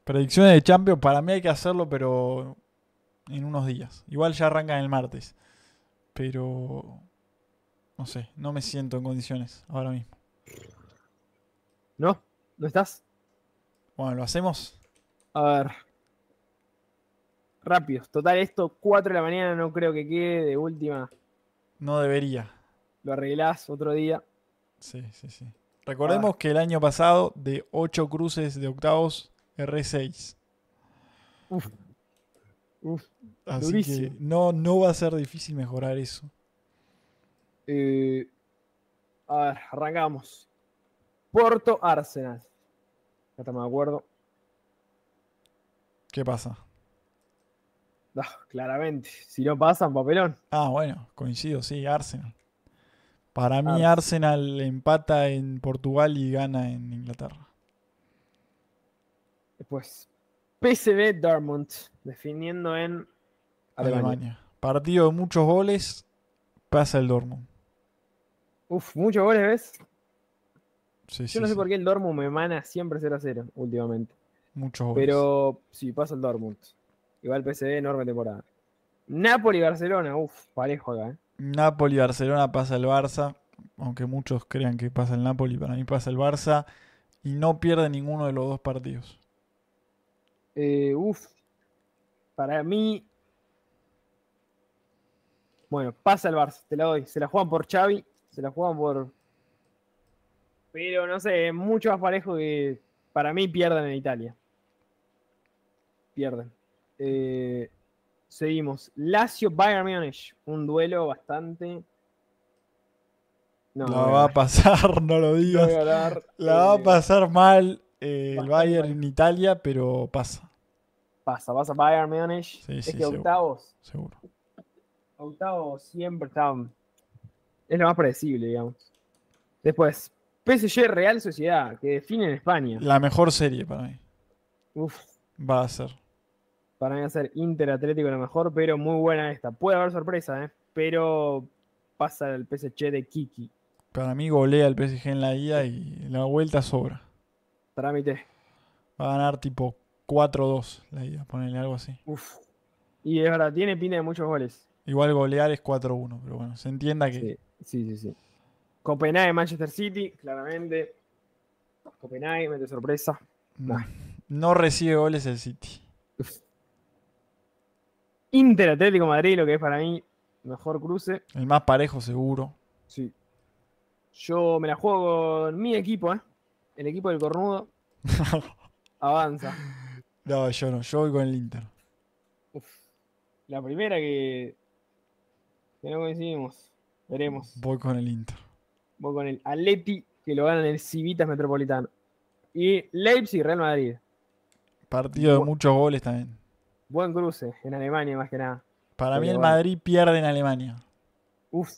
Predicciones de Champions, para mí hay que hacerlo, pero en unos días. Igual ya arrancan el martes. Pero no sé, no me siento en condiciones ahora mismo. ¿No? ¿No estás? Bueno, lo hacemos. A ver. Rápido. Total, esto 4 de la mañana no creo que quede de última. No debería lo arreglás otro día. Sí, sí, sí. Recordemos ah. que el año pasado, de 8 cruces de octavos, r 6. Uf. Uf. Así que no, no va a ser difícil mejorar eso. Eh, a ver, arrancamos. Porto Arsenal. Ya de acuerdo. ¿Qué pasa? Ah, claramente. Si no pasan, papelón. Ah, bueno, coincido, sí, Arsenal. Para mí Arsenal empata en Portugal y gana en Inglaterra. Después, PSV Dortmund, definiendo en Alemania. Partido de muchos goles, pasa el Dortmund. Uf, muchos goles, ¿ves? Yo no sé por qué el Dortmund me mana siempre 0 a 0 últimamente. Muchos goles. Pero sí, pasa el Dortmund. Igual PSV, enorme temporada. Napoli-Barcelona, uf, parejo acá, ¿eh? Napoli-Barcelona pasa el Barça, aunque muchos crean que pasa el Napoli, para mí pasa el Barça y no pierde ninguno de los dos partidos. Eh, uf, para mí... Bueno, pasa el Barça, te la doy. Se la juegan por Xavi, se la juegan por... Pero no sé, es mucho más parejo que para mí pierden en Italia. Pierden. Eh, Seguimos. Lazio Bayern Munich. Un duelo bastante. No, va a pasar, [LAUGHS] no lo digas. la va a eh, pasar mal eh, el Bayern en Italia, pero pasa. Pasa, pasa Bayern Munich. es que octavos. Seguro. Octavos siempre están. Es lo más predecible, digamos. Después, PSG Real Sociedad, que define en España. La mejor serie para mí. Uf. Va a ser. Para mí va a ser Inter Atlético lo mejor, pero muy buena esta. Puede haber sorpresa, ¿eh? pero pasa el PSG de Kiki. Para mí golea el PSG en la ida y la vuelta sobra. Trámite. Va a ganar tipo 4-2 la ida ponerle algo así. Y es verdad, tiene pinta de muchos goles. Igual golear es 4-1, pero bueno, se entienda que. Sí, sí, sí. Copenhague, Manchester City, claramente. Copenhague, mete sorpresa. No, recibe goles el City. Uf. Inter Atlético Madrid, lo que es para mí mejor cruce. El más parejo, seguro. Sí. Yo me la juego con mi equipo, ¿eh? El equipo del cornudo. [LAUGHS] avanza. No, yo no. Yo voy con el Inter. La primera que. que no coincidimos. Veremos. Voy con el Inter. Voy con el Atleti, que lo ganan el Civitas Metropolitano. Y Leipzig, Real Madrid. Partido de muchos goles también. Buen cruce en Alemania, más que nada. Para mí el Madrid pierde en Alemania. Uf.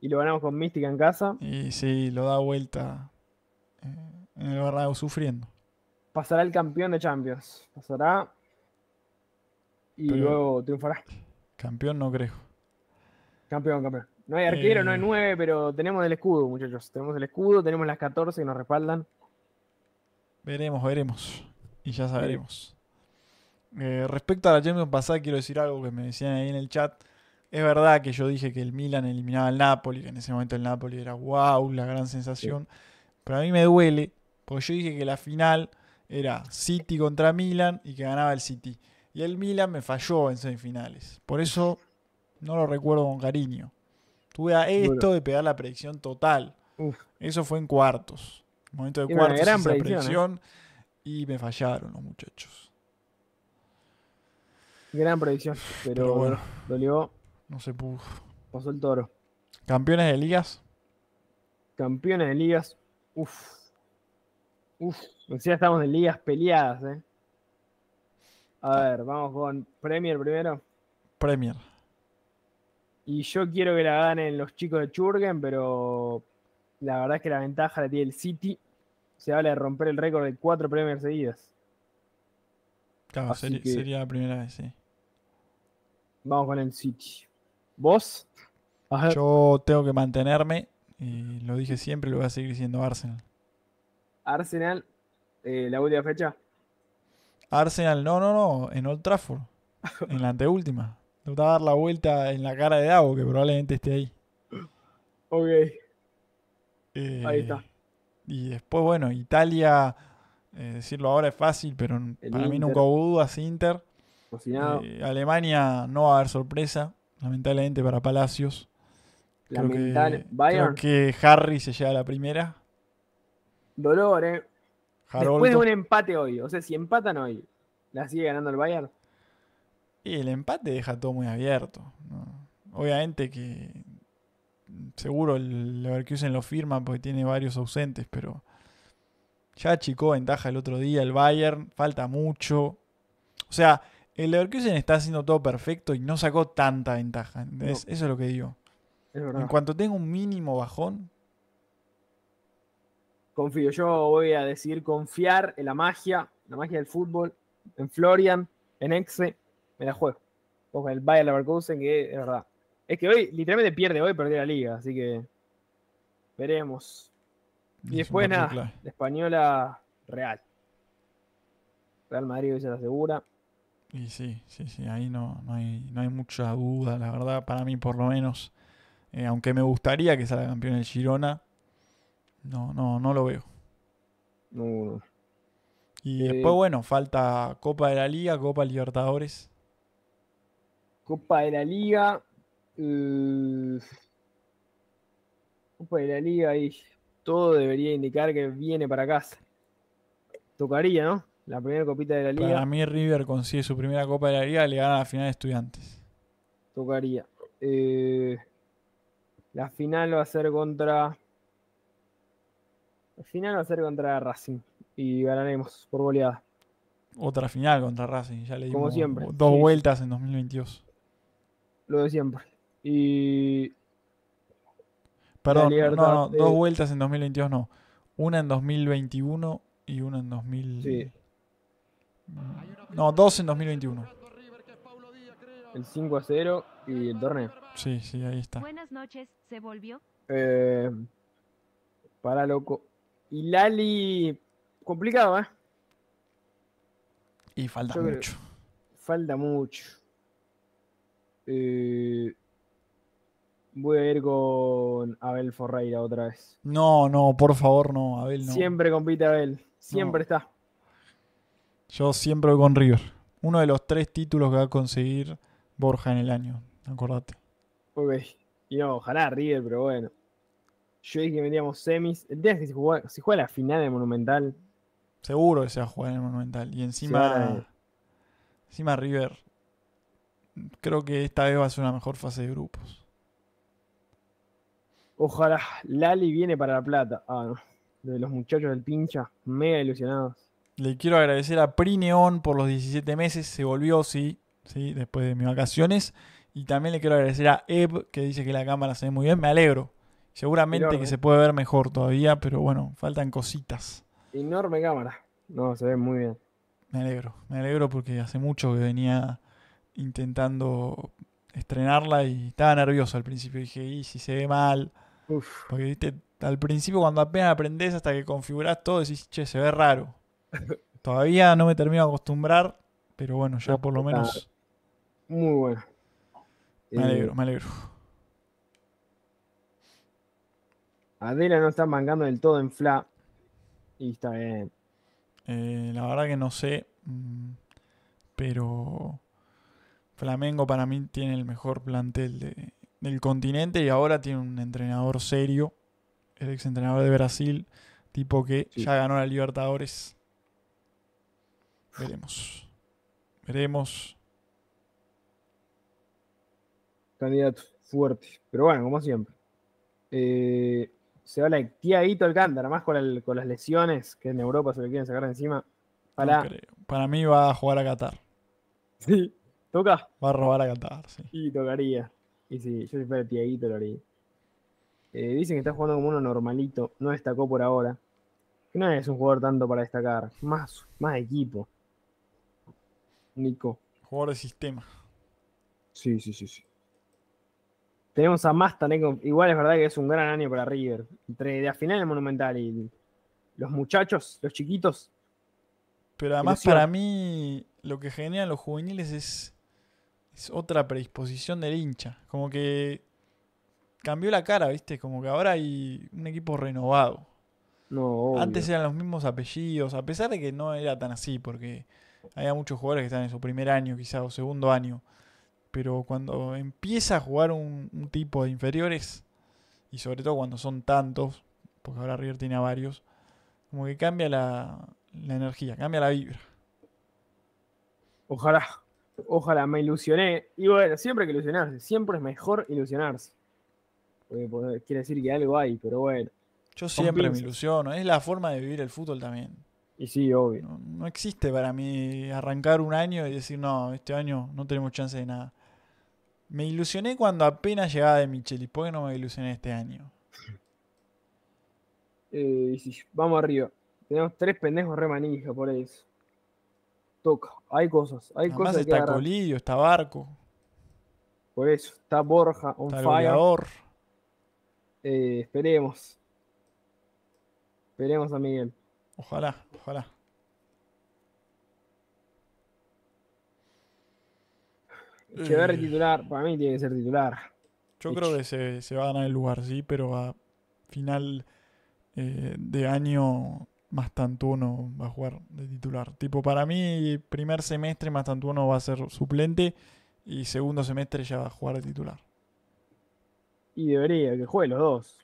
Y lo ganamos con Mística en casa. Y sí, lo da vuelta eh, en el Barrado sufriendo. Pasará el campeón de Champions. Pasará y luego triunfará. Campeón no creo. Campeón, campeón. No hay arquero, no hay eh. nueve, pero tenemos el escudo, muchachos. Tenemos el escudo, tenemos las 14 que nos respaldan. Veremos, veremos. Y ya eh. sabremos eh, respecto a la Champions pasada, quiero decir algo que me decían ahí en el chat. Es verdad que yo dije que el Milan eliminaba al Napoli, que en ese momento el Napoli era wow, la gran sensación. Pero a mí me duele, porque yo dije que la final era City contra Milan y que ganaba el City. Y el Milan me falló en semifinales. Por eso no lo recuerdo con cariño. Tuve a esto de pegar la predicción total. Eso fue en cuartos. Momento de cuartos, de ¿eh? predicción. Y me fallaron los muchachos. Gran predicción, pero, lo bueno, dolió. No se pudo. Pasó el toro. ¿Campeones de ligas? Campeones de ligas, uff. Uf, ya estamos en ligas peleadas, ¿eh? A ah. ver, vamos con Premier primero. Premier. Y yo quiero que la ganen los chicos de Churgen, pero la verdad es que la ventaja la tiene el City. Se habla de romper el récord de cuatro Premier seguidas. Claro, sería la primera vez, sí. Vamos con el City. ¿Vos? Yo tengo que mantenerme. y lo dije siempre, lo voy a seguir diciendo Arsenal. Arsenal, eh, la última fecha. Arsenal, no, no, no, en Old Trafford. [LAUGHS] en la anteúltima. Te a dar la vuelta en la cara de Davo, que probablemente esté ahí. Ok. Eh, ahí está. Y después, bueno, Italia, eh, decirlo ahora es fácil, pero para mí nunca hubo dudas, Inter. Eh, Alemania no va a haber sorpresa, lamentablemente para Palacios. Creo que, Bayern. Harry se lleva la primera. Dolor, eh. Después de un empate hoy, o sea, si empatan hoy, ¿la sigue ganando el Bayern? Y el empate deja todo muy abierto. Obviamente que seguro el Leverkusen lo firma porque tiene varios ausentes, pero ya chico ventaja el otro día el Bayern, falta mucho. O sea, el Leverkusen está haciendo todo perfecto y no sacó tanta ventaja. Eso es lo que digo. En cuanto tenga un mínimo bajón. Confío, yo voy a decidir confiar en la magia, la magia del fútbol, en Florian, en Exe, me la juego. O con el Bayern Leverkusen, que es verdad. Es que hoy, literalmente pierde hoy, perdió la liga, así que veremos. Y, después nada, la Española Real. Real Madrid hoy se la asegura. Y sí, sí, sí, ahí no, no, hay, mucha duda, la verdad, para mí por lo menos. Eh, aunque me gustaría que salga campeón el Girona, no, no, no lo veo. No, Y eh, después, bueno, falta Copa de la Liga, Copa Libertadores. Copa de la Liga. Eh, Copa de la Liga ahí todo debería indicar que viene para casa. Tocaría, ¿no? La primera copita de la liga. Para mí River consigue su primera copa de la liga, le gana la final de estudiantes. Tocaría. Eh, la final va a ser contra... La final va a ser contra Racing y ganaremos por goleada. Otra final contra Racing, ya le digo. Como siempre, dos vueltas en 2022. Lo de siempre. Y. Perdón, no, no, dos vueltas en 2022 no. Una en 2021 y una en 2000. Sí. Mm. No, dos en 2021. El 5 a 0 y el torneo. Sí, sí, ahí está. Buenas noches, ¿se volvió? Eh, para loco. Y Lali, complicado, ¿eh? Y falta mucho. falta mucho. Eh, voy a ir con Abel Forreira otra vez. No, no, por favor, no, Abel no. Siempre compite Abel, siempre está. Yo siempre voy con River. Uno de los tres títulos que va a conseguir Borja en el año, acordate. y ojalá River, pero bueno. Yo dije que vendíamos semis. El día que se juega, la final del Monumental. Seguro que se va a jugar en el Monumental. Y encima, e. encima River. Creo que esta vez va a ser una mejor fase de grupos. Ojalá. Lali viene para La Plata. Ah, De los muchachos del pincha. Mega ilusionados. Le quiero agradecer a Prineon por los 17 meses. Se volvió, sí, sí, después de mis vacaciones. Y también le quiero agradecer a Eb, que dice que la cámara se ve muy bien. Me alegro. Seguramente que se puede ver mejor todavía, pero bueno, faltan cositas. Enorme cámara. No, se ve muy bien. Me alegro, me alegro porque hace mucho que venía intentando estrenarla y estaba nervioso al principio. Dije, y si se ve mal. Porque al principio cuando apenas aprendes hasta que configuras todo, decís, che, se ve raro. Todavía no me termino de acostumbrar, pero bueno, ya por lo menos. Muy bueno Me eh, alegro, me alegro. Adela no está mangando del todo en Fla. Y está bien. Eh, la verdad que no sé. Mm, pero Flamengo para mí tiene el mejor plantel del continente y ahora tiene un entrenador serio. El exentrenador de Brasil, tipo que ya ganó la Libertadores. Veremos. Veremos. Candidato fuerte. Pero bueno, como siempre. Eh, se va la Tiaguito Alcántara, más con, las lesiones que en Europa se le quieren sacar encima. Para... para mí va a jugar a Qatar. Sí, toca. Va a robar a Qatar, sí. Y tocaría. Y sí, yo fuera Tiaguito lo eh, dicen que está jugando como uno normalito, no destacó por ahora. no es un jugador tanto para destacar, más, más equipo. Nico. Jugador de sistema. Sí, sí, sí, sí. Tenemos a más Igual es verdad que es un gran año para River. Entre la final del Monumental y los muchachos, los chiquitos. Pero además para mí lo que generan los juveniles es, es otra predisposición del hincha. Como que cambió la cara, ¿viste? Como que ahora hay un equipo renovado. No, Antes eran los mismos apellidos, a pesar de que no era tan así, porque hay muchos jugadores que están en su primer año, quizás, o segundo año. Pero cuando empieza a jugar un, tipo de inferiores, y sobre todo cuando son tantos, porque ahora River tiene a varios, como que cambia la, energía, cambia la vibra. Ojalá, ojalá, me ilusioné. Y bueno, siempre hay que ilusionarse, siempre es mejor ilusionarse. quiere decir que algo hay, pero bueno. Yo siempre me ilusiono, es la forma de vivir el fútbol también. Y sí, obvio. No, existe para mí arrancar un año y decir, no, este año no tenemos chance de nada. Me ilusioné cuando apenas llegaba de Micheli. ¿Por qué no me ilusioné este año? Eh, sí, vamos arriba. Tenemos tres pendejos re manija, por eso. Toca, hay cosas, hay Además cosas. Está Colidio, está Barco. Por eso, está Borja, un está eh, esperemos. Esperemos a Miguel. Ojalá, ojalá. va eh. titular, para mí tiene que ser titular. Yo creo que se, se, va a ganar el lugar, sí, pero a final eh, de año más uno va a jugar de titular. Tipo, para mí, primer semestre más uno va a ser suplente y segundo semestre ya va a jugar de titular. Y debería que juegue los dos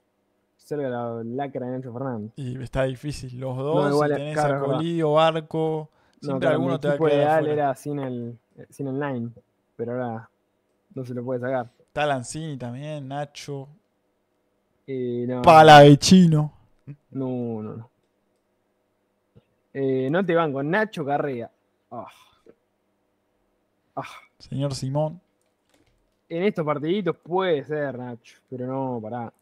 salga la lacra de Nacho Fernández. Y está difícil, los dos, si tenés arco a Barco, siempre alguno te va a quedar fuera. era sin el, sin el line pero ahora no se lo puede sacar. Está también, Nacho. Eh, no, Chino. No, no, no. Eh, no te van con Nacho Carrera. Ah. Ah. Señor Simón. En estos partiditos puede ser Nacho, pero no, pará.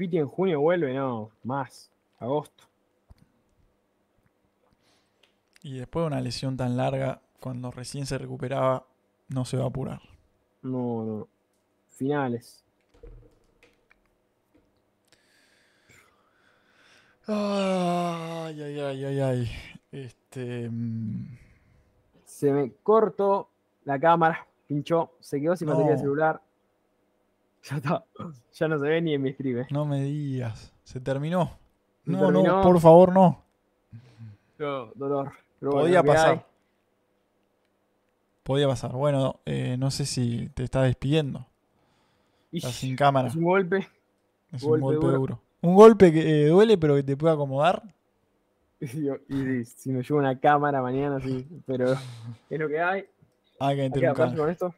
Piti en junio vuelve, no, más, agosto. Y después de una lesión tan larga, cuando recién se recuperaba, no se va a apurar. No, no. Finales. Ay, ay, ay, ay, ay. Este. Mm. Se me cortó la cámara, pinchó, se quedó sin materia batería celular. [LAUGHS] Ya no se ve ni en mi eh. No me digas. Se terminó. no, no, por favor, no. dolor. Podía pasar. Podía pasar. Bueno, eh, no sé si te está despidiendo. sin cámara. Es un golpe. Es un golpe duro. Un golpe que eh, duele, pero que te puede acomodar. [LAUGHS] Y, si me llevo una cámara mañana, sí. Pero [LAUGHS] es lo que hay. Hay ah, que entrar. con esto?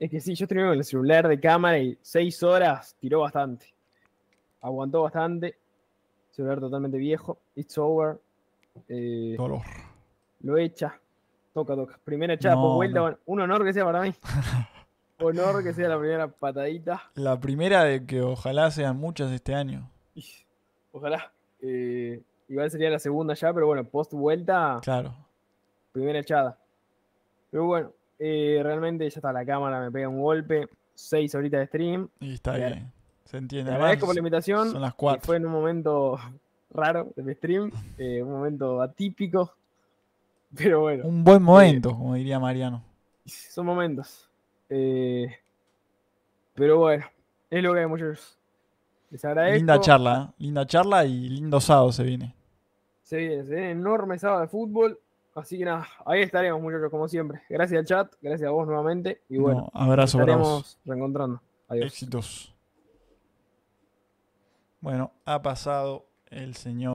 Es que sí, yo estuve con el celular de cámara y seis horas tiró bastante. Aguantó bastante. Celular totalmente viejo. It's over. Eh, Dolor. Lo echa. Toca, toca. Primera echada post pues, vuelta. Un honor que sea para mí. [LAUGHS] honor que sea la primera patadita. La primera de que ojalá sean muchas este año. Ojalá. Eh, igual sería la segunda ya, pero bueno, post vuelta. Claro. Primera echada. Pero bueno, eh, realmente ya está la cámara, me pega un golpe. Seis ahorita de stream. Y está bien. Se entiende. Gracias por la invitación. Son las eh, cuatro. Fue en un momento [LAUGHS] raro de mi stream, [LAUGHS] eh, un momento atípico. [LAUGHS] Pero bueno. Un buen momento, como diría Mariano. Son momentos. pero bueno, es lo que hay, muchachos. Les agradezco. Linda charla, linda charla y lindo sábado se viene. Se viene, se viene enorme sábado de fútbol. Así que nada, ahí estaremos, muchachos, como siempre. Gracias al chat, gracias a vos nuevamente. Y bueno, no, abrazo, estaremos reencontrando. Adiós. Éxitos. Bueno, ha pasado el señor.